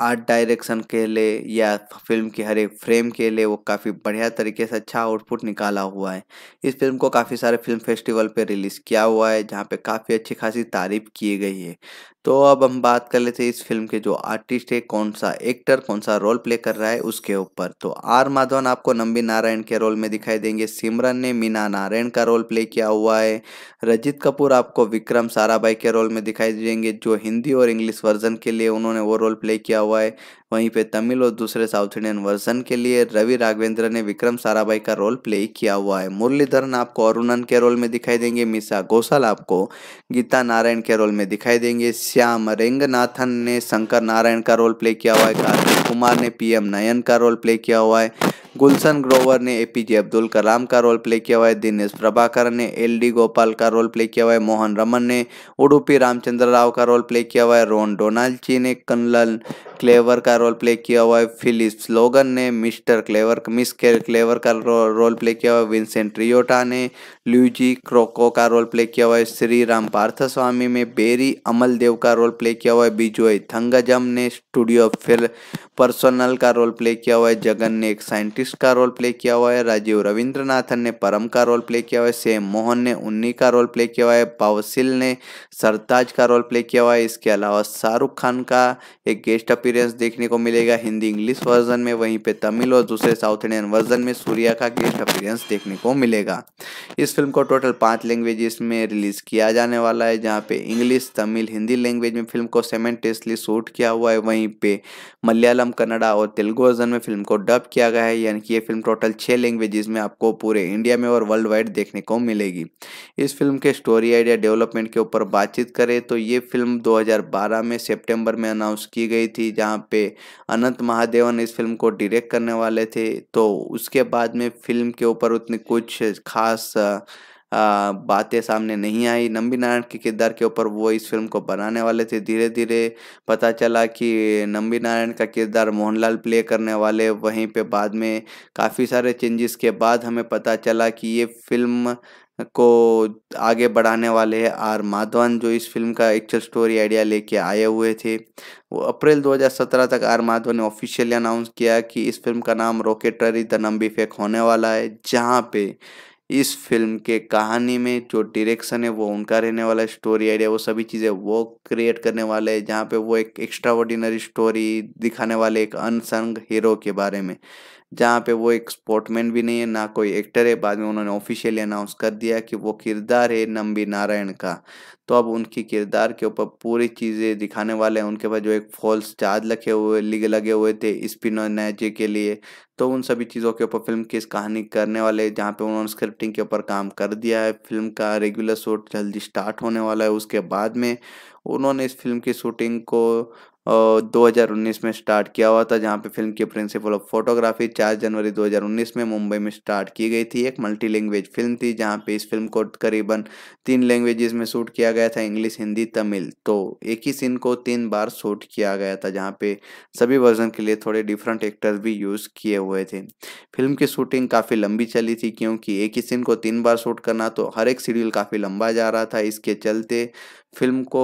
आर्ट डायरेक्शन के लिए या फिल्म के हर एक फ्रेम के लिए वो काफ़ी बढ़िया तरीके से अच्छा आउटपुट निकाला हुआ है इस फिल्म को काफ़ी सारे फिल्म फेस्टिवल पे रिलीज़ किया हुआ है जहाँ पे काफ़ी अच्छी खासी तारीफ की गई है तो अब हम बात कर लेते हैं इस फिल्म के जो आर्टिस्ट है कौन सा एक्टर कौन सा रोल प्ले कर रहा है उसके ऊपर तो आर माधवन आपको नंबी नारायण के रोल में दिखाई देंगे सिमरन ने मीना नारायण का रोल प्ले किया हुआ है रजित कपूर आपको विक्रम साराभाई के रोल में दिखाई देंगे जो हिंदी और इंग्लिश वर्जन के लिए उन्होंने वो रोल प्ले किया हुआ है वहीं पे तमिल और दूसरे साउथ इंडियन वर्जन के लिए रवि राघवेंद्र ने विक्रम साराभाई का रोल प्ले किया हुआ है मुरलीधरन आपको अरुणन के रोल में दिखाई देंगे मिसा घोषाल आपको गीता नारायण के रोल में दिखाई देंगे श्याम रेंगनाथन ने शंकर नारायण का रोल प्ले किया हुआ है कार्तिक कुमार ने पीएम नयन का रोल प्ले किया हुआ है गुलशन ग्रोवर ने एपीजे अब्दुल कलाम का रोल प्ले किया हुआ है दिनेश प्रभाकरण ने एल डी गोपाल का रोल प्ले किया हुआ है मोहन रमन ने उडुपी रामचंद्र राव का रोल प्ले किया हुआ है रोन डोनाल्ची ने कन्नल क्लेवर का रोल प्ले किया हुआ है फिलिप लोगन ने मिस्टर क्लेवर मिस क्लेवर का रो, रोल प्ले किया हुआ है विंसेंट रियोटा ने ल्यूजी क्रोको का रोल प्ले किया हुआ है श्री राम पार्थस्वामी में बेरी अमल देव का रोल प्ले किया हुआ है बिजोय थंगजम ने स्टूडियो फिल पर्सोनल का रोल प्ले किया हुआ है जगन ने एक साइंटिस्ट कृष्ण का रोल प्ले किया हुआ है राजीव रविंद्रनाथन ने परम का रोल प्ले किया हुआ है सेम मोहन ने उन्नी का रोल प्ले किया हुआ है पावसिल ने सरताज का रोल प्ले किया हुआ है इसके अलावा शाहरुख खान का एक गेस्ट अपीयरेंस देखने को मिलेगा हिंदी इंग्लिश वर्जन में वहीं पे तमिल और दूसरे साउथ इंडियन वर्जन में सूर्या का गेस्ट अपीयरेंस देखने को मिलेगा इस फिल्म को टोटल पाँच लैंग्वेजेस में रिलीज किया जाने वाला है जहाँ पे इंग्लिश तमिल हिंदी लैंग्वेज में फिल्म को सेमेंटेसली शूट किया हुआ है वहीं पे मलयालम कन्नडा और तेलुगु वर्जन में फिल्म को डब किया गया है यानी कि ये फिल्म टोटल छः लैंग्वेजेस में आपको पूरे इंडिया में और वर्ल्ड वाइड देखने को मिलेगी इस फिल्म के स्टोरी आइडिया डेवलपमेंट के ऊपर बात बातचीत करें तो ये फिल्म 2012 में सितंबर में अनाउंस की गई थी जहाँ पे अनंत महादेवन इस फिल्म को डायरेक्ट करने वाले थे तो उसके बाद में फिल्म के ऊपर उतनी कुछ खास बातें सामने नहीं आई नंबी नारायण के किरदार के ऊपर वो इस फिल्म को बनाने वाले थे धीरे धीरे पता चला कि नंबी नारायण का किरदार मोहनलाल प्ले करने वाले वहीं पे बाद में काफ़ी सारे चेंजेस के बाद हमें पता चला कि ये फिल्म को आगे बढ़ाने वाले हैं आर माधवन जो इस फिल्म का एक्चुअल स्टोरी आइडिया लेके आए हुए थे वो अप्रैल 2017 तक आर माधवन ने ऑफिशियली अनाउंस किया कि इस फिल्म का नाम रॉकेटरी द नम्बी फेक होने वाला है जहाँ पे इस फिल्म के कहानी में जो डायरेक्शन है वो उनका रहने वाला स्टोरी आइडिया वो सभी चीज़ें वो क्रिएट करने वाले हैं जहाँ पे वो एक एक्स्ट्रा ऑर्डिनरी स्टोरी दिखाने वाले एक अनसंग हीरो के बारे में जहाँ पे वो एक स्पोर्टमैन भी नहीं है ना कोई एक्टर है बाद में उन्होंने ऑफिशियली अनाउंस कर दिया कि वो किरदार है नंबी नारायण का तो अब उनकी किरदार के ऊपर पूरी चीज़ें दिखाने वाले हैं उनके पास जो एक फॉल्स चार्ज लगे हुए लगे हुए थे नैजे के लिए तो उन सभी चीज़ों के ऊपर फिल्म की कहानी करने वाले जहाँ पे उन्होंने स्क्रिप्टिंग के ऊपर काम कर दिया है फिल्म का रेगुलर शूट जल्दी स्टार्ट होने वाला है उसके बाद में उन्होंने इस फिल्म की शूटिंग को 2019 में स्टार्ट किया हुआ था जहाँ पे फिल्म की प्रिंसिपल ऑफ फोटोग्राफी 4 जनवरी 2019 में मुंबई में स्टार्ट की गई थी एक मल्टी लैंग्वेज फिल्म थी जहाँ पे इस फिल्म को करीबन तीन लैंग्वेजेस में शूट किया गया था इंग्लिश हिंदी तमिल तो एक ही सीन को तीन बार शूट किया गया था जहाँ पे सभी वर्जन के लिए थोड़े डिफरेंट एक्टर्स भी यूज़ किए हुए थे फिल्म की शूटिंग काफ़ी लंबी चली थी क्योंकि एक ही सीन को तीन बार शूट करना तो हर एक शेड्यूल काफ़ी लंबा जा रहा था इसके चलते फिल्म को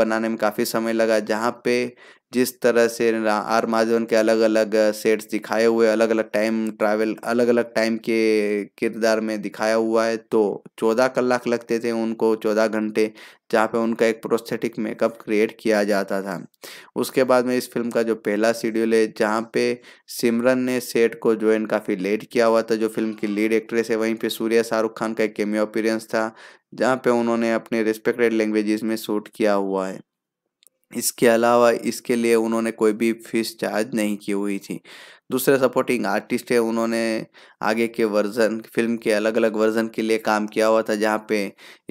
बनाने में काफ़ी समय लगा जहाँ पे जिस तरह से आर माधवन के अलग अलग सेट्स दिखाए हुए अलग अलग टाइम ट्रैवल अलग अलग टाइम के किरदार में दिखाया हुआ है तो चौदह कलाक लगते थे उनको चौदह घंटे जहाँ पे उनका एक प्रोस्थेटिक मेकअप क्रिएट किया जाता था उसके बाद में इस फिल्म का जो पहला शेड्यूल है जहाँ पे सिमरन ने सेट को ज्वाइन काफ़ी लेट किया हुआ था जो फिल्म की लीड एक्ट्रेस है वहीं पे सूर्या शाहरुख खान का एक केमियो अपीरियंस था जहाँ पे उन्होंने अपने रिस्पेक्टेड लैंग्वेजेस में शूट किया हुआ है इसके अलावा इसके लिए उन्होंने कोई भी फीस चार्ज नहीं की हुई थी दूसरे सपोर्टिंग आर्टिस्ट है उन्होंने आगे के वर्जन फिल्म के अलग अलग वर्जन के लिए काम किया हुआ था जहाँ पे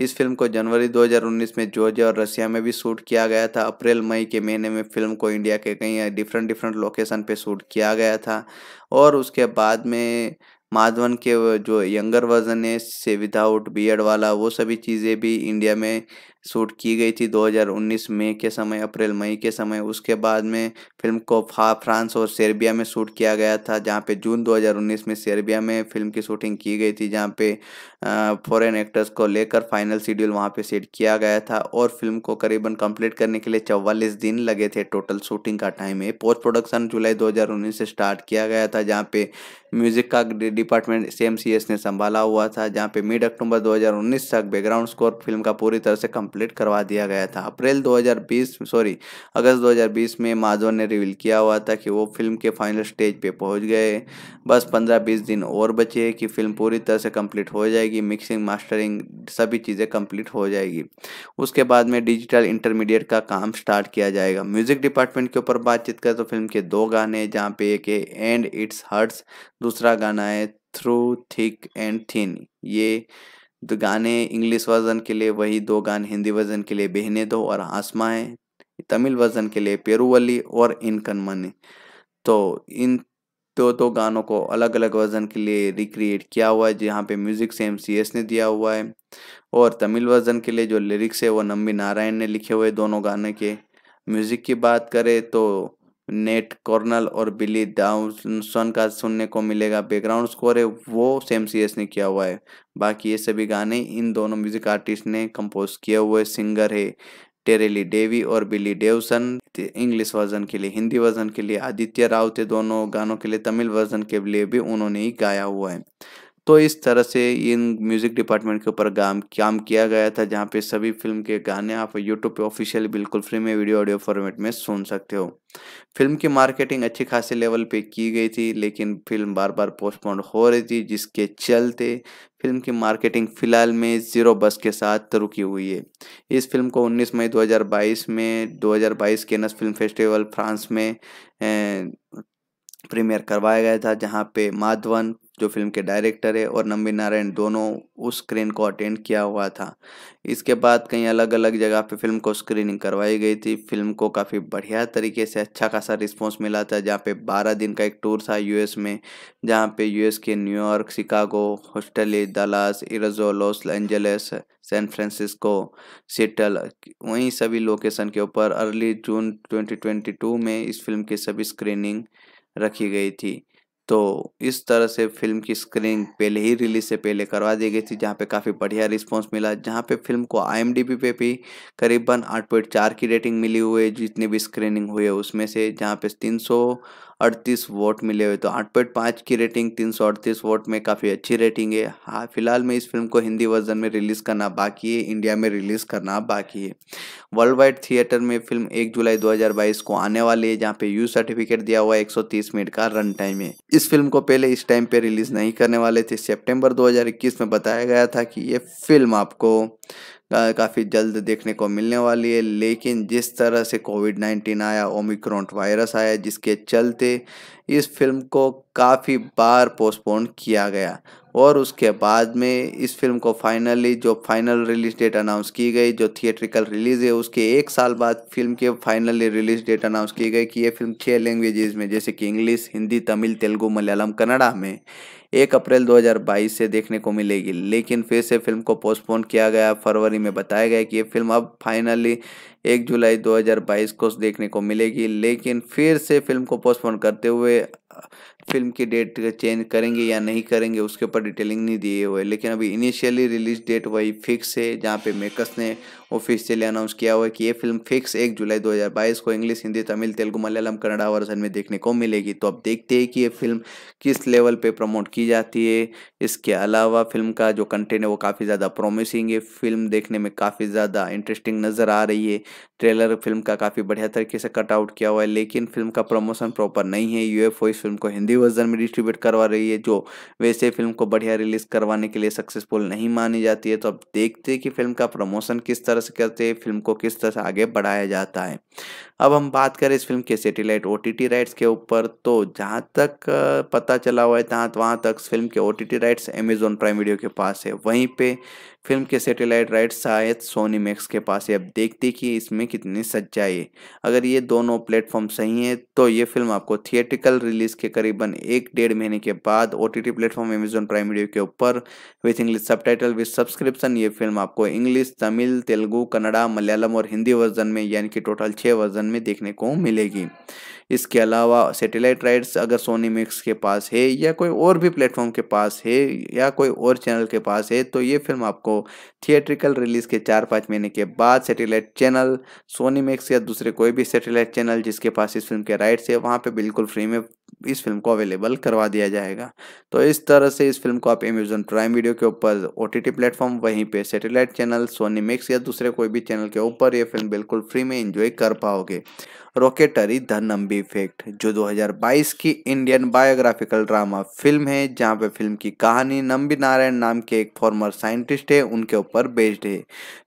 इस फिल्म को जनवरी 2019 में जॉर्जिया और रशिया में भी शूट किया गया था अप्रैल मई के महीने में फिल्म को इंडिया के कई डिफरेंट डिफरेंट लोकेशन पे शूट किया गया था और उसके बाद में माधवन के जो यंगर वर्जन है से विदाउट बियर्ड वाला वो सभी चीज़ें भी इंडिया में शूट की गई थी 2019 मई के समय अप्रैल मई के समय उसके बाद में फिल्म को फ्रांस और सर्बिया में शूट किया गया था जहाँ पे जून 2019 में सर्बिया में फिल्म की शूटिंग की गई थी जहाँ पे फॉरेन एक्टर्स को लेकर फाइनल शेड्यूल वहाँ पे सेट किया गया था और फिल्म को करीबन कंप्लीट करने के लिए चौवालीस दिन लगे थे टोटल शूटिंग का टाइम है पोस्ट प्रोडक्शन जुलाई दो से स्टार्ट किया गया था जहाँ पे म्यूजिक का डिपार्टमेंट सी ने संभाला हुआ था जहाँ पे मिड अक्टूबर दो तक बैकग्राउंड स्कोर फिल्म का पूरी तरह से कम कंप्लीट करवा दिया गया था अप्रैल 2020 सॉरी अगस्त 2020 में माधवन ने रिवील किया हुआ था कि वो फिल्म के फाइनल स्टेज पे पहुंच गए बस 15-20 दिन और बचे कि फिल्म पूरी तरह से कंप्लीट हो जाएगी मिक्सिंग मास्टरिंग सभी चीज़ें कंप्लीट हो जाएगी उसके बाद में डिजिटल इंटरमीडिएट का काम स्टार्ट किया जाएगा म्यूजिक डिपार्टमेंट के ऊपर बातचीत करें तो फिल्म के दो गाने जहाँ पे एक है एंड इट्स हर्ट्स दूसरा गाना है थ्रू थिक एंड थिन ये दो गाने इंग्लिश वर्जन के लिए वही दो गान हिंदी वर्जन के लिए बहने दो और है तमिल वर्जन के लिए पेरुवली और इनकन मनी तो इन दो दो गानों को अलग अलग वर्जन के लिए रिक्रिएट किया हुआ है जहाँ पे म्यूज़िक से एम ने दिया हुआ है और तमिल वर्जन के लिए जो लिरिक्स है वो नम्बी नारायण ने लिखे हुए दोनों गाने के म्यूज़िक की बात करें तो नेट कॉर्नल और बिली डाउसन का सुनने को मिलेगा बैकग्राउंड स्कोर है वो सेम सी एस ने किया हुआ है बाकी ये सभी गाने इन दोनों म्यूजिक आर्टिस्ट ने कंपोज किए हुए सिंगर है टेरेली डेवी और बिली डेवसन इंग्लिश वर्जन के लिए हिंदी वर्जन के लिए आदित्य राव थे दोनों गानों के लिए तमिल वर्जन के लिए भी उन्होंने ही गाया हुआ है तो इस तरह से इन म्यूज़िक डिपार्टमेंट के ऊपर काम काम किया गया था जहाँ पे सभी फिल्म के गाने आप यूट्यूब पे ऑफिशियल बिल्कुल फ्री में वीडियो ऑडियो फॉर्मेट में सुन सकते हो फिल्म की मार्केटिंग अच्छी खासी लेवल पे की गई थी लेकिन फिल्म बार बार पोस्टपोन हो रही थी जिसके चलते फिल्म की मार्केटिंग फिलहाल में ज़ीरो बस के साथ रुकी हुई है इस फिल्म को 19 मई 2022 में 2022 केनस फिल्म फेस्टिवल फ्रांस में प्रीमियर करवाया गया था जहाँ पे माधवन जो फिल्म के डायरेक्टर है और नंबी नारायण दोनों उस स्क्रीन को अटेंड किया हुआ था इसके बाद कई अलग अलग जगह पे फिल्म को स्क्रीनिंग करवाई गई थी फिल्म को काफ़ी बढ़िया तरीके से अच्छा खासा रिस्पॉन्स मिला था जहाँ पे 12 दिन का एक टूर था यूएस में जहाँ पे यूएस के न्यूयॉर्क शिकागो हॉस्टली दलास इरजो Los Angeles San Francisco Seattle वहीं सभी लोकेशन के ऊपर अर्ली जून ट्वेंटी में इस फिल्म की सभी स्क्रीनिंग रखी गई थी तो इस तरह से फिल्म की स्क्रीनिंग पहले ही रिलीज से पहले करवा दी गई थी जहाँ पे काफ़ी बढ़िया रिस्पांस मिला जहाँ पे फिल्म को आई पे भी करीबन आठ पॉइंट चार की रेटिंग मिली हुई है जितनी भी स्क्रीनिंग हुई है उसमें से जहाँ पे तीन सौ अड़तीस वोट मिले हुए तो आठ पॉइंट पाँच की रेटिंग तीन सौ अड़तीस वोट में काफ़ी अच्छी रेटिंग है हाँ फिलहाल में इस फिल्म को हिंदी वर्जन में रिलीज़ करना बाकी है इंडिया में रिलीज़ करना बाकी है वर्ल्ड वाइड थिएटर में फिल्म एक जुलाई 2022 को आने वाली है जहाँ पे यू सर्टिफिकेट दिया हुआ है 130 मिनट का रन टाइम है इस फिल्म को पहले इस टाइम पे रिलीज़ नहीं करने वाले थे सेप्टेम्बर दो में बताया गया था कि ये फिल्म आपको काफ़ी जल्द देखने को मिलने वाली है लेकिन जिस तरह से कोविड नाइन्टीन आया ओमिक्रॉन वायरस आया जिसके चलते इस फिल्म को काफ़ी बार पोस्टपोन किया गया और उसके बाद में इस फिल्म को फाइनली जो फाइनल रिलीज डेट अनाउंस की गई जो थिएट्रिकल रिलीज़ है उसके एक साल बाद फिल्म के फाइनली रिलीज डेट अनाउंस की गई कि ये फिल्म छः लैंग्वेजेज में जैसे कि इंग्लिश हिंदी तमिल तेलुगू मलयालम कन्नड़ा में एक अप्रैल 2022 से देखने को मिलेगी लेकिन फिर से फिल्म को पोस्टपोन किया गया फरवरी में बताया गया कि ये फिल्म अब फाइनली एक जुलाई 2022 को देखने को मिलेगी लेकिन फिर से फिल्म को पोस्टपोन करते हुए फिल्म की डेट चेंज करेंगे या नहीं करेंगे उसके ऊपर डिटेलिंग नहीं दिए हुए लेकिन अभी इनिशियली रिलीज डेट वही फिक्स है जहाँ पे मेकर्स ने ऑफिशियली अनाउंस किया हुआ है कि ये फिल्म फिक्स एक जुलाई 2022 को इंग्लिश हिंदी तमिल तेलुगु मलयालम कन्नड़ा वर्जन में देखने को मिलेगी तो अब देखते हैं कि ये फिल्म किस लेवल पे प्रमोट की जाती है इसके अलावा फिल्म का जो कंटेंट है वो काफ़ी ज़्यादा प्रोमिसिंग है फिल्म देखने में काफ़ी ज़्यादा इंटरेस्टिंग नज़र आ रही है ट्रेलर फिल्म का काफ़ी बढ़िया तरीके से कट आउट किया हुआ है लेकिन फिल्म का प्रमोशन प्रॉपर नहीं है यू इस फिल्म को हिंदी वर्जन में डिस्ट्रीब्यूट करवा रही है जो वैसे फिल्म को बढ़िया रिलीज करवाने के लिए सक्सेसफुल नहीं मानी जाती है तो अब देखते हैं कि फिल्म का प्रमोशन किस तरह तरह से करते फिल्म को किस तरह से आगे बढ़ाया जाता है अब हम बात करें इस फिल्म के सेटेलाइट ओ राइट्स के ऊपर तो जहाँ तक पता चला हुआ है तहाँ वहाँ तक फिल्म के ओ राइट्स अमेजोन प्राइम वीडियो के पास है वहीं पे फिल्म के सेटेलाइट राइट शायद सोनी मैक्स के पास है अब देखते कि इसमें कितनी सच्चाई है अगर ये दोनों प्लेटफॉर्म सही हैं तो ये फिल्म आपको थिएटिकल रिलीज के करीबन एक डेढ़ महीने के बाद O T platform Amazon Prime video के ऊपर with English subtitle with subscription ये फिल्म आपको इंग्लिश तमिल तेलुगू कन्नड़ा मलयालम और हिंदी वर्जन में यानी कि टोटल छः वर्जन में देखने को मिलेगी इसके अलावा सैटेलाइट राइट्स अगर सोनी मिक्स के पास है या कोई और भी प्लेटफॉर्म के पास है या कोई और चैनल के पास है तो ये फिल्म आपको थिएट्रिकल रिलीज के चार पाँच महीने के बाद सैटेलाइट चैनल सोनी मिक्स या दूसरे कोई भी सैटेलाइट चैनल जिसके पास इस फिल्म के राइट्स है वहाँ पर बिल्कुल फ्री में इस फिल्म को अवेलेबल करवा दिया जाएगा तो इस तरह से इस फिल्म को आप अमेजोन प्राइम वीडियो के ऊपर ओ टी टी प्लेटफॉर्म वहीं पे सैटेलाइट चैनल सोनी मिक्स या दूसरे कोई भी चैनल के ऊपर ये फिल्म बिल्कुल फ्री में इंजॉय कर पाओगे रॉकेटरी द नंबी इफेक्ट जो 2022 की इंडियन बायोग्राफिकल ड्रामा फिल्म है जहाँ पे फिल्म की कहानी नंबी नारायण नाम के एक फॉर्मर साइंटिस्ट है उनके ऊपर बेस्ड है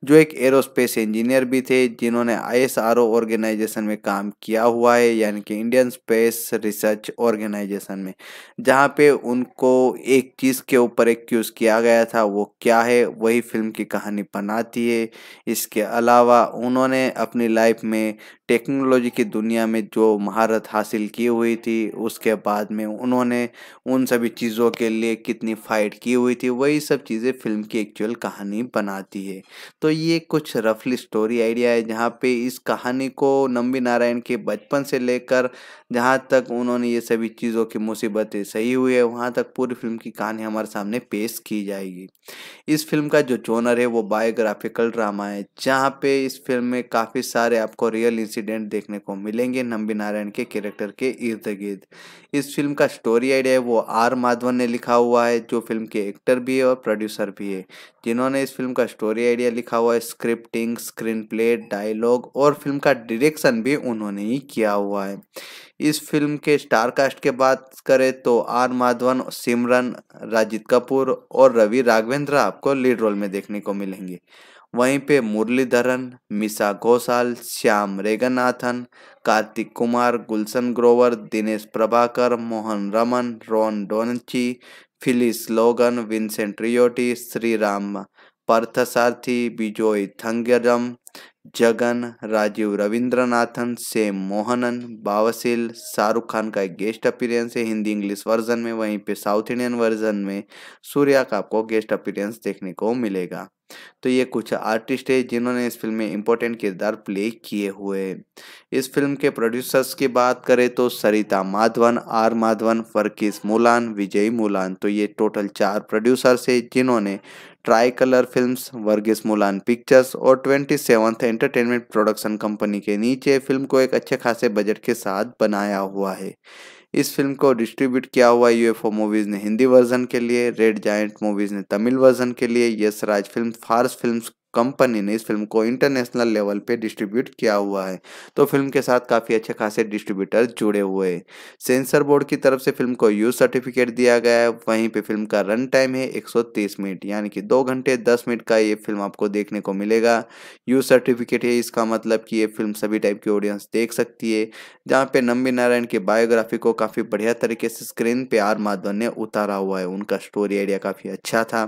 जो एक एरोस्पेस इंजीनियर भी थे जिन्होंने आई ऑर्गेनाइजेशन में काम किया हुआ है यानी कि इंडियन स्पेस रिसर्च ऑर्गेनाइजेशन में जहाँ पे उनको एक चीज़ के ऊपर एक्यूज किया गया था वो क्या है वही फिल्म की कहानी बनाती है इसके अलावा उन्होंने अपनी लाइफ में टेक्नोलॉजी की दुनिया में जो महारत हासिल की हुई थी उसके बाद में उन्होंने उन सभी चीज़ों के लिए कितनी फाइट की हुई थी वही सब चीज़ें फिल्म की एक्चुअल कहानी बनाती है तो ये कुछ रफली स्टोरी आइडिया है जहाँ पे इस कहानी को नम्बी नारायण के बचपन से लेकर जहाँ तक उन्होंने ये सभी चीज़ों की मुसीबतें सही हुई है वहाँ तक पूरी फिल्म की कहानी हमारे सामने पेश की जाएगी इस फिल्म का जो जोनर है वो बायोग्राफिकल ड्रामा है जहाँ पे इस फिल्म में काफ़ी सारे आपको रियल इंसिडेंट देखने को मिलेंगे नम्बी नारायण के कैरेक्टर के इर्द गिर्द इस फिल्म का स्टोरी आइडिया है वो आर माधवन ने लिखा हुआ है जो फिल्म के एक्टर भी है और प्रोड्यूसर भी है जिन्होंने इस फिल्म का स्टोरी आइडिया लिखा हुआ है स्क्रिप्टिंग स्क्रीन प्ले डायलॉग और फिल्म का डायरेक्शन भी उन्होंने ही किया हुआ है इस फिल्म के स्टार कास्ट के बात करें तो आर माधवन सिमरन राजित कपूर और रवि राघवेंद्र आपको लीड रोल में देखने को मिलेंगे वहीं पे Muralidharan Misha Ghoshal Shyam रेगनाथन Karthik Kumar Gulshan Grover Dinesh Prabhakar Mohan Raman Ron Donachie Phyllis Logan Vincent Riotta Sriram Parthasarathy Bijoy थंगरम Jagan Rajiv Ravindranathan से मोहनन बावसिल शाहरुख खान का एक गेस्ट अपीरियंस है हिंदी इंग्लिश वर्जन में वहीं पे साउथ इंडियन वर्जन में सूर्या का आपको गेस्ट अपीरियंस देखने को मिलेगा तो ये कुछ आर्टिस्ट है जिन्होंने इस फिल्म में इम्पोर्टेंट किरदार प्ले किए हुए इस फिल्म के प्रोड्यूसर्स की बात करें तो सरिता माधवन आर माधवन फरकीस मूलान विजय मूलान तो ये टोटल चार प्रोड्यूसर्स है जिन्होंने try colour film Varghese Moolan pictures और twenty seventh entertainment production company के नीचे फिल्म को एक अच्छे खासे बजट के साथ बनाया हुआ है इस फिल्म को डिस्ट्रीब्यूट किया हुआ यूएफओ मूवीज़ ने हिंदी वर्जन के लिए रेड जायंट मूवीज़ ने तमिल वर्जन के लिए Yash Raj film Fars films company ने इस फिल्म को इंटरनेशनल लेवल पे डिस्ट्रीब्यूट किया हुआ है तो फिल्म के साथ काफ़ी अच्छे खासे डिस्ट्रीब्यूटर जुड़े हुए हैं सेंसर बोर्ड की तरफ से फिल्म को यूज सर्टिफिकेट दिया गया है वहीं पे फिल्म का रन टाइम है 130 मिनट यानी कि दो घंटे दस मिनट का ये फिल्म आपको देखने को मिलेगा यूज सर्टिफिकेट है इसका मतलब कि ये फिल्म सभी टाइप की ऑडियंस देख सकती है जहाँ पे नम्बी नारायण की बायोग्राफी को काफ़ी बढ़िया तरीके से स्क्रीन पे आर माधव ने उतारा हुआ है उनका स्टोरी आइडिया काफ़ी अच्छा था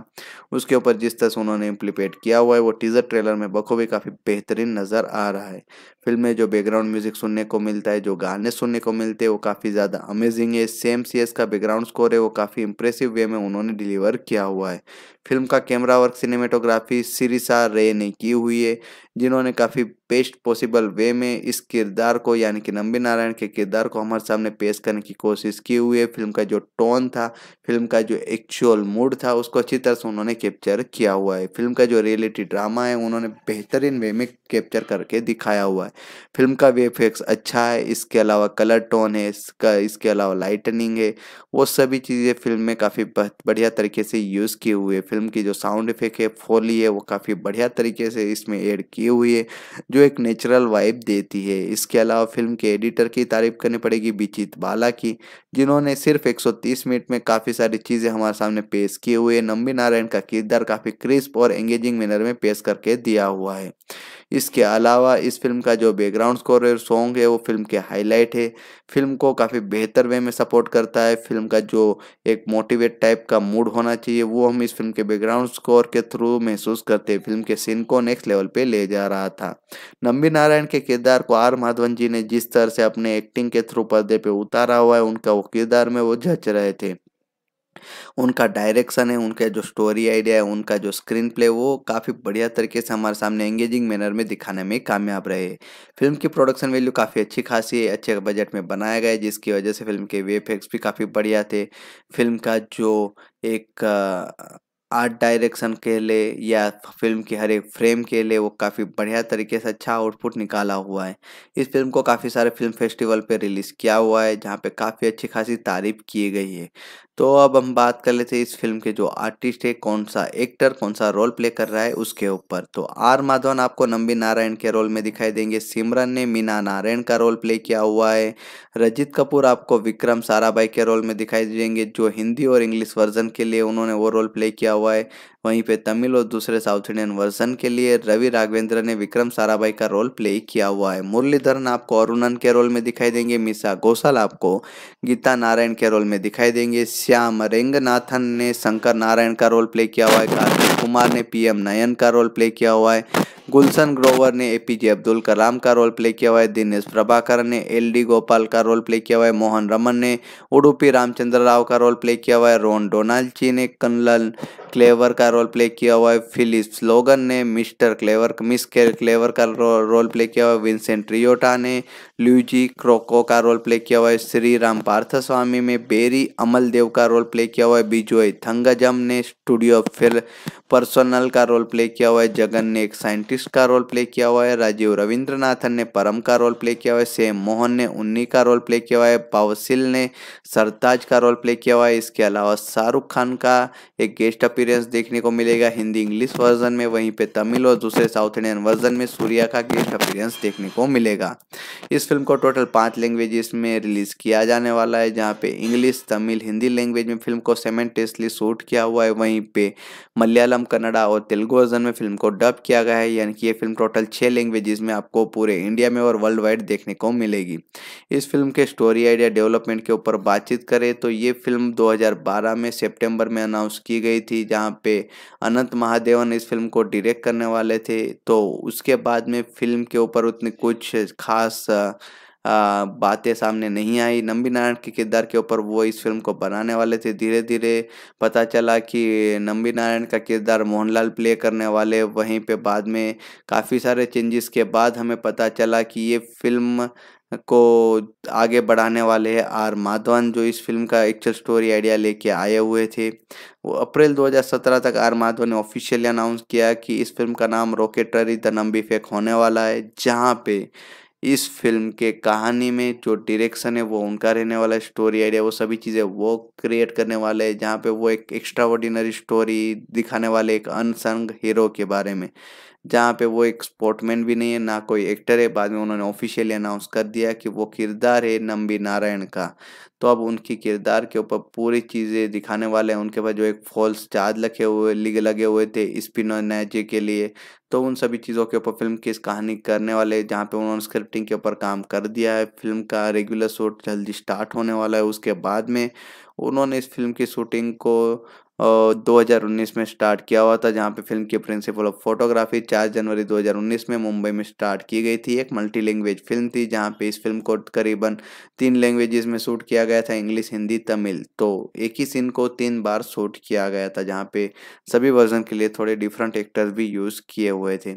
उसके ऊपर जिस तरह से उन्होंने इम्प्लीपेट किया हुआ है वो टीजर ट्रेलर में बखूबी काफ़ी बेहतरीन नज़र आ रहा है फिल्म में जो बैकग्राउंड म्यूजिक सुनने को मिलता है जो गाने सुनने को मिलते हैं वो काफ़ी ज़्यादा अमेजिंग है सेम सी का बैकग्राउंड स्कोर है वो काफ़ी इंप्रेसिव वे में उन्होंने डिलीवर किया हुआ है फिल्म का कैमरा वर्क सिनेमेटोग्राफी सिरिसा रे ने की हुई है जिन्होंने काफ़ी बेस्ट पॉसिबल वे में इस किरदार को यानी कि नंबी नारायण के किरदार को हमारे सामने पेश करने की कोशिश की हुई है फिल्म का जो टोन था फिल्म का जो एक्चुअल मूड था उसको अच्छी तरह से उन्होंने कैप्चर किया हुआ है फिल्म का जो रियलिटी ड्रामा है उन्होंने बेहतरीन वे में कैप्चर करके दिखाया हुआ है फिल्म का वे इफेक्ट्स अच्छा है इसके अलावा कलर टोन है इसका इसके अलावा लाइटनिंग है वो सभी चीज़ें फिल्म में काफ़ी बढ़िया तरीके से यूज़ किए हुए फिल्म फिल्म की जो साउंड इफेक्ट है फोली है वो काफ़ी बढ़िया तरीके से इसमें ऐड की हुई है जो एक नेचुरल वाइब देती है इसके अलावा फिल्म के एडिटर की तारीफ करनी पड़ेगी बिचित बाला की जिन्होंने सिर्फ एक मिनट में काफ़ी सारी चीज़ें हमारे सामने पेश किए हुए नम्बी नारायण का किरदार काफ़ी क्रिस्प और एंगेजिंग मैनर में पेश करके दिया हुआ है इसके अलावा इस फिल्म का जो बैकग्राउंड स्कोर है सॉन्ग है वो फिल्म के हाईलाइट है फिल्म को काफ़ी बेहतर वे में सपोर्ट करता है फिल्म का जो एक मोटिवेट टाइप का मूड होना चाहिए वो हम इस फिल्म के बैकग्राउंड स्कोर के थ्रू महसूस करते हैं फिल्म के सीन को नेक्स्ट लेवल पे ले जा रहा था नंबी नारायण के किरदार को आर माधवन जी ने जिस तरह से अपने एक्टिंग के थ्रू पर्दे पर उतारा हुआ है उनका वो किरदार में वो जच रहे थे उनका डायरेक्शन है उनका जो स्टोरी आइडिया है उनका जो स्क्रीन प्ले वो काफ़ी बढ़िया तरीके से हमारे सामने एंगेजिंग मैनर में दिखाने में कामयाब रहे फिल्म की प्रोडक्शन वैल्यू काफ़ी अच्छी खासी है अच्छे बजट में बनाया गया जिसकी वजह से फिल्म के वे भी काफ़ी बढ़िया थे फिल्म का जो एक आर्ट डायरेक्शन के लिए या फिल्म के हर एक फ्रेम के लिए वो काफ़ी बढ़िया तरीके से अच्छा आउटपुट निकाला हुआ है इस फिल्म को काफ़ी सारे फिल्म फेस्टिवल पे रिलीज़ किया हुआ है जहाँ पे काफ़ी अच्छी खासी तारीफ की गई है तो अब हम बात कर लेते हैं इस फिल्म के जो आर्टिस्ट है कौन सा एक्टर कौन सा रोल प्ले कर रहा है उसके ऊपर तो आर माधवन आपको नंबी नारायण के रोल में दिखाई देंगे सिमरन ने मीना नारायण का रोल प्ले किया हुआ है रजित कपूर आपको विक्रम साराभाई के रोल में दिखाई देंगे जो हिंदी और इंग्लिश वर्जन के लिए उन्होंने वो रोल प्ले किया हुआ है वहीं पे तमिल और दूसरे साउथ इंडियन वर्जन के लिए रवि राघवेंद्र ने विक्रम साराभाई का रोल प्ले किया हुआ है मुरलीधरन आपको अरुणन के रोल में दिखाई देंगे मिसा गोसल आपको गीता नारायण के रोल में दिखाई देंगे श्याम रेंगनाथन ने शंकर नारायण का रोल प्ले किया हुआ है कार्तिक कुमार ने पीएम नयन का रोल प्ले किया हुआ है गुलशन ग्रोवर ने एपीजे अब्दुल कलाम का रोल प्ले किया हुआ है दिनेश प्रभाकर ने एलडी गोपाल का रोल प्ले किया हुआ है मोहन रमन ने उडुपी रामचंद्र राव का रोल प्ले किया हुआ है रोन डोनाल्ची ने कन्नल क्लेवर का रोल प्ले किया हुआ है फिलिप स्लोगन ने मिस्टर क्लेवर मिस क्लेवर का रो, रोल प्ले किया हुआ है विंसेंट रियोटा ने ल्यूजी क्रोको का रोल प्ले किया हुआ है श्री राम पार्थस्वामी में बेरी अमल देव का रोल प्ले किया हुआ है बिजोय थंगजम ने स्टूडियो फिल पर्सोनल का रोल प्ले किया हुआ है जगन ने एक साइंटिस्ट का रोल प्ले किया हुआ है राजीव रविंद्रनाथन ने परम का रोल प्ले किया हुआ है सेम मोहन ने उन्नी का रोल प्ले किया हुआ है पावसिल ने सरताज का रोल प्ले किया हुआ है इसके अलावा शाहरुख खान का एक गेस्ट अपील एक्सपीरियंस देखने को मिलेगा हिंदी इंग्लिश वर्जन में वहीं पे तमिल और दूसरे साउथ इंडियन वर्जन में सूर्या का गेस्ट अपीयरेंस देखने को मिलेगा इस फिल्म को टोटल पाँच लैंग्वेजेस में रिलीज़ किया जाने वाला है जहाँ पे इंग्लिश तमिल हिंदी लैंग्वेज में फिल्म को सेमेंटेसली शूट किया हुआ है वहीं पे मलयालम कन्नडा और तेलुगु वर्जन में फिल्म को डब किया गया है यानी कि ये फिल्म टोटल छः लैंग्वेजेस में आपको पूरे इंडिया में और वर्ल्ड वाइड देखने को मिलेगी इस फिल्म के स्टोरी आइडिया डेवलपमेंट के ऊपर बातचीत करें तो ये फिल्म 2012 में सितंबर में अनाउंस की गई थी जहाँ पे अनंत महादेवन इस फिल्म को डायरेक्ट करने वाले थे तो उसके बाद में फिल्म के ऊपर उतनी कुछ खास बातें सामने नहीं आई नंबी नारायण के किरदार के ऊपर वो इस फिल्म को बनाने वाले थे धीरे धीरे पता चला कि नंबी नारायण का किरदार मोहनलाल प्ले करने वाले वहीं पे बाद में काफ़ी सारे चेंजेस के बाद हमें पता चला कि ये फिल्म को आगे बढ़ाने वाले हैं आर माधवन जो इस फिल्म का एक्चुअल स्टोरी आइडिया लेके आए हुए थे वो अप्रैल 2017 तक आर माधव ने ऑफिशियली अनाउंस किया कि इस फिल्म का नाम रॉकेटरी द नम्बी फेक होने वाला है जहाँ पे इस फिल्म के कहानी में जो डायरेक्शन है वो उनका रहने वाला है स्टोरी आइडिया वो सभी चीज़ें वो क्रिएट करने वाले हैं जहाँ पे वो एक एक्स्ट्रा ऑर्डिनरी स्टोरी दिखाने वाले एक अनसंग हीरो के बारे में जहाँ पे वो एक स्पोर्टमैन भी नहीं है ना कोई एक्टर है बाद में उन्होंने ऑफिशियली अनाउंस कर दिया कि वो किरदार है नम्बी नारायण का तो अब उनकी किरदार के ऊपर पूरी चीज़ें दिखाने वाले हैं उनके पास जो एक फॉल्स चार्ज लगे हुए लगे हुए थे नैजे के लिए तो उन सभी चीज़ों के ऊपर फिल्म की कहानी करने वाले जहाँ पे उन्होंने स्क्रिप्टिंग के ऊपर काम कर दिया है फिल्म का रेगुलर शूट जल्दी स्टार्ट होने वाला है उसके बाद में उन्होंने इस फिल्म की शूटिंग को 2019 में स्टार्ट किया हुआ था जहाँ पे फिल्म की प्रिंसिपल ऑफ फोटोग्राफी 4 जनवरी 2019 में मुंबई में स्टार्ट की गई थी एक मल्टी लैंग्वेज फिल्म थी जहाँ पे इस फिल्म को करीबन तीन लैंग्वेजेस में शूट किया गया था इंग्लिश हिंदी तमिल तो एक ही सीन को तीन बार शूट किया गया था जहाँ पे सभी वर्जन के लिए थोड़े डिफरेंट एक्टर्स भी यूज़ किए हुए थे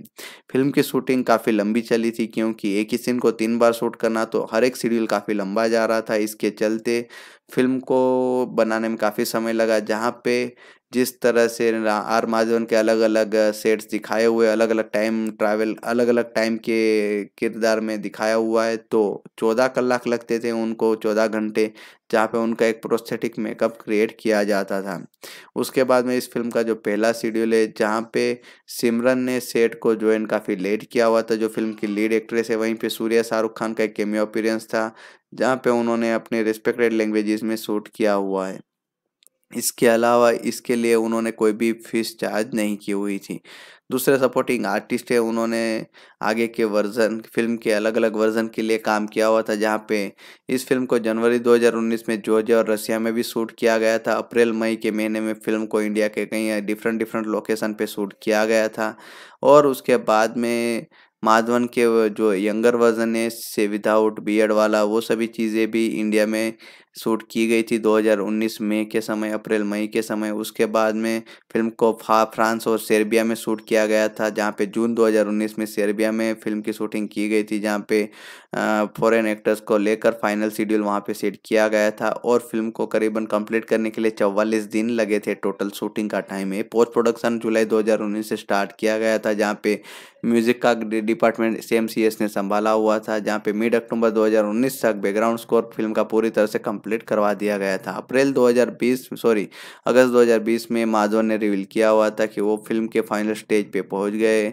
फिल्म की शूटिंग काफ़ी लंबी चली थी क्योंकि एक ही सीन को तीन बार शूट करना तो हर एक शेड्यूल काफ़ी लंबा जा रहा था इसके चलते फिल्म को बनाने में काफ़ी समय लगा जहाँ पे जिस तरह से आर माधवन के अलग अलग सेट्स दिखाए हुए अलग अलग टाइम ट्रैवल अलग अलग टाइम के किरदार में दिखाया हुआ है तो चौदह कलाक लगते थे उनको चौदह घंटे जहाँ पे उनका एक प्रोस्थेटिक मेकअप क्रिएट किया जाता था उसके बाद में इस फिल्म का जो पहला शेड्यूल है जहाँ पे सिमरन ने सेट को ज्वाइन काफ़ी लेट किया हुआ था जो फिल्म की लीड एक्ट्रेस है वहीं पे सूर्या शाहरुख खान का एक केमियो अपीरेंस था जहाँ पे उन्होंने अपने रिस्पेक्टेड लैंग्वेजेस में शूट किया हुआ है इसके अलावा इसके लिए उन्होंने कोई भी फीस चार्ज नहीं की हुई थी दूसरे सपोर्टिंग आर्टिस्ट है उन्होंने आगे के वर्जन फिल्म के अलग अलग वर्जन के लिए काम किया हुआ था जहाँ पे इस फिल्म को जनवरी 2019 में जॉर्जिया और रशिया में भी शूट किया गया था अप्रैल मई के महीने में फिल्म को इंडिया के कई डिफरेंट डिफरेंट लोकेशन पे शूट किया गया था और उसके बाद में माधवन के जो यंगर वर्जन है से विदाउट बियर्ड वाला वो सभी चीज़ें भी इंडिया में शूट की गई थी 2019 मई के समय अप्रैल मई के समय उसके बाद में फिल्म को फा फ्रांस और सर्बिया में शूट किया गया था जहाँ पे जून 2019 में सर्बिया में फिल्म की शूटिंग की गई थी जहाँ पे फॉरेन एक्टर्स को लेकर फाइनल शेड्यूल वहाँ पे सेट किया गया था और फिल्म को करीबन कंप्लीट करने के लिए चौवालीस दिन लगे थे टोटल शूटिंग का टाइम है पोस्ट प्रोडक्शन जुलाई दो से स्टार्ट किया गया था जहाँ पे म्यूजिक का डिपार्टमेंट सी ने संभाला हुआ था जहाँ पे मिड अक्टूबर दो तक बैकग्राउंड स्कोर फिल्म का पूरी तरह से कंप्लीट कंप्लीट करवा दिया गया था अप्रैल 2020 सॉरी अगस्त 2020 में माधवन ने रिवील किया हुआ था कि वो फिल्म के फाइनल स्टेज पे पहुंच गए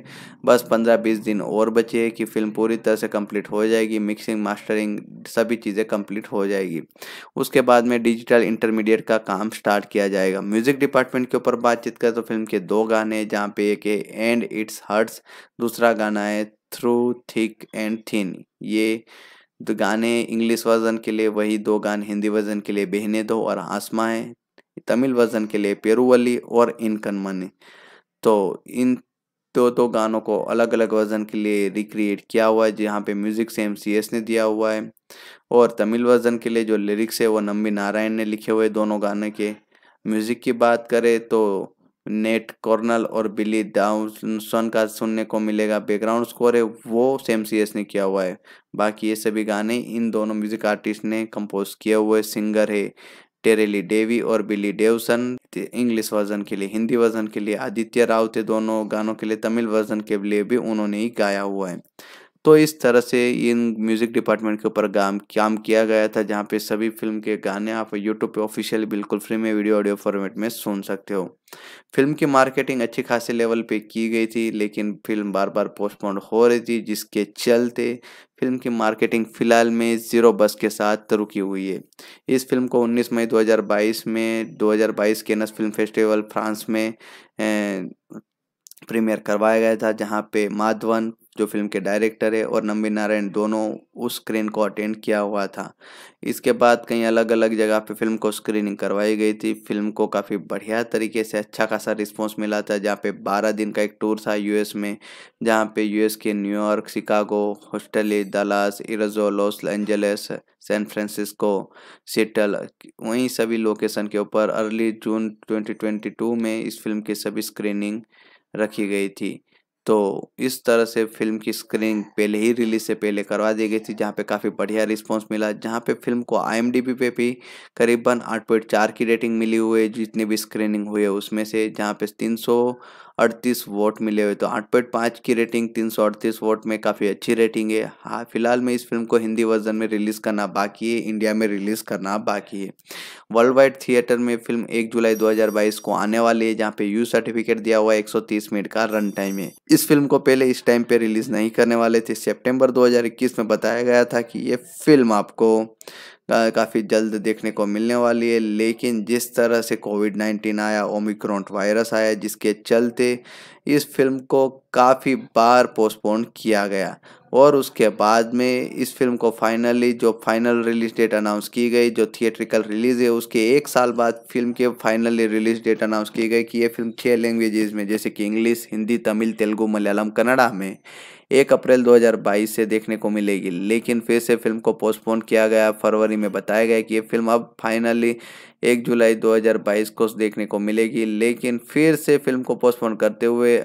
बस 15-20 दिन और बचे कि फिल्म पूरी तरह से कंप्लीट हो जाएगी मिक्सिंग मास्टरिंग सभी चीज़ें कंप्लीट हो जाएगी उसके बाद में डिजिटल इंटरमीडिएट का काम स्टार्ट किया जाएगा म्यूजिक डिपार्टमेंट के ऊपर बातचीत करें तो फिल्म के दो गाने जहाँ पे एक है एंड इट्स हर्ट्स दूसरा गाना है थ्रू थिक एंड थिन ये दो गाने इंग्लिश वर्जन के लिए वही दो गाने हिंदी वर्जन के लिए बहने दो और आसमा है तमिल वर्जन के लिए पेरूवली और इनकन मनी तो इन दो दो गानों को अलग अलग वर्जन के लिए रिक्रिएट किया हुआ है जहाँ पे म्यूज़िक से एम ने दिया हुआ है और तमिल वर्जन के लिए जो लिरिक्स है वो नम्बी नारायण ने लिखे हुए दोनों गाने के म्यूज़िक की बात करें तो नेट कॉर्नल और बिली डाउनसन का सुनने को मिलेगा बैकग्राउंड स्कोर है वो सेम सी एस ने किया हुआ है बाकी ये सभी गाने इन दोनों म्यूजिक आर्टिस्ट ने कंपोज किए हुए सिंगर है टेरेली डेवी और बिली डेवसन इंग्लिश वर्जन के लिए हिंदी वर्जन के लिए आदित्य राउत दोनों गानों के लिए तमिल वर्जन के लिए भी उन्होंने ही गाया हुआ है तो इस तरह से इन म्यूज़िक डिपार्टमेंट के ऊपर काम काम किया गया था जहाँ पे सभी फिल्म के गाने आप यूट्यूब पे ऑफिशियल बिल्कुल फ्री में वीडियो ऑडियो फॉर्मेट में सुन सकते हो फिल्म की मार्केटिंग अच्छी खासी लेवल पे की गई थी लेकिन फिल्म बार बार पोस्टपोन हो रही थी जिसके चलते फिल्म की मार्केटिंग फिलहाल में ज़ीरो बस के साथ रुकी हुई है इस फिल्म को 19 मई 2022 में 2022 के नस फिल्म फेस्टिवल फ्रांस में ए, प्रीमियर करवाया गया था जहाँ पे माधवन जो फिल्म के डायरेक्टर है और नंबी नारायण दोनों उस स्क्रीन को अटेंड किया हुआ था इसके बाद कई अलग अलग जगह पे फिल्म को स्क्रीनिंग करवाई गई थी फिल्म को काफ़ी बढ़िया तरीके से अच्छा खासा रिस्पॉन्स मिला था जहाँ पे 12 दिन का एक टूर था यूएस में जहाँ पे यूएस के न्यूयॉर्क शिकागो हॉस्टली दलास इरजो Los Angeles San Francisco Seattle वहीं सभी लोकेशन के ऊपर अर्ली जून ट्वेंटी में इस फिल्म की सभी स्क्रीनिंग रखी गई थी तो इस तरह से फिल्म की स्क्रीनिंग पहले ही रिलीज से पहले करवा दी गई थी जहाँ पे काफ़ी बढ़िया रिस्पांस मिला जहाँ पे फिल्म को आई पे भी करीबन आठ पॉइंट चार की रेटिंग मिली हुई है जितनी भी स्क्रीनिंग हुई है उसमें से जहाँ पे तीन सौ अड़तीस वोट मिले हुए तो आठ पॉइंट पाँच की रेटिंग तीन सौ अड़तीस वोट में काफ़ी अच्छी रेटिंग है हाँ फिलहाल में इस फिल्म को हिंदी वर्जन में रिलीज़ करना बाकी है इंडिया में रिलीज़ करना बाकी है वर्ल्ड वाइड थिएटर में फिल्म एक जुलाई 2022 को आने वाली है जहाँ पे यू सर्टिफिकेट दिया हुआ है तीस मिनट का रन टाइम है इस फिल्म को पहले इस टाइम पर रिलीज़ नहीं करने वाले थे हजार इक्कीस में बताया गया था कि ये फिल्म आपको काफ़ी जल्द देखने को मिलने वाली है लेकिन जिस तरह से कोविड नाइन्टीन आया ओमिक्रॉन वायरस आया जिसके चलते इस फिल्म को काफ़ी बार पोस्टपोन किया गया और उसके बाद में इस फिल्म को फाइनली जो फाइनल रिलीज डेट अनाउंस की गई जो थिएट्रिकल रिलीज़ है उसके एक साल बाद फिल्म के फाइनली रिलीज डेट अनाउंस की गई कि ये फिल्म छः लैंग्वेजेज़ में जैसे कि इंग्लिश हिंदी तमिल तेलुगू मलयालम कन्नड़ा में एक अप्रैल 2022 से देखने को मिलेगी लेकिन फिर से फिल्म को पोस्टपोन किया गया फरवरी में बताया गया कि ये फिल्म अब फाइनली एक जुलाई 2022 को देखने को मिलेगी लेकिन फिर से फिल्म को पोस्टपोन करते हुए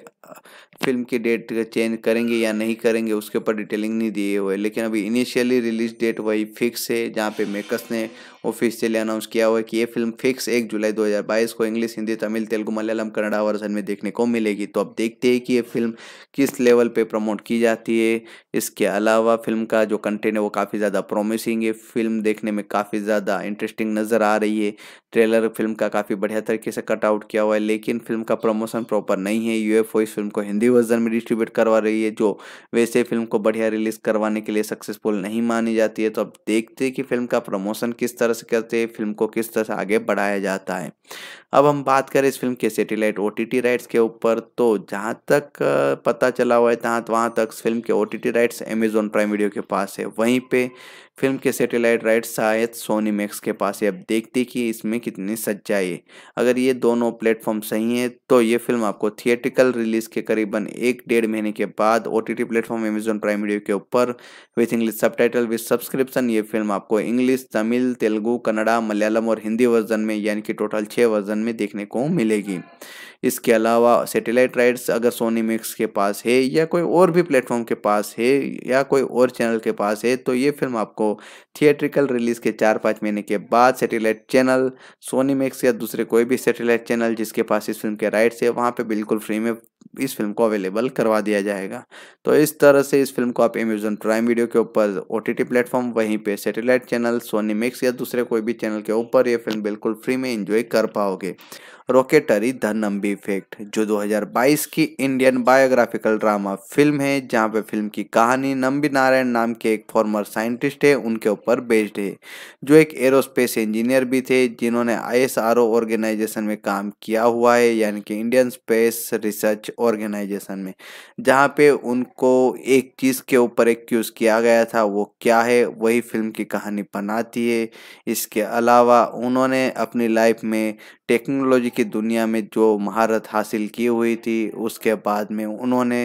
फिल्म की डेट चेंज करेंगे या नहीं करेंगे उसके ऊपर डिटेलिंग नहीं दिए हुए लेकिन अभी इनिशियली रिलीज डेट वही फिक्स है जहाँ पे मेकर्स ने ऑफिशियली अनाउंस किया हुआ है कि ये फिल्म फिक्स एक जुलाई 2022 को इंग्लिश हिंदी तमिल तेलुगु मलयालम कन्नड़ा वर्जन में देखने को मिलेगी तो अब देखते हैं कि ये फिल्म किस लेवल पे प्रमोट की जाती है इसके अलावा फिल्म का जो कंटेंट है वो काफ़ी ज़्यादा प्रोमिसिंग है फिल्म देखने में काफ़ी ज़्यादा इंटरेस्टिंग नज़र आ रही है ट्रेलर फिल्म का काफ़ी बढ़िया तरीके से कटआउट किया हुआ है लेकिन फिल्म का प्रमोशन प्रॉपर नहीं है यूएफओ इस फिल्म को हिंदी वर्जन में डिस्ट्रीब्यूट करवा रही है जो वैसे फिल्म को बढ़िया रिलीज़ करवाने के लिए सक्सेसफुल नहीं मानी जाती है तो अब देखते हैं कि फिल्म का प्रमोशन किस तरह तरह से करते फिल्म को किस तरह से आगे बढ़ाया जाता है अब हम बात करें इस फिल्म के सेटेलाइट ओ राइट्स के ऊपर तो जहाँ तक पता चला हुआ है तहाँ वहाँ तक फिल्म के ओ राइट्स अमेजोन प्राइम वीडियो के पास है वहीं पर फिल्म के सेटेलाइट राइट शायद सोनी मैक्स के पास है अब देखते कि इसमें कितनी सच्चाई है अगर ये दोनों प्लेटफॉर्म सही हैं तो ये फिल्म आपको थिएटिकल रिलीज के करीबन एक डेढ़ महीने के बाद O T T platform Amazon Prime video के ऊपर with English subtitle with subscription ये फिल्म आपको इंग्लिश तमिल तेलुगू कन्नड़ा मलयालम और हिंदी वर्जन में यानी कि टोटल छः वर्जन में देखने को मिलेगी इसके अलावा सैटेलाइट राइट्स अगर सोनी मिक्स के पास है या कोई और भी प्लेटफॉर्म के पास है या कोई और चैनल के पास है तो ये फिल्म आपको थिएट्रिकल रिलीज़ के चार पाँच महीने के बाद सैटेलाइट चैनल सोनी मिक्स या दूसरे कोई भी सैटेलाइट चैनल जिसके पास इस फिल्म के राइट्स है वहाँ पर बिल्कुल फ्री में इस फिल्म को अवेलेबल करवा दिया जाएगा तो इस तरह से इस फिल्म को आप अमेजोन प्राइम वीडियो के ऊपर ओ टी प्लेटफॉर्म वहीं पे सैटेलाइट चैनल सोनी मिक्स या दूसरे कोई भी चैनल के ऊपर ये फिल्म बिल्कुल फ्री में इंजॉय कर पाओगे रॉकेटरी द नम्बी इफेक्ट जो 2022 की इंडियन बायोग्राफिकल ड्रामा फिल्म है जहां पे फिल्म की कहानी नम्बी नारायण नाम के एक फॉर्मर साइंटिस्ट है उनके ऊपर बेस्ड है जो एक एरोस्पेस इंजीनियर भी थे जिन्होंने आईएसआरओ ऑर्गेनाइजेशन में काम किया हुआ है यानी कि इंडियन स्पेस रिसर्च ऑर्गेनाइजेशन में जहाँ पे उनको एक चीज़ के ऊपर एक क्यूज किया गया था वो क्या है वही फिल्म की कहानी बनाती है इसके अलावा उन्होंने अपनी लाइफ में टेक्नोलॉजी की दुनिया में जो महारत हासिल की हुई थी उसके बाद में उन्होंने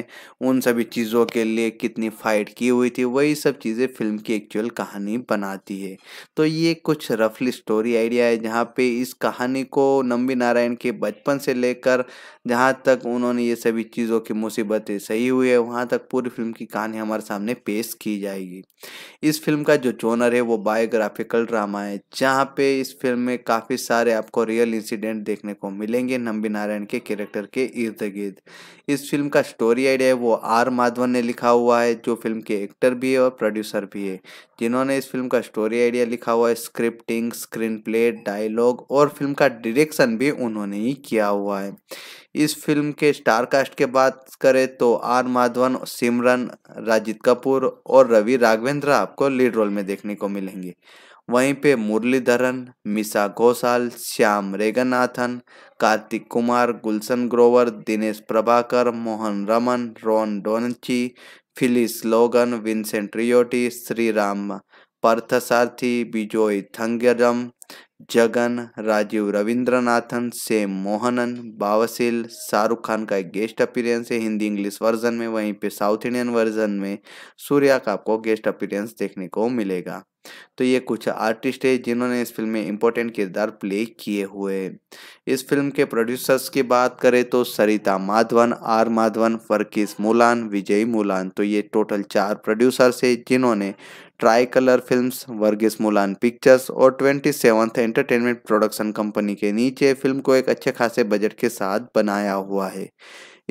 उन सभी चीज़ों के लिए कितनी फाइट की हुई थी वही सब चीज़ें फिल्म की एक्चुअल कहानी बनाती है तो ये कुछ रफली स्टोरी आइडिया है जहाँ पे इस कहानी को नम्बी नारायण के बचपन से लेकर जहाँ तक उन्होंने ये सभी चीज़ों की मुसीबतें सही हुई है वहाँ तक पूरी फिल्म की कहानी हमारे सामने पेश की जाएगी इस फिल्म का जो जोनर है वो बायोग्राफिकल ड्रामा है जहाँ पे इस फिल्म में काफ़ी सारे आपको रियल इंसिडेंट देखने को मिलेंगे नम्बी नारायण के कैरेक्टर के इर्द गिर्द इस फिल्म का स्टोरी आइडिया है वो आर माधवन ने लिखा हुआ है जो फिल्म के एक्टर भी है और प्रोड्यूसर भी है जिन्होंने इस फिल्म का स्टोरी आइडिया लिखा हुआ है स्क्रिप्टिंग स्क्रीन प्ले डायलॉग और फिल्म का डायरेक्शन भी उन्होंने ही किया हुआ है इस फिल्म के स्टार कास्ट के बात करें तो आर माधवन सिमरन राजीत कपूर और रवि राघवेंद्र आपको लीड रोल में देखने को मिलेंगे वहीं पे Muralidharan Misha Ghoshal Shyam रेगनाथन Karthik Kumar Gulshan Grover Dinesh Prabhakar Mohan Raman Ron Donachie Phyllis Logan Vincent Riotta Shriram Parthasarathy Bijoy थंगरम Jagan Rajiv Ravindranathan से मोहनन बावसिल शाहरुख खान का एक गेस्ट अपीरेंस है हिंदी इंग्लिश वर्जन में वहीं पे साउथ इंडियन वर्जन में सूर्या का आपको गेस्ट अपीरेंस देखने को मिलेगा तो ये कुछ आर्टिस्ट है जिन्होंने इस फिल्म में इम्पोर्टेंट किरदार प्ले किए हुए इस फिल्म के प्रोड्यूसर्स की बात करें तो सरिता माधवन आर माधवन फरकीस मुलान विजय मुलान तो ये टोटल चार प्रोड्यूसर्स है जिन्होंने try colour film Varghese Moolan pictures और twenty seventh entertainment production company के नीचे फिल्म को एक अच्छे खासे बजट के साथ बनाया हुआ है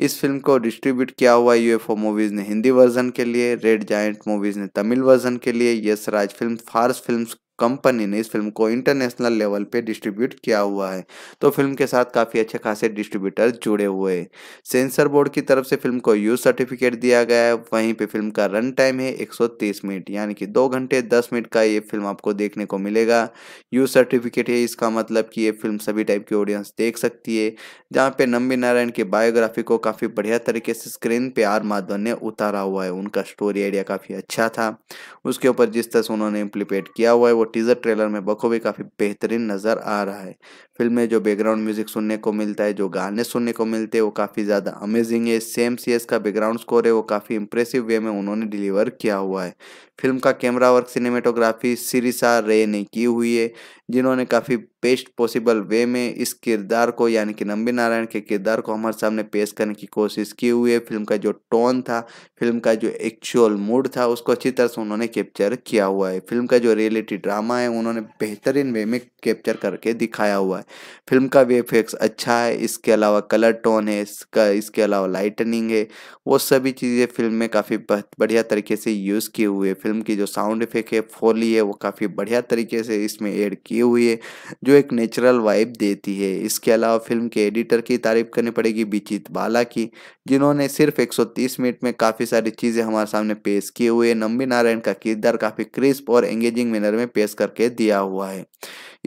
इस फिल्म को डिस्ट्रीब्यूट किया हुआ यूएफओ मूवीज़ ने हिंदी वर्जन के लिए रेड जायंट मूवीज़ ने तमिल वर्जन के लिए Yash Raj film Fars films company ने इस फिल्म को इंटरनेशनल लेवल पे डिस्ट्रीब्यूट किया हुआ है तो फिल्म के साथ काफ़ी अच्छे खासे डिस्ट्रीब्यूटर जुड़े हुए हैं सेंसर बोर्ड की तरफ से फिल्म को यूज सर्टिफिकेट दिया गया है वहीं पे फिल्म का रन टाइम है 130 मिनट यानी कि दो घंटे दस मिनट का ये फिल्म आपको देखने को मिलेगा यूज सर्टिफिकेट है इसका मतलब कि ये फिल्म सभी टाइप की ऑडियंस देख सकती है जहाँ पे नम्बी नारायण की बायोग्राफी को काफ़ी बढ़िया तरीके से स्क्रीन पर आर माधवन ने उतारा हुआ है उनका स्टोरी आइडिया काफ़ी अच्छा था उसके ऊपर जिस तरह से उन्होंने इम्प्लीपेट किया हुआ है वो टीजर ट्रेलर में बखूबी काफ़ी बेहतरीन नज़र आ रहा है फिल्म में जो बैकग्राउंड म्यूजिक सुनने को मिलता है जो गाने सुनने को मिलते हैं वो काफ़ी ज़्यादा अमेजिंग है सेम सी का बैकग्राउंड स्कोर है वो काफ़ी इंप्रेसिव वे में उन्होंने डिलीवर किया हुआ है फिल्म का कैमरा वर्क सिनेमेटोग्राफी सिरिसा रे ने की हुई है जिन्होंने काफ़ी बेस्ट पॉसिबल वे में इस किरदार को यानी कि नंबी नारायण के किरदार को हमारे सामने पेश करने की कोशिश की हुई है फिल्म का जो टोन था फिल्म का जो एक्चुअल मूड था उसको अच्छी तरह से उन्होंने कैप्चर किया हुआ है फिल्म का जो रियलिटी ड्रामा है उन्होंने बेहतरीन वे में कैप्चर करके दिखाया हुआ है फिल्म का वे इफेक्स अच्छा है इसके अलावा कलर टोन है इसका इसके अलावा लाइटनिंग है वो सभी चीज़ें फिल्म में काफ़ी बढ़िया तरीके से यूज़ किए हुए हैं फिल्म की जो साउंड इफेक्ट है फोली है वो काफ़ी बढ़िया तरीके से इसमें ऐड की हुई है जो एक नेचुरल वाइब देती है इसके अलावा फिल्म के एडिटर की तारीफ करनी पड़ेगी बिचित बाला की जिन्होंने सिर्फ एक मिनट में काफ़ी सारी चीज़ें हमारे सामने पेश किए हुए नम्बी नारायण का किरदार काफ़ी क्रिस्प और एंगेजिंग मैनर में पेश करके दिया हुआ है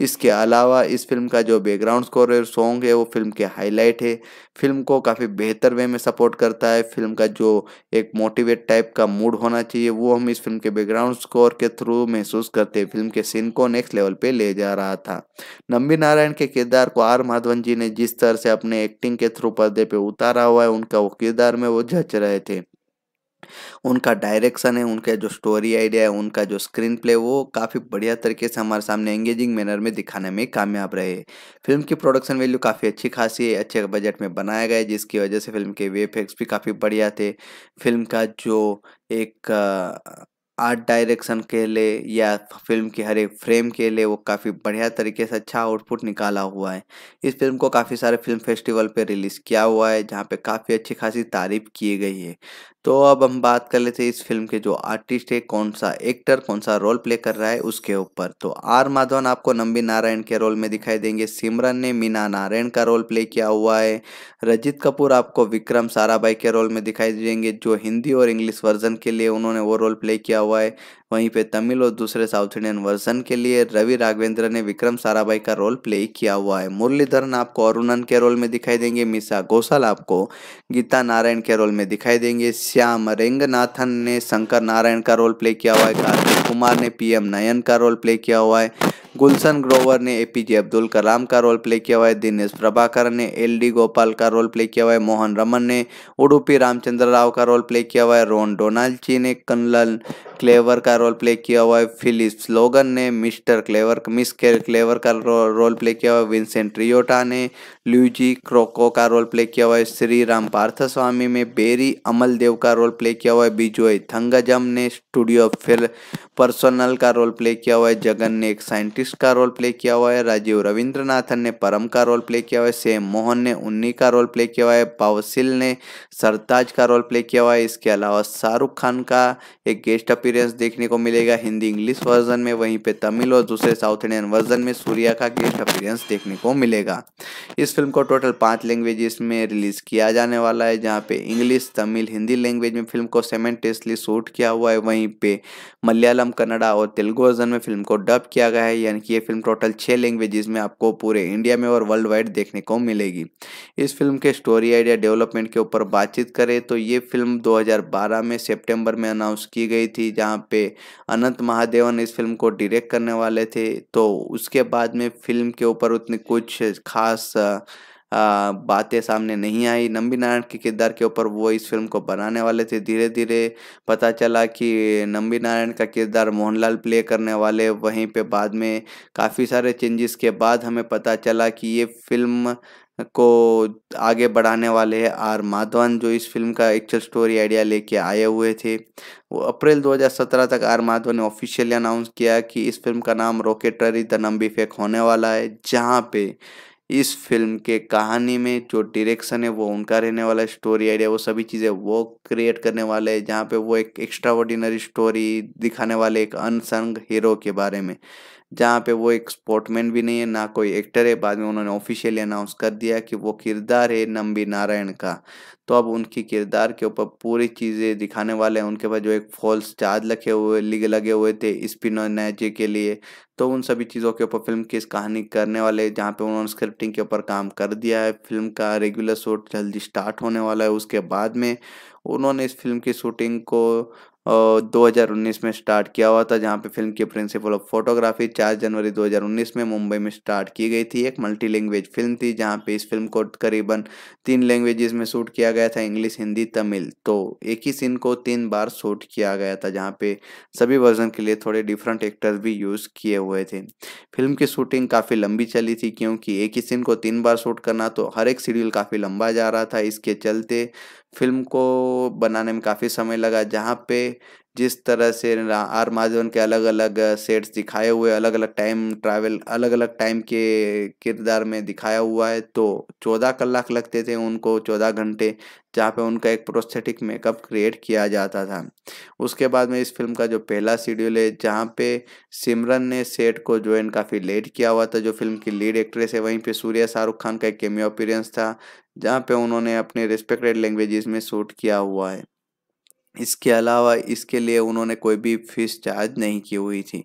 इसके अलावा इस फिल्म का जो बैकग्राउंड स्कोर है सॉन्ग है वो फिल्म के हाईलाइट है फिल्म को काफ़ी बेहतर वे में सपोर्ट करता है फिल्म का जो एक मोटिवेट टाइप का मूड होना चाहिए वो हम इस फिल्म के बैकग्राउंड स्कोर के थ्रू महसूस करते हैं फिल्म के सीन को नेक्स्ट लेवल पे ले जा रहा था नंबी नारायण के किरदार को आर माधवन जी ने जिस तरह से अपने एक्टिंग के थ्रू पर्दे पर उतारा हुआ है उनका वो किरदार में वो जच रहे थे उनका डायरेक्शन है उनका जो स्टोरी आइडिया है उनका जो स्क्रीन प्ले वो काफ़ी बढ़िया तरीके से हमारे सामने एंगेजिंग मैनर में दिखाने में कामयाब रहे फिल्म की प्रोडक्शन वैल्यू काफ़ी अच्छी खासी है अच्छे बजट में बनाया गया जिसकी वजह से फिल्म के वे भी काफ़ी बढ़िया थे फिल्म का जो एक आर्ट डायरेक्शन के लिए या फिल्म के हर एक फ्रेम के लिए वो काफ़ी बढ़िया तरीके से अच्छा आउटपुट निकाला हुआ है इस फिल्म को काफ़ी सारे फिल्म फेस्टिवल पे रिलीज़ किया हुआ है जहाँ पे काफ़ी अच्छी खासी तारीफ की गई है तो अब हम बात कर लेते हैं इस फिल्म के जो आर्टिस्ट है कौन सा एक्टर कौन सा रोल प्ले कर रहा है उसके ऊपर तो आर माधवन आपको नंबी नारायण के रोल में दिखाई देंगे सिमरन ने मीना नारायण का रोल प्ले किया हुआ है रजित कपूर आपको विक्रम साराभाई के रोल में दिखाई देंगे जो हिंदी और इंग्लिश वर्जन के लिए उन्होंने वो रोल प्ले किया हुआ है वहीं पे तमिल और दूसरे साउथ इंडियन वर्जन के लिए रवि राघवेंद्र ने विक्रम साराभाई का रोल प्ले किया हुआ है मुरलीधरन आपको अरुणन के रोल में दिखाई देंगे मिसा घोषाल आपको गीता नारायण के रोल में दिखाई देंगे श्याम रेंगनाथन ने शंकर नारायण का रोल प्ले किया हुआ है कार्तिक कुमार ने पीएम नयन का रोल प्ले किया हुआ है गुलशन ग्रोवर ने एपीजे अब्दुल कलाम का रोल प्ले किया हुआ है दिनेश प्रभाकर ने एल डी गोपाल का रोल प्ले किया हुआ है मोहन रमन ने उडुपी रामचंद्र राव का रोल प्ले किया हुआ है रोन डोनाल्ची ने कन्लल क्लेवर का रोल प्ले किया हुआ है फिलिप स्लोगन ने मिस्टर क्लेवर मिस क्लेवर का रोल प्ले किया हुआ है विंसेंट रियोटा ने ल्यूजी क्रोको का रोल प्ले किया हुआ है श्री राम पार्थ स्वामी में बेरी अमल देव का रोल प्ले किया हुआ है बिजोय थंगजम ने स्टूडियो फिर पर्सनल का रोल प्ले किया हुआ है जगन ने एक साइंटिस्ट का रोल प्ले किया हुआ है राजीव रविंद्रनाथन ने परम का रोल प्ले किया हुआ है सेम मोहन ने उन्नी का रोल प्ले किया हुआ है पावसिल ने सरताज का रोल प्ले किया हुआ है इसके अलावा शाहरुख खान का एक गेस्ट अपीरेंस देखने को मिलेगा हिंदी इंग्लिश वर्जन में वहीं पर तमिल और दूसरे साउथ इंडियन वर्जन में सूर्या का गेस्ट अपीरेंस देखने को मिलेगा इस फिल्म को टोटल पाँच लैंग्वेज में रिलीज़ किया जाने वाला है जहाँ पे इंग्लिश तमिल हिंदी लैंग्वेज में फिल्म को सेमेंटेसली शूट किया हुआ है वहीं पे मलयालम कन्नड़ा और तेलुगु वर्जन में फिल्म को डब किया गया है यानी कि ये फिल्म टोटल छः लैंग्वेज में आपको पूरे इंडिया में और वर्ल्ड वाइड देखने को मिलेगी इस फिल्म के स्टोरी आइडिया डेवलपमेंट के ऊपर बातचीत करें तो ये फिल्म दो में सेप्टेम्बर में अनाउंस की गई थी जहाँ पे अनंत महादेवन इस फिल्म को डिरेक्ट करने वाले थे तो उसके बाद में फिल्म के ऊपर उतनी कुछ खास बातें सामने नहीं आई नंबी नारायण के किरदार के ऊपर वो इस फिल्म को बनाने वाले थे धीरे धीरे पता चला कि नंबी नारायण का किरदार मोहनलाल प्ले करने वाले वहीं पे बाद में काफ़ी सारे चेंजेस के बाद हमें पता चला कि ये फिल्म को आगे बढ़ाने वाले हैं आर माधवन जो इस फिल्म का एक्चुअल स्टोरी आइडिया लेके आए हुए थे वो अप्रैल 2017 तक आर माधवन ने ऑफिशियली अनाउंस किया कि इस फिल्म का नाम रॉकेटरी द नंबी फेक होने वाला है जहाँ पे इस फिल्म के कहानी में जो डायरेक्शन है वो उनका रहने वाला है स्टोरी आइडिया वो सभी चीज़ें वो क्रिएट करने वाले हैं जहाँ पे वो एक एक्स्ट्रा ऑर्डिनरी स्टोरी दिखाने वाले एक अनसंग हीरो के बारे में जहाँ पे वो एक स्पोर्टमैन भी नहीं है ना कोई एक्टर है बाद में उन्होंने ऑफिशियली अनाउंस कर दिया कि वो किरदार है नम्बी नारायण का तो अब उनकी किरदार के ऊपर पूरी चीज़ें दिखाने वाले हैं उनके पास जो एक फॉल्स चार्ज लगे हुए लगे हुए थे नैजे के लिए तो उन सभी चीज़ों के ऊपर फिल्म की कहानी करने वाले जहाँ पे उन्होंने स्क्रिप्टिंग के ऊपर काम कर दिया है फिल्म का रेगुलर शूट जल्दी स्टार्ट होने वाला है उसके बाद में उन्होंने इस फिल्म की शूटिंग को 2019 में स्टार्ट किया हुआ था जहाँ पे फिल्म की प्रिंसिपल ऑफ फोटोग्राफी 4 जनवरी 2019 में मुंबई में स्टार्ट की गई थी एक मल्टी लैंग्वेज फिल्म थी जहाँ पे इस फिल्म को करीबन तीन लैंग्वेजेस में शूट किया गया था इंग्लिश हिंदी तमिल तो एक ही सीन को तीन बार शूट किया गया था जहाँ पे सभी वर्जन के लिए थोड़े डिफरेंट एक्टर्स भी यूज़ किए हुए थे फिल्म की शूटिंग काफ़ी लंबी चली थी क्योंकि एक ही सीन को तीन बार शूट करना तो हर एक शेड्यूल काफ़ी लंबा जा रहा था इसके चलते फिल्म को बनाने में काफ़ी समय लगा जहाँ पे जिस तरह से आर माधवन के अलग अलग सेट्स दिखाए हुए अलग अलग टाइम ट्रैवल अलग अलग टाइम के किरदार में दिखाया हुआ है तो चौदह कलाक लगते थे उनको चौदह घंटे जहाँ पे उनका एक प्रोस्थेटिक मेकअप क्रिएट किया जाता था उसके बाद में इस फिल्म का जो पहला शेड्यूल है जहाँ पे सिमरन ने सेट को ज्वाइन काफ़ी लेट किया हुआ था जो फिल्म की लीड एक्ट्रेस है वहीं पे सूर्या शाहरुख खान का एक केमियो अपीरियंस था जहाँ पे उन्होंने अपने रिस्पेक्टेड लैंग्वेजेस में शूट किया हुआ है इसके अलावा इसके लिए उन्होंने कोई भी फीस चार्ज नहीं की हुई थी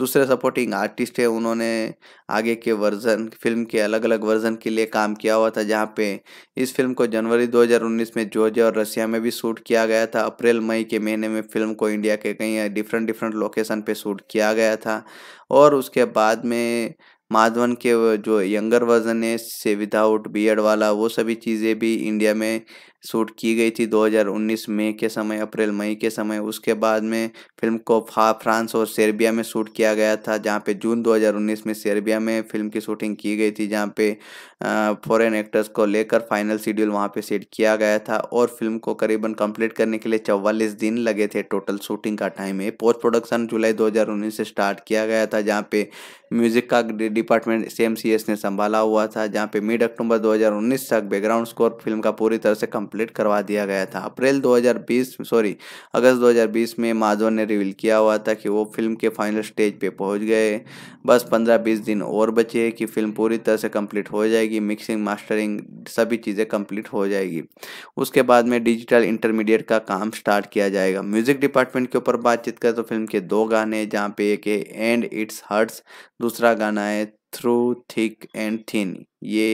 दूसरे सपोर्टिंग आर्टिस्ट है उन्होंने आगे के वर्जन फिल्म के अलग अलग वर्जन के लिए काम किया हुआ था जहाँ पे इस फिल्म को जनवरी 2019 में जॉर्जिया और रशिया में भी शूट किया गया था अप्रैल मई के महीने में फिल्म को इंडिया के कई डिफरेंट डिफरेंट लोकेशन पे शूट किया गया था और उसके बाद में माधवन के जो यंगर वर्जन है से विदाउट बियड वाला वो सभी चीज़ें भी इंडिया में शूट की गई थी 2019 मई के समय अप्रैल मई के समय उसके बाद में फिल्म को फ्रांस और सर्बिया में शूट किया गया था जहाँ पे जून 2019 में सर्बिया में फिल्म की शूटिंग की गई थी जहाँ पे फॉरेन एक्टर्स को लेकर फाइनल शेड्यूल वहाँ पे सेट किया गया था और फिल्म को करीबन कंप्लीट करने के लिए चौवालीस दिन लगे थे टोटल शूटिंग का टाइम है पोस्ट प्रोडक्शन जुलाई दो से स्टार्ट किया गया था जहाँ पे म्यूजिक का डिपार्टमेंट एम ने संभाला हुआ था जहाँ पे मिड अक्टूबर दो तक बैकग्राउंड स्कोर फिल्म का पूरी तरह से कम कंप्लीट करवा दिया गया था अप्रैल 2020 सॉरी अगस्त 2020 में माधवन ने रिवील किया हुआ था कि वो फिल्म के फाइनल स्टेज पे पहुंच गए बस 15-20 दिन और बचे हैं कि फिल्म पूरी तरह से कंप्लीट हो जाएगी मिक्सिंग मास्टरिंग सभी चीज़ें कंप्लीट हो जाएगी उसके बाद में डिजिटल इंटरमीडिएट का काम स्टार्ट किया जाएगा म्यूजिक डिपार्टमेंट के ऊपर बातचीत करें तो फिल्म के दो गाने जहाँ पे एक है एंड इट्स हर्ट्स दूसरा गाना है थ्रू थिक एंड थिन ये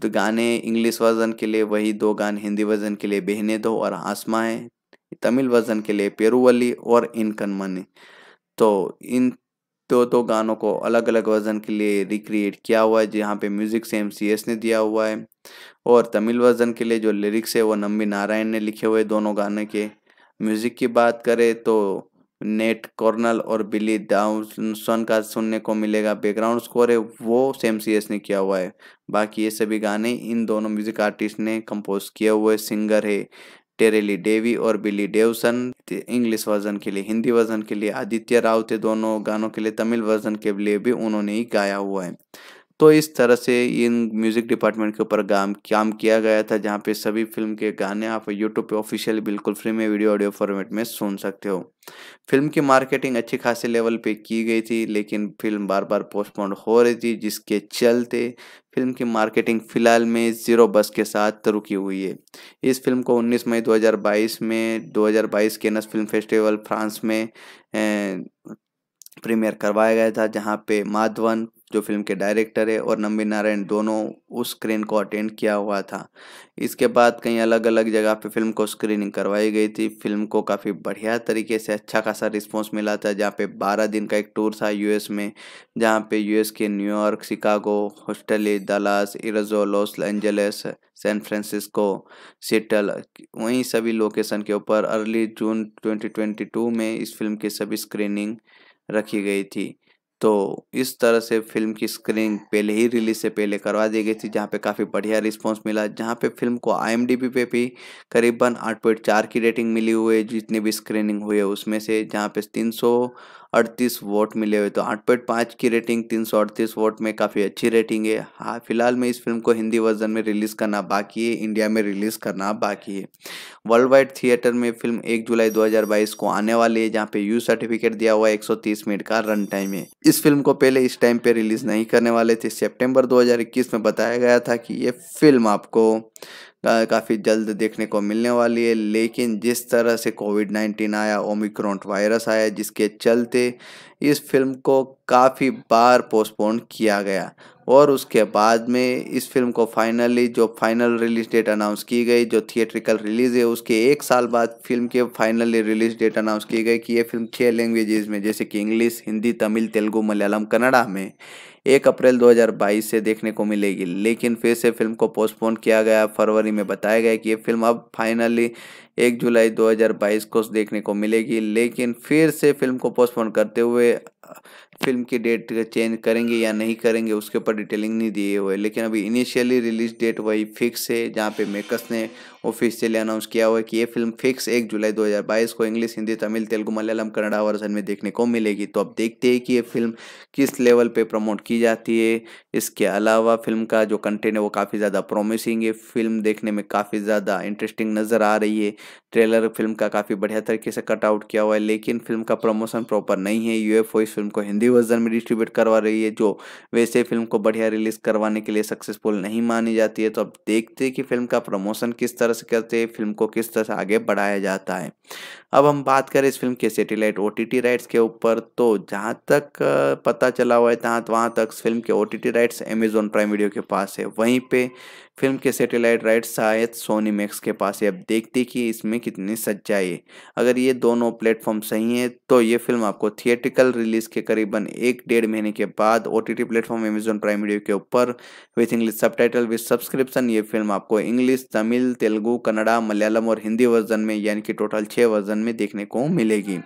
दो गाने इंग्लिश वर्जन के लिए वही दो गान हिंदी वर्जन के लिए बहने दो और आसमा है तमिल वर्जन के लिए पेरूवली और इनकन मनी तो इन दो दो गानों को अलग अलग वर्जन के लिए रिक्रिएट किया हुआ है जहाँ पे म्यूज़िक से एम ने दिया हुआ है और तमिल वर्जन के लिए जो लिरिक्स है वो नम्बी नारायण ने लिखे हुए दोनों गाने के म्यूज़िक की बात करें तो नेट कॉर्नल और बिली डाउनसन का सुनने को मिलेगा बैकग्राउंड स्कोर है वो सेम सी एस ने किया हुआ है बाकी ये सभी गाने इन दोनों म्यूजिक आर्टिस्ट ने कंपोज किए हुए सिंगर है टेरेली डेवी और बिली डेवसन इंग्लिश वर्जन के लिए हिंदी वर्जन के लिए आदित्य राव थे दोनों गानों के लिए तमिल वर्जन के लिए भी उन्होंने ही गाया हुआ है तो इस तरह से इन म्यूज़िक डिपार्टमेंट के ऊपर काम काम किया गया था जहाँ पे सभी फिल्म के गाने आप यूट्यूब पे ऑफिशियल बिल्कुल फ्री में वीडियो ऑडियो फॉर्मेट में सुन सकते हो फिल्म की मार्केटिंग अच्छी खासी लेवल पे की गई थी लेकिन फिल्म बार बार पोस्टपोन हो रही थी जिसके चलते फिल्म की मार्केटिंग फिलहाल में ज़ीरो बस के साथ रुकी हुई है इस फिल्म को 19 मई 2022 में 2022 नस फिल्म फेस्टिवल फ्रांस में ए, प्रीमियर करवाया गया था जहाँ पे माधवन जो फिल्म के डायरेक्टर है और नंबी नारायण दोनों उस स्क्रीन को अटेंड किया हुआ था इसके बाद कई अलग अलग जगह पे फिल्म को स्क्रीनिंग करवाई गई थी फिल्म को काफ़ी बढ़िया तरीके से अच्छा खासा रिस्पॉन्स मिला था जहाँ पे 12 दिन का एक टूर था यूएस में जहाँ पे यूएस के न्यूयॉर्क शिकागो हॉस्टली दलास इरजो Los Angeles San Francisco Seattle वहीं सभी लोकेशन के ऊपर अर्ली जून ट्वेंटी में इस फिल्म की सभी स्क्रीनिंग रखी गई थी तो इस तरह से फिल्म की स्क्रीनिंग पहले ही रिलीज से पहले करवा दी गई थी जहाँ पे काफ़ी बढ़िया रिस्पांस मिला जहाँ पे फिल्म को आईएमडीबी पे भी करीबन आठ पॉइंट चार की रेटिंग मिली हुई है जितनी भी स्क्रीनिंग हुई है उसमें से जहाँ पे तीन सौ अड़तीस वोट मिले हुए तो आठ पॉइंट पाँच की रेटिंग तीन सौ अड़तीस वोट में काफ़ी अच्छी रेटिंग है हाँ फिलहाल में इस फिल्म को हिंदी वर्जन में रिलीज़ करना बाकी है इंडिया में रिलीज़ करना बाकी है वर्ल्ड वाइड थिएटर में फिल्म एक जुलाई 2022 को आने वाली है जहाँ पे यू सर्टिफिकेट दिया हुआ है तीस मिनट का रन टाइम है इस फिल्म को पहले इस टाइम पे रिलीज नहीं करने वाले थे हजार इक्कीस में बताया गया था कि ये फिल्म आपको काफ़ी जल्द देखने को मिलने वाली है लेकिन जिस तरह से कोविड नाइन्टीन आया ओमिक्रॉन वायरस आया जिसके चलते इस फिल्म को काफ़ी बार पोस्टपोन किया गया और उसके बाद में इस फिल्म को फाइनली जो फाइनल रिलीज डेट अनाउंस की गई जो थिएट्रिकल रिलीज़ है उसके एक साल बाद फिल्म के फाइनली रिलीज डेट अनाउंस की गई कि ये फिल्म छः लैंग्वेजेज़ में जैसे कि इंग्लिश हिंदी तमिल तेलुगू मलयालम कन्नड़ा में एक अप्रैल 2022 से देखने को मिलेगी लेकिन फिर से फिल्म को पोस्टपोन किया गया फरवरी में बताया गया कि ये फिल्म अब फाइनली एक जुलाई 2022 को देखने को मिलेगी लेकिन फिर से फिल्म को पोस्टपोन करते हुए फिल्म की डेट चेंज करेंगे या नहीं करेंगे उसके ऊपर डिटेलिंग नहीं दिए हुए लेकिन अभी इनिशियली रिलीज डेट वही फिक्स है जहाँ पे मेकर्स ने ऑफिशियली अनाउंस किया हुआ है कि ये फिल्म फिक्स एक जुलाई 2022 को इंग्लिश हिंदी तमिल तेलुगु मलयालम कन्नड़ा वर्जन में देखने को मिलेगी तो अब देखते हैं कि ये फिल्म किस लेवल पे प्रमोट की जाती है इसके अलावा फिल्म का जो कंटेंट है वो काफ़ी ज़्यादा प्रोमिसिंग है फिल्म देखने में काफ़ी ज़्यादा इंटरेस्टिंग नज़र आ रही है ट्रेलर फिल्म का काफ़ी बढ़िया तरीके से कटआउट किया हुआ है लेकिन फिल्म का प्रमोशन प्रॉपर नहीं है यू इस फिल्म को हिंदी वर्जन में डिस्ट्रीब्यूट करवा रही है जो वैसे फिल्म को बढ़िया रिलीज़ करवाने के लिए सक्सेसफुल नहीं मानी जाती है तो अब देखते हैं कि फिल्म का प्रमोशन किस तरह डिस्कस करते फिल्म को किस तरह से आगे बढ़ाया जाता है अब हम बात करें इस फिल्म के सेटेलाइट ओ राइट्स के ऊपर तो जहाँ तक पता चला हुआ है तहाँ वहाँ तक फिल्म के ओ राइट्स अमेजोन प्राइम वीडियो के पास है वहीं पर फिल्म के सैटेलाइट राइट शायद सोनी मैक्स के पास है अब देखते कि इसमें कितनी सच्चाई है अगर ये दोनों प्लेटफॉर्म सही हैं तो ये फिल्म आपको थिएटिकल रिलीज के करीबन एक डेढ़ महीने के बाद O T T platform Amazon Prime video के ऊपर with English subtitle with subscription ये फिल्म आपको इंग्लिश तमिल तेलुगू कन्नड़ा मलयालम और हिंदी वर्जन में यानी कि टोटल छः वर्जन में देखने को मिलेगी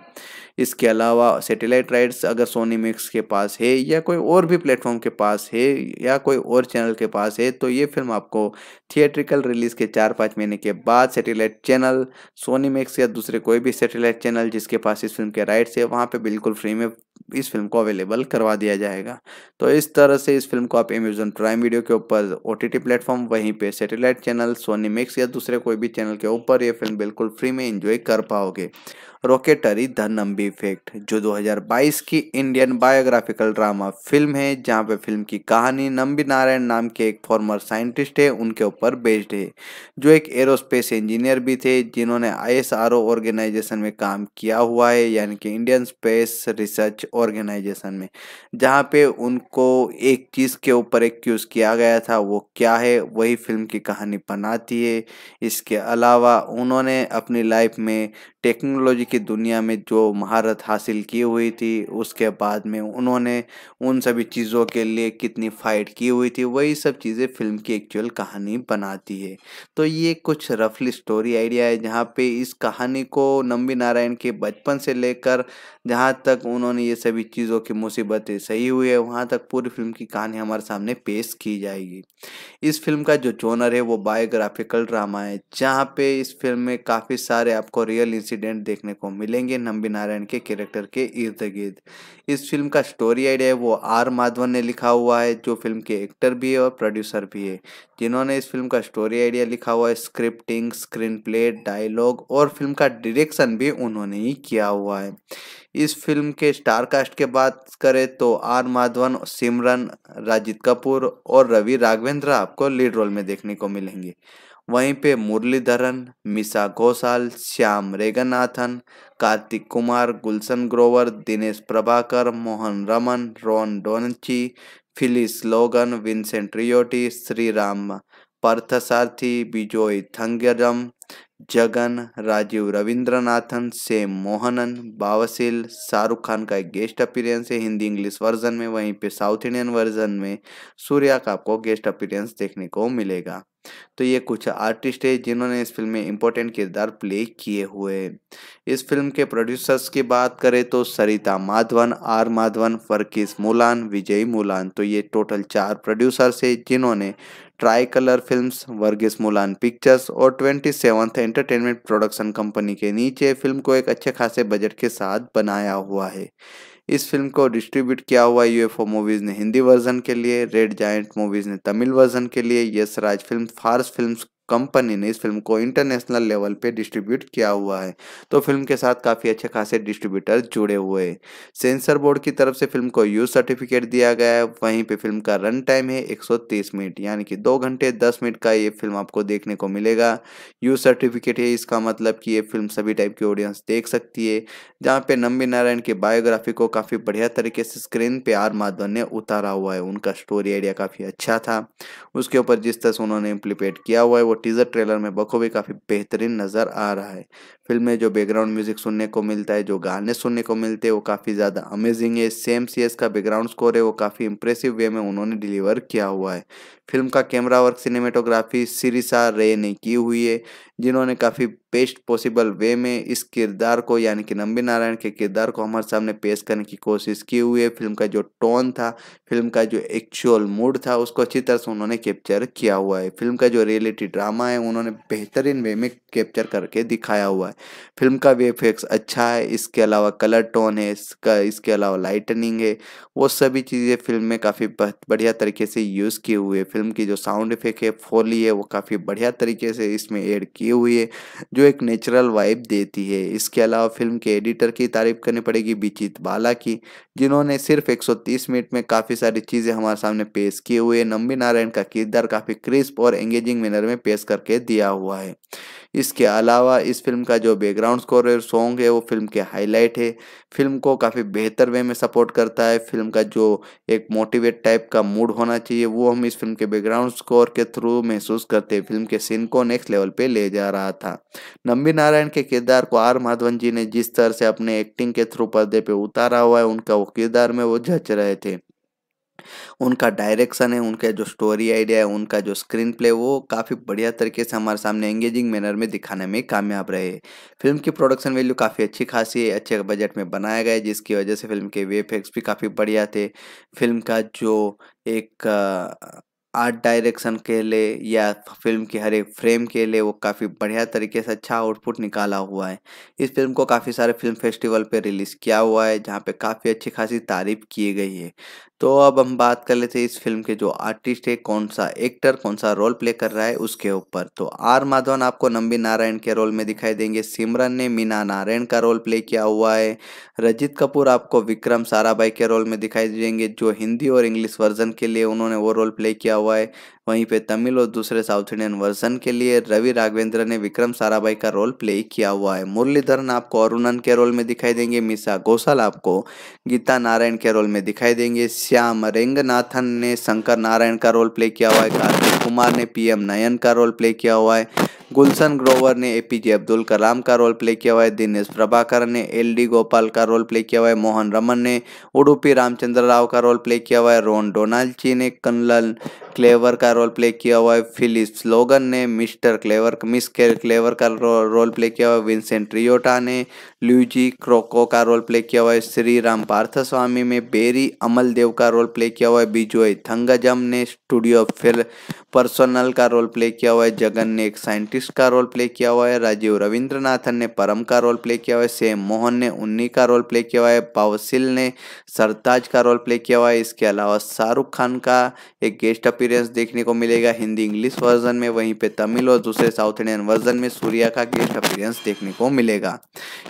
इसके अलावा सैटेलाइट राइट्स अगर सोनी मिक्स के पास है या कोई और भी प्लेटफॉर्म के पास है या कोई और चैनल के पास है तो ये फिल्म आपको थिएट्रिकल रिलीज़ के चार पाँच महीने के बाद सैटेलाइट चैनल सोनी मिक्स या दूसरे कोई भी सैटेलाइट चैनल जिसके पास इस फिल्म के राइट्स है वहाँ पर बिल्कुल फ्री में इस फिल्म को अवेलेबल करवा दिया जाएगा तो इस तरह से इस फिल्म को आप अमेजोन प्राइम वीडियो के ऊपर ओ टी प्लेटफॉर्म वहीं पे सैटेलाइट चैनल सोनी मिक्स या दूसरे कोई भी चैनल के ऊपर ये फिल्म बिल्कुल फ्री में इंजॉय कर पाओगे रॉकेटरी द नंबी इफेक्ट जो 2022 की इंडियन बायोग्राफिकल ड्रामा फिल्म है जहाँ पे फिल्म की कहानी नंबी नारायण नाम के एक फॉर्मर साइंटिस्ट है उनके ऊपर बेस्ड है जो एक एरोस्पेस इंजीनियर भी थे जिन्होंने आई ऑर्गेनाइजेशन में काम किया हुआ है यानी कि इंडियन स्पेस रिसर्च ऑर्गेनाइजेशन में जहाँ पे उनको एक चीज़ के ऊपर एक क्यूज किया गया था वो क्या है वही फिल्म की कहानी बनाती है इसके अलावा उन्होंने अपनी लाइफ में टेक्नोलॉजी की दुनिया में जो महारत हासिल की हुई थी उसके बाद में उन्होंने उन सभी चीज़ों के लिए कितनी फाइट की हुई थी वही सब चीज़ें फिल्म की एक्चुअल कहानी बनाती है तो ये कुछ रफली स्टोरी आइडिया है जहाँ पे इस कहानी को नंबी नारायण के बचपन से लेकर जहाँ तक उन्होंने ये ये सभी चीज़ों की मुसीबतें सही हुई है वहाँ तक पूरी फिल्म की कहानी हमारे सामने पेश की जाएगी इस फिल्म का जो जोनर है वो बायोग्राफिकल ड्रामा है जहाँ पे इस फिल्म में काफ़ी सारे आपको रियल इंसिडेंट देखने को मिलेंगे नम्बी नारायण के कैरेक्टर के इर्द गिर्द इस फिल्म का स्टोरी आइडिया वो आर माधवन ने लिखा हुआ है जो फिल्म के एक्टर भी है और प्रोड्यूसर भी है जिन्होंने इस फिल्म का स्टोरी आइडिया लिखा हुआ है स्क्रिप्टिंग स्क्रीन प्ले डायलॉग और फिल्म का डायरेक्शन भी उन्होंने ही किया हुआ है इस फिल्म के स्टार कास्ट के बात करें तो आर माधवन सिमरन राजीत कपूर और रवि राघवेंद्र आपको लीड रोल में देखने को मिलेंगे वहीं पे Muralidharan Misha Ghoshal Shyam रेगनाथन Karthik Kumar Gulshan Grover Dinesh Prabhakar Mohan Raman Ron Donachie Phyllis Logan Vincent Riotta Shriram Parthasarathy Bijoy थंगरम Jagan Rajiv Ravindranathan से मोहनन बावसिल शाहरुख खान का एक गेस्ट अपीरियंस है हिंदी इंग्लिश वर्जन में वहीं पे साउथ इंडियन वर्जन में सूर्या का आपको गेस्ट अपीरियंस देखने को मिलेगा तो ये कुछ आर्टिस्ट है जिन्होंने इस फिल्म में इम्पोर्टेंट किरदार प्ले किए हुए इस फिल्म के प्रोड्यूसर्स की बात करें तो सरिता माधवन आर माधवन फरकीस मुलान विजय मुलान तो ये टोटल चार प्रोड्यूसर्स है जिन्होंने try colour film Varghese Moolan pictures और twenty seventh entertainment production company के नीचे फिल्म को एक अच्छे खासे बजट के साथ बनाया हुआ है इस फिल्म को डिस्ट्रीब्यूट किया हुआ यूएफओ मूवीज़ ने हिंदी वर्जन के लिए रेड जायंट मूवीज़ ने तमिल वर्जन के लिए यश राज फिल्म फार्स फिल्म कंपनी ने इस फिल्म को इंटरनेशनल लेवल पे डिस्ट्रीब्यूट किया हुआ है तो फिल्म के साथ काफ़ी अच्छे खासे डिस्ट्रीब्यूटर जुड़े हुए हैं सेंसर बोर्ड की तरफ से फिल्म को यूज सर्टिफिकेट दिया गया है वहीं पे फिल्म का रन टाइम है 130 मिनट यानी कि दो घंटे दस मिनट का ये फिल्म आपको देखने को मिलेगा यूज सर्टिफिकेट है इसका मतलब कि ये फिल्म सभी टाइप की ऑडियंस देख सकती है जहाँ पे नम्बी नारायण की बायोग्राफी को काफ़ी बढ़िया तरीके से स्क्रीन पे आर माधव ने उतारा हुआ है उनका स्टोरी आइडिया काफ़ी अच्छा था उसके ऊपर जिस तरह से उन्होंने इम्प्लीपेट किया हुआ है वो टीजर ट्रेलर में बखूबी काफ़ी बेहतरीन नज़र आ रहा है फिल्म में जो बैकग्राउंड म्यूजिक सुनने को मिलता है जो गाने सुनने को मिलते हैं वो काफ़ी ज़्यादा अमेजिंग है सेम सी का बैकग्राउंड स्कोर है वो काफ़ी इंप्रेसिव वे में उन्होंने डिलीवर किया हुआ है फिल्म का कैमरा वर्क सिनेमेटोग्राफी सिरिसा रे ने की हुई है जिन्होंने काफ़ी बेस्ट पॉसिबल वे में इस किरदार को यानी कि नंबी नारायण के किरदार को हमारे सामने पेश करने की कोशिश की हुई है फिल्म का जो टोन था फिल्म का जो एक्चुअल मूड था उसको अच्छी तरह से उन्होंने कैप्चर किया हुआ है फिल्म का जो रियलिटी ड्रामा है उन्होंने बेहतरीन वे में कैप्चर करके दिखाया हुआ है फिल्म का वे इफेक्ट्स अच्छा है इसके अलावा कलर टोन है इसका इसके अलावा लाइटनिंग है वो सभी चीज़ें फिल्म में काफ़ी बढ़िया तरीके से यूज़ किए हुए फिल्म फिल्म की जो साउंड इफेक्ट है फोली है वो काफ़ी बढ़िया तरीके से इसमें ऐड की हुई है जो एक नेचुरल वाइब देती है इसके अलावा फिल्म के एडिटर की तारीफ करनी पड़ेगी बिचित बाला की जिन्होंने सिर्फ 130 मिनट में काफ़ी सारी चीज़ें हमारे सामने पेश किए हुए नम्बी नारायण का किरदार काफ़ी क्रिस्प और एंगेजिंग मैनर में पेश करके दिया हुआ है इसके अलावा इस फिल्म का जो बैकग्राउंड स्कोर है सॉन्ग है वो फिल्म के हाईलाइट है फिल्म को काफ़ी बेहतर वे में सपोर्ट करता है फिल्म का जो एक मोटिवेट टाइप का मूड होना चाहिए वो हम इस फिल्म के बैकग्राउंड स्कोर के थ्रू महसूस करते हैं फिल्म के सीन को नेक्स्ट लेवल पर ले जा रहा था नंबी नारायण के किरदार को आर माधवन जी ने जिस तरह से अपने एक्टिंग के थ्रू पर्दे पर उतारा हुआ है उनका वो किरदार में वो जच रहे थे उनका डायरेक्शन है उनका जो स्टोरी आइडिया है उनका जो स्क्रीन प्ले वो काफ़ी बढ़िया तरीके से हमारे सामने एंगेजिंग मैनर में दिखाने में कामयाब रहे फिल्म की प्रोडक्शन वैल्यू काफ़ी अच्छी खासी है अच्छे बजट में बनाया गया जिसकी वजह से फिल्म के वे भी काफ़ी बढ़िया थे फिल्म का जो एक आर्ट डायरेक्शन के लिए या फिल्म के हर एक फ्रेम के लिए वो काफ़ी बढ़िया तरीके से अच्छा आउटपुट निकाला हुआ है इस फिल्म को काफ़ी सारे फिल्म फेस्टिवल पे रिलीज़ किया हुआ है जहाँ पे काफ़ी अच्छी खासी तारीफ की गई है तो अब हम बात कर लेते हैं इस फिल्म के जो आर्टिस्ट है कौन सा एक्टर कौन सा रोल प्ले कर रहा है उसके ऊपर तो आर माधवन आपको नंबी नारायण के रोल में दिखाई देंगे सिमरन ने मीना नारायण का रोल प्ले किया हुआ है रजित कपूर आपको विक्रम साराभाई के रोल में दिखाई देंगे जो हिंदी और इंग्लिश वर्जन के लिए उन्होंने वो रोल प्ले किया हुआ है वहीं पे तमिल और दूसरे साउथ इंडियन वर्जन के लिए रवि राघवेंद्र ने विक्रम साराभाई का रोल प्ले किया हुआ है मुरलीधरन आपको अरुणन के रोल में दिखाई देंगे मिसा घोषाल आपको गीता नारायण के रोल में दिखाई देंगे श्याम रेंगनाथन ने शंकर नारायण का रोल प्ले किया हुआ है कार्तिक कुमार ने पीएम नयन का रोल प्ले किया हुआ है गुलशन ग्रोवर ने एपीजे अब्दुल कलाम का रोल प्ले किया हुआ है दिनेश प्रभाकर ने एल डी गोपाल का रोल प्ले किया हुआ है मोहन रमन ने उडुपी रामचंद्र राव का रोल प्ले किया हुआ है रोन डोनाल्ची ने कन्लल क्लेवर का रोल प्ले किया हुआ है फिलिस लोगन ने मिस्टर क्लेवर मिस क्लेवर का रोल प्ले किया हुआ है विंसेंट रियोटा ने ल्यूजी क्रोको का रोल प्ले किया हुआ है श्री राम पार्थ स्वामी में बेरी अमल देव का रोल प्ले किया हुआ है बिजोय थंगजम ने स्टूडियो फिर पर्सोनल का रोल प्ले किया हुआ है जगन ने एक साइंटिस्ट का रोल प्ले किया हुआ है राजीव रविंद्रनाथन ने परम का रोल प्ले किया हुआ है सेम मोहन ने उन्नी का रोल प्ले किया हुआ है पावसिल ने सरताज का रोल प्ले किया हुआ है इसके अलावा शाहरुख खान का एक गेस्ट अपीरेंस देखने को मिलेगा हिंदी इंग्लिश वर्जन में वहीं पर तमिल और दूसरे साउथ इंडियन वर्जन में सूर्या का गेस्ट अपीरेंस देखने को मिलेगा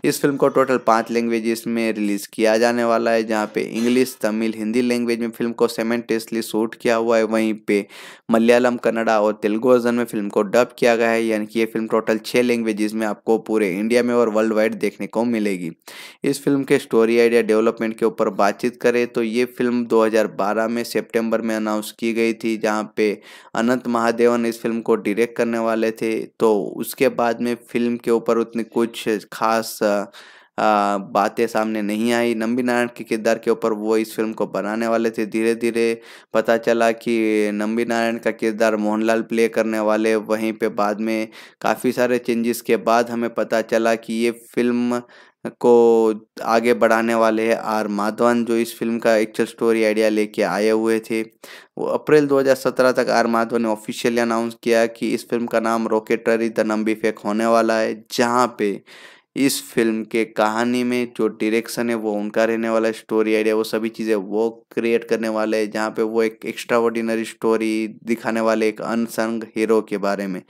इस फिल्म को टोटल पाँच लैंग्वेजेस में रिलीज़ किया जाने वाला है जहाँ पे इंग्लिश तमिल हिंदी लैंग्वेज में फिल्म को सेमेंटेसली शूट किया हुआ है वहीं पे मलयालम कन्नड़ा और तेलुगु वर्जन में फिल्म को डब किया गया है यानी कि ये फिल्म टोटल छः लैंग्वेजेस में आपको पूरे इंडिया में और वर्ल्ड वाइड देखने को मिलेगी इस फिल्म के स्टोरी आइडिया डेवलपमेंट के ऊपर बातचीत करें तो ये फिल्म दो में सेप्टेम्बर में अनाउंस की गई थी जहाँ पे अनंत महादेवन इस फिल्म को डिरेक्ट करने वाले थे तो उसके बाद में फिल्म के ऊपर उतनी कुछ खास बातें सामने नहीं आई नंबी नारायण के किरदार के ऊपर वो इस फिल्म को बनाने वाले थे धीरे धीरे पता चला कि नंबी नारायण का किरदार मोहनलाल प्ले करने वाले वहीं पे बाद में काफ़ी सारे चेंजेस के बाद हमें पता चला कि ये फिल्म को आगे बढ़ाने वाले हैं आर माधवन जो इस फिल्म का एक्चुअल स्टोरी आइडिया लेके आए हुए थे वो अप्रैल 2017 तक आर माधवन ने ऑफिशियली अनाउंस किया कि इस फिल्म का नाम रॉकेटरी द नंबी फेक होने वाला है जहाँ पे इस फिल्म के कहानी में जो डायरेक्शन है वो उनका रहने वाला स्टोरी आइडिया वो सभी चीज़ें वो क्रिएट करने वाले हैं जहाँ पे वो एक एक्स्ट्रा ऑर्डिनरी स्टोरी दिखाने वाले एक अनसंग हीरो के बारे में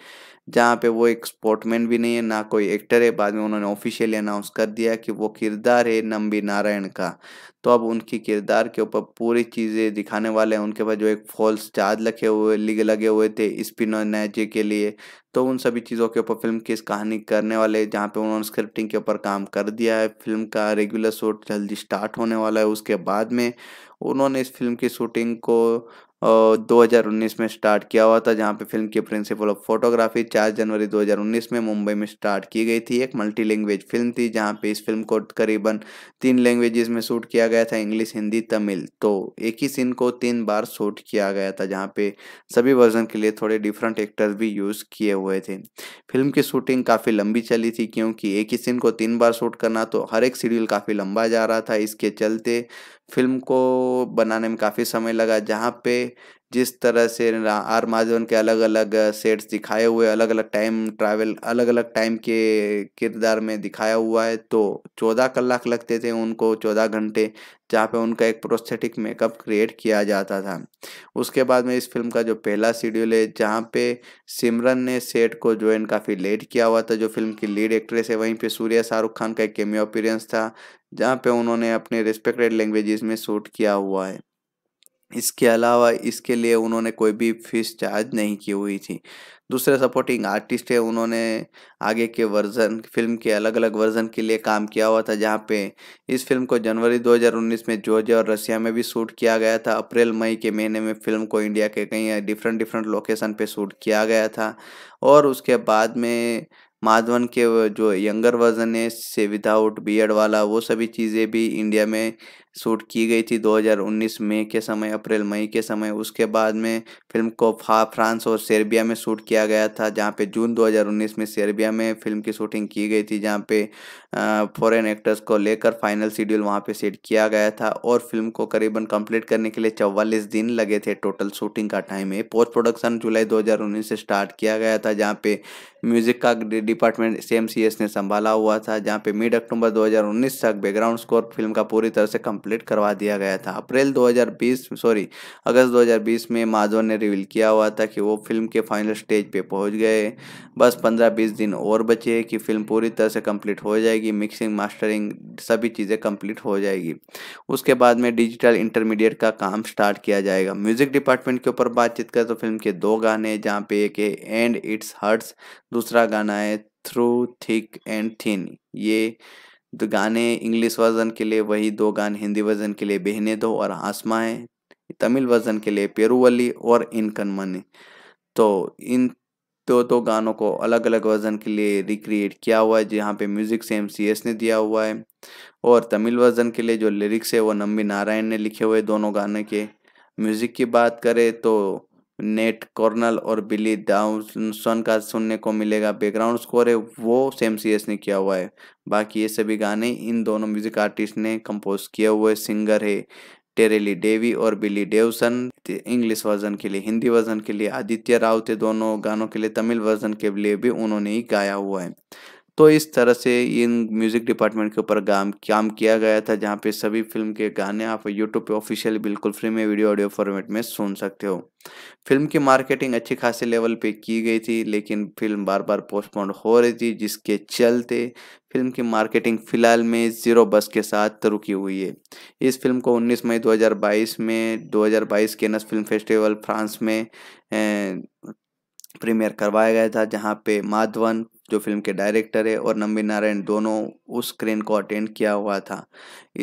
जहाँ पे वो एक स्पोर्टमैन भी नहीं है ना कोई एक्टर है बाद में उन्होंने ऑफिशियली अनाउंस कर दिया कि वो किरदार है नंबी नारायण का तो अब उनकी किरदार के ऊपर पूरी चीज़ें दिखाने वाले हैं उनके पास जो एक फॉल्स चार्ज लगे हुए लगे हुए थे नैचे के लिए तो उन सभी चीज़ों के ऊपर फिल्म की कहानी करने वाले जहाँ पे उन्होंने स्क्रिप्टिंग के ऊपर काम कर दिया है फिल्म का रेगुलर शूट जल्दी स्टार्ट होने वाला है उसके बाद में उन्होंने इस फिल्म की शूटिंग को दो हज़ार उन्नीस में स्टार्ट किया हुआ था जहां पे फिल्म की प्रिंसिपल ऑफ फोटोग्राफी 4 जनवरी 2019 में मुंबई में स्टार्ट की गई थी एक मल्टी लैंग्वेज फिल्म थी जहां पे इस फिल्म को करीबन तीन लैंग्वेजेस में शूट किया गया था इंग्लिश हिंदी तमिल तो एक ही सीन को तीन बार शूट किया गया था जहाँ पे सभी वर्जन के लिए थोड़े डिफरेंट एक्टर्स भी यूज़ किए हुए थे फिल्म की शूटिंग काफ़ी लंबी चली थी क्योंकि एक ही सीन को तीन बार शूट करना तो हर एक शेड्यूल काफ़ी लंबा जा रहा था इसके चलते फिल्म को बनाने में काफ़ी समय लगा जहाँ पे जिस तरह से आर माधवन के अलग अलग सेट्स दिखाए हुए अलग अलग टाइम ट्रैवल अलग अलग टाइम के किरदार में दिखाया हुआ है तो चौदह कलाक लगते थे उनको चौदह घंटे जहाँ पे उनका एक प्रोस्थेटिक मेकअप क्रिएट किया जाता था उसके बाद में इस फिल्म का जो पहला शेड्यूल है जहाँ पे सिमरन ने सेट को ज्वाइन काफ़ी लेट किया हुआ था जो फिल्म की लीड एक्ट्रेस है वहीं पे सूर्या शाहरुख खान का एक केमियो अपीरेंस था जहाँ पे उन्होंने अपने रिस्पेक्टेड लैंग्वेजेस में शूट किया हुआ है इसके अलावा इसके लिए उन्होंने कोई भी फीस चार्ज नहीं की हुई थी दूसरे सपोर्टिंग आर्टिस्ट है उन्होंने आगे के वर्जन फिल्म के अलग अलग वर्जन के लिए काम किया हुआ था जहाँ पे इस फिल्म को जनवरी 2019 में जॉर्जिया और रशिया में भी शूट किया गया था अप्रैल मई के महीने में फिल्म को इंडिया के कई डिफरेंट डिफरेंट लोकेशन पे शूट किया गया था और उसके बाद में माधवन के जो यंगर वर्जन है से विदाउट बीएड वाला वो सभी चीज़ें भी इंडिया में शूट की गई थी 2019 मई के समय अप्रैल मई के समय उसके बाद में फिल्म को फ्रांस और सर्बिया में शूट किया गया था जहाँ पे जून 2019 में सर्बिया में फिल्म की शूटिंग की गई थी जहाँ पे फॉरेन एक्टर्स को लेकर फाइनल शेड्यूल वहाँ पे सेट किया गया था और फिल्म को करीबन कंप्लीट करने के लिए चौवालीस दिन लगे थे टोटल शूटिंग का टाइम है पोस्ट प्रोडक्शन जुलाई दो से स्टार्ट किया गया था जहाँ पे म्यूजिक का डिपार्टमेंट एस ने संभाला हुआ था जहाँ पे मिड अक्टूबर दो तक बैकग्राउंड स्कोर फिल्म का पूरी तरह से कम कंप्लीट करवा दिया गया था अप्रैल 2020 सॉरी अगस्त 2020 में माधवन ने रिवील किया हुआ था कि वो फिल्म के फाइनल स्टेज पे पहुंच गए बस 15-20 दिन और बचे हैं कि फिल्म पूरी तरह से कंप्लीट हो जाएगी मिक्सिंग मास्टरिंग सभी चीज़ें कंप्लीट हो जाएगी उसके बाद में डिजिटल इंटरमीडिएट का काम स्टार्ट किया जाएगा म्यूजिक डिपार्टमेंट के ऊपर बातचीत करें तो फिल्म के दो गाने जहाँ पे एक है एंड इट्स हर्ट्स दूसरा गाना है थ्रू थिक एंड थिन ये दो गाने इंग्लिश वर्जन के लिए वही दो गान हिंदी वर्जन के लिए बहने दो और आसमा है तमिल वर्जन के लिए पेरूवली और इनकन मन तो इन दो दो गानों को अलग अलग वर्जन के लिए रिक्रिएट किया हुआ है जहाँ पे म्यूज़िक से एम ने दिया हुआ है और तमिल वर्जन के लिए जो लिरिक्स है वो नम्बी नारायण ने लिखे हुए दोनों गाने के म्यूज़िक की बात करें तो नेट कॉर्नल और बिली डाउसन का सुनने को मिलेगा बैकग्राउंड स्कोर है वो सेम सी एस ने किया हुआ है बाकी ये सभी गाने इन दोनों म्यूजिक आर्टिस्ट ने कंपोज किए हुए सिंगर है टेरेली डेवी और बिली डेवसन इंग्लिश वर्जन के लिए हिंदी वर्जन के लिए आदित्य राव थे दोनों गानों के लिए तमिल वर्जन के लिए भी उन्होंने ही गाया हुआ है तो इस तरह से इन म्यूज़िक डिपार्टमेंट के ऊपर काम काम किया गया था जहाँ पे सभी फिल्म के गाने आप यूट्यूब पे ऑफिशियल बिल्कुल फ्री में वीडियो ऑडियो फॉर्मेट में सुन सकते हो फिल्म की मार्केटिंग अच्छी खासी लेवल पे की गई थी लेकिन फिल्म बार बार पोस्टपोन हो रही थी जिसके चलते फिल्म की मार्केटिंग फिलहाल में ज़ीरो बस के साथ रुकी हुई है इस फिल्म को 19 मई 2022 में 2022 के नस फिल्म फेस्टिवल फ्रांस में प्रीमियर करवाया गया था जहाँ पे माधवन जो फिल्म के डायरेक्टर है और नम्बी नारायण दोनों उस स्क्रीन को अटेंड किया हुआ था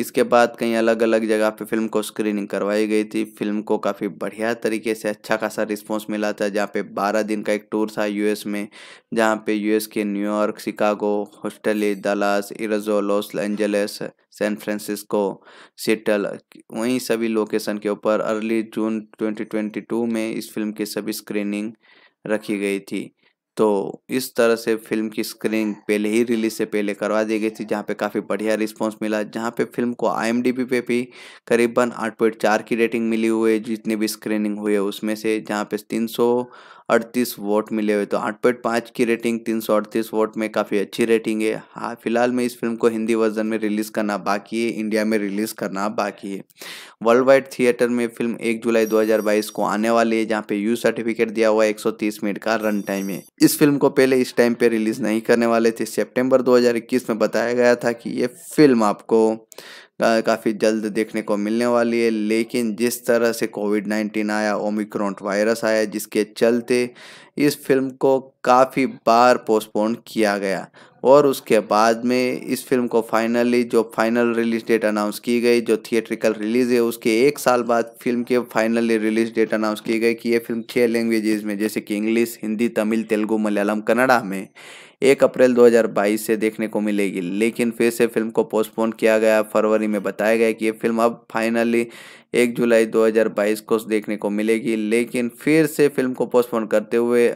इसके बाद कई अलग अलग जगह पे फिल्म को स्क्रीनिंग करवाई गई थी फिल्म को काफ़ी बढ़िया तरीके से अच्छा खासा रिस्पॉन्स मिला था जहाँ पे बारह दिन का एक टूर था यूएस में जहाँ पे यूएस के न्यूयॉर्क शिकागो हॉस्टली दलास इरजो Los Angeles San Francisco Seattle वहीं सभी लोकेशन के ऊपर अर्ली जून ट्वेंटी में इस फिल्म की सभी स्क्रीनिंग रखी गई थी तो इस तरह से फिल्म की स्क्रीनिंग पहले ही रिलीज से पहले करवा दी गई थी जहाँ पे काफ़ी बढ़िया रिस्पांस मिला जहाँ पे फिल्म को आई पे भी करीबन आठ पॉइंट चार की रेटिंग मिली हुई है जितनी भी स्क्रीनिंग हुई है उसमें से जहाँ पे तीन सौ अड़तीस वोट मिले हुए तो आठ पॉइंट पाँच की रेटिंग तीन सौ अड़तीस वोट में काफ़ी अच्छी रेटिंग है हाँ फिलहाल में इस फिल्म को हिंदी वर्जन में रिलीज़ करना बाकी है इंडिया में रिलीज़ करना बाकी है वर्ल्ड वाइड थिएटर में फिल्म एक जुलाई 2022 को आने वाली है जहाँ पे यू सर्टिफिकेट दिया हुआ है एक मिनट का रन टाइम है इस फिल्म को पहले इस टाइम पे रिलीज़ नहीं करने वाले थे सेप्टेम्बर दो में बताया गया था कि ये फिल्म आपको काफ़ी जल्द देखने को मिलने वाली है लेकिन जिस तरह से कोविड नाइन्टीन आया ओमिक्रॉन वायरस आया जिसके चलते इस फिल्म को काफ़ी बार पोस्टपोन किया गया और उसके बाद में इस फिल्म को फाइनली जो फाइनल रिलीज डेट अनाउंस की गई जो थिएट्रिकल रिलीज़ है उसके एक साल बाद फिल्म के फाइनली रिलीज डेट अनाउंस की गई कि ये फिल्म छः लैंग्वेजेज में जैसे कि इंग्लिश हिंदी तमिल तेलुगू मलयालम कन्नड़ा में एक अप्रैल 2022 से देखने को मिलेगी लेकिन फिर से फिल्म को पोस्टपोन किया गया फरवरी में बताया गया कि ये फिल्म अब फाइनली एक जुलाई 2022 को देखने को मिलेगी लेकिन फिर से फिल्म को पोस्टपोन करते हुए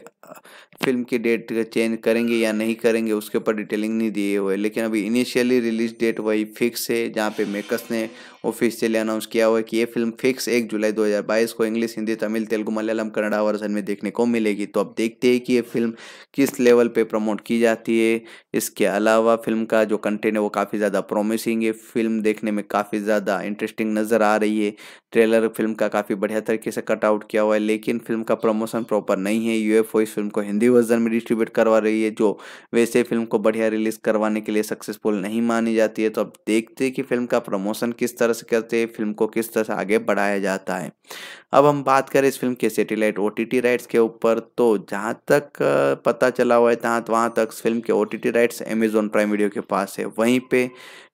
फिल्म की डेट चेंज करेंगे या नहीं करेंगे उसके ऊपर डिटेलिंग नहीं दिए हुए लेकिन अभी इनिशियली रिलीज डेट वही फिक्स है जहाँ पे मेकर्स ने ऑफिशियली अनाउंस किया हुआ है कि ये फिल्म फिक्स एक जुलाई 2022 को इंग्लिश हिंदी तमिल तेलुगु मलयालम कन्नडा वर्जन में देखने को मिलेगी तो अब देखते हैं कि ये फिल्म किस लेवल पर प्रमोट की की जाती है इसके अलावा फिल्म का जो कंटेंट है वो काफ़ी ज़्यादा प्रोमिसिंग है फिल्म देखने में काफ़ी ज़्यादा इंटरेस्टिंग नज़र आ रही है ट्रेलर फिल्म का काफ़ी बढ़िया तरीके से कट आउट किया हुआ है लेकिन फिल्म का प्रमोशन प्रॉपर नहीं है यूएफओ इस फिल्म को हिंदी वर्जन में डिस्ट्रीब्यूट करवा रही है जो वैसे फिल्म को बढ़िया रिलीज करवाने के लिए सक्सेसफुल नहीं मानी जाती है तो अब देखते हैं कि फिल्म का प्रमोशन किस तरह से करते हैं फिल्म को किस तरह से आगे बढ़ाया जाता है अब हम बात करें इस फिल्म के सेटेलाइट ओ राइट्स के ऊपर तो जहाँ तक पता चला हुआ है तहाँ वहाँ तक फिल्म के ओ राइट्स अमेजोन प्राइम वीडियो के पास है वहीं पर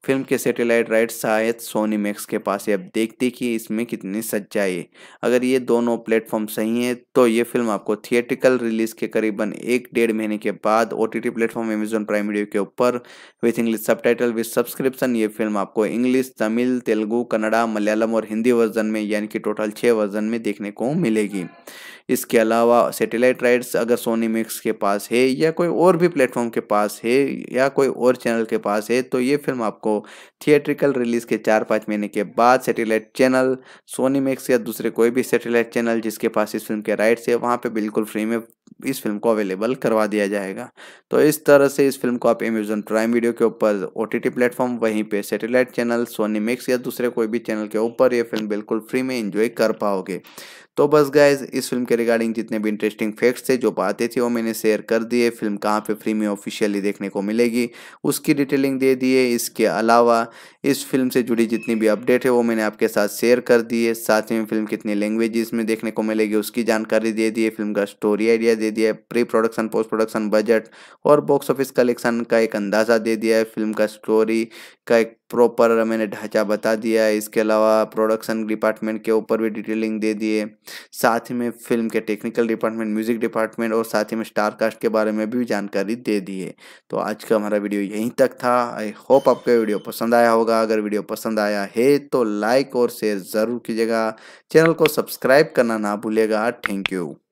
फिल्म के सेटेलाइट राइट शायद सोनी मैक्स के पास है अब देखते कि इसमें कितनी सच्चाई है अगर ये दोनों प्लेटफॉर्म सही हैं तो ये फिल्म आपको थिएटिकल रिलीज के करीबन एक डेढ़ महीने के बाद O T platform Amazon Prime video के ऊपर with English subtitle with subscription ये फिल्म आपको इंग्लिश तमिल तेलुगू कन्नड़ा मलयालम और हिंदी वर्जन में यानी कि टोटल छः वर्जन में देखने को मिलेगी इसके अलावा सैटेलाइट राइट्स अगर सोनी मिक्स के पास है या कोई और भी प्लेटफॉर्म के पास है या कोई और चैनल के पास है तो ये फिल्म आपको थिएट्रिकल रिलीज के चार पाँच महीने के बाद सैटेलाइट चैनल सोनी मिक्स या दूसरे कोई भी सैटेलाइट चैनल जिसके पास इस फिल्म के राइट्स है वहाँ पर बिल्कुल फ्री में इस फिल्म को अवेलेबल करवा दिया जाएगा तो इस तरह से इस फिल्म को आप अमेजोन प्राइम वीडियो के ऊपर ओ टी प्लेटफॉर्म वहीं पे सैटेलाइट चैनल सोनी मिक्स या दूसरे कोई भी चैनल के ऊपर ये फिल्म बिल्कुल फ्री में इंजॉय कर पाओगे तो बस गाइज इस फिल्म के रिगार्डिंग जितने भी इंटरेस्टिंग फैक्ट्स थे जो बातें थी वो मैंने शेयर कर दिए फिल्म कहाँ पे फ्री में ऑफिशियली देखने को मिलेगी उसकी डिटेलिंग दे दिए इसके अलावा इस फिल्म से जुड़ी जितनी भी अपडेट है वो मैंने आपके साथ शेयर कर दी है साथ में फिल्म कितनी लैंग्वेजेस में देखने को मिलेगी उसकी जानकारी दे दी है फिल्म का स्टोरी आइडिया दे दिया है pre production post production budget और बॉक्स ऑफिस कलेक्शन का एक अंदाज़ा दे दिया है फिल्म का स्टोरी का एक प्रॉपर मैंने ढांचा बता दिया है इसके अलावा प्रोडक्शन डिपार्टमेंट के ऊपर भी डिटेलिंग दे दिए साथ ही में फिल्म के टेक्निकल डिपार्टमेंट म्यूजिक डिपार्टमेंट और साथ ही में स्टार कास्ट के बारे में भी जानकारी दे दी है तो आज का हमारा वीडियो यहीं तक था आई होप आपको वीडियो पसंद आया होगा होगा अगर वीडियो पसंद आया है तो लाइक और शेयर ज़रूर कीजिएगा चैनल को सब्सक्राइब करना ना भूलिएगा थैंक यू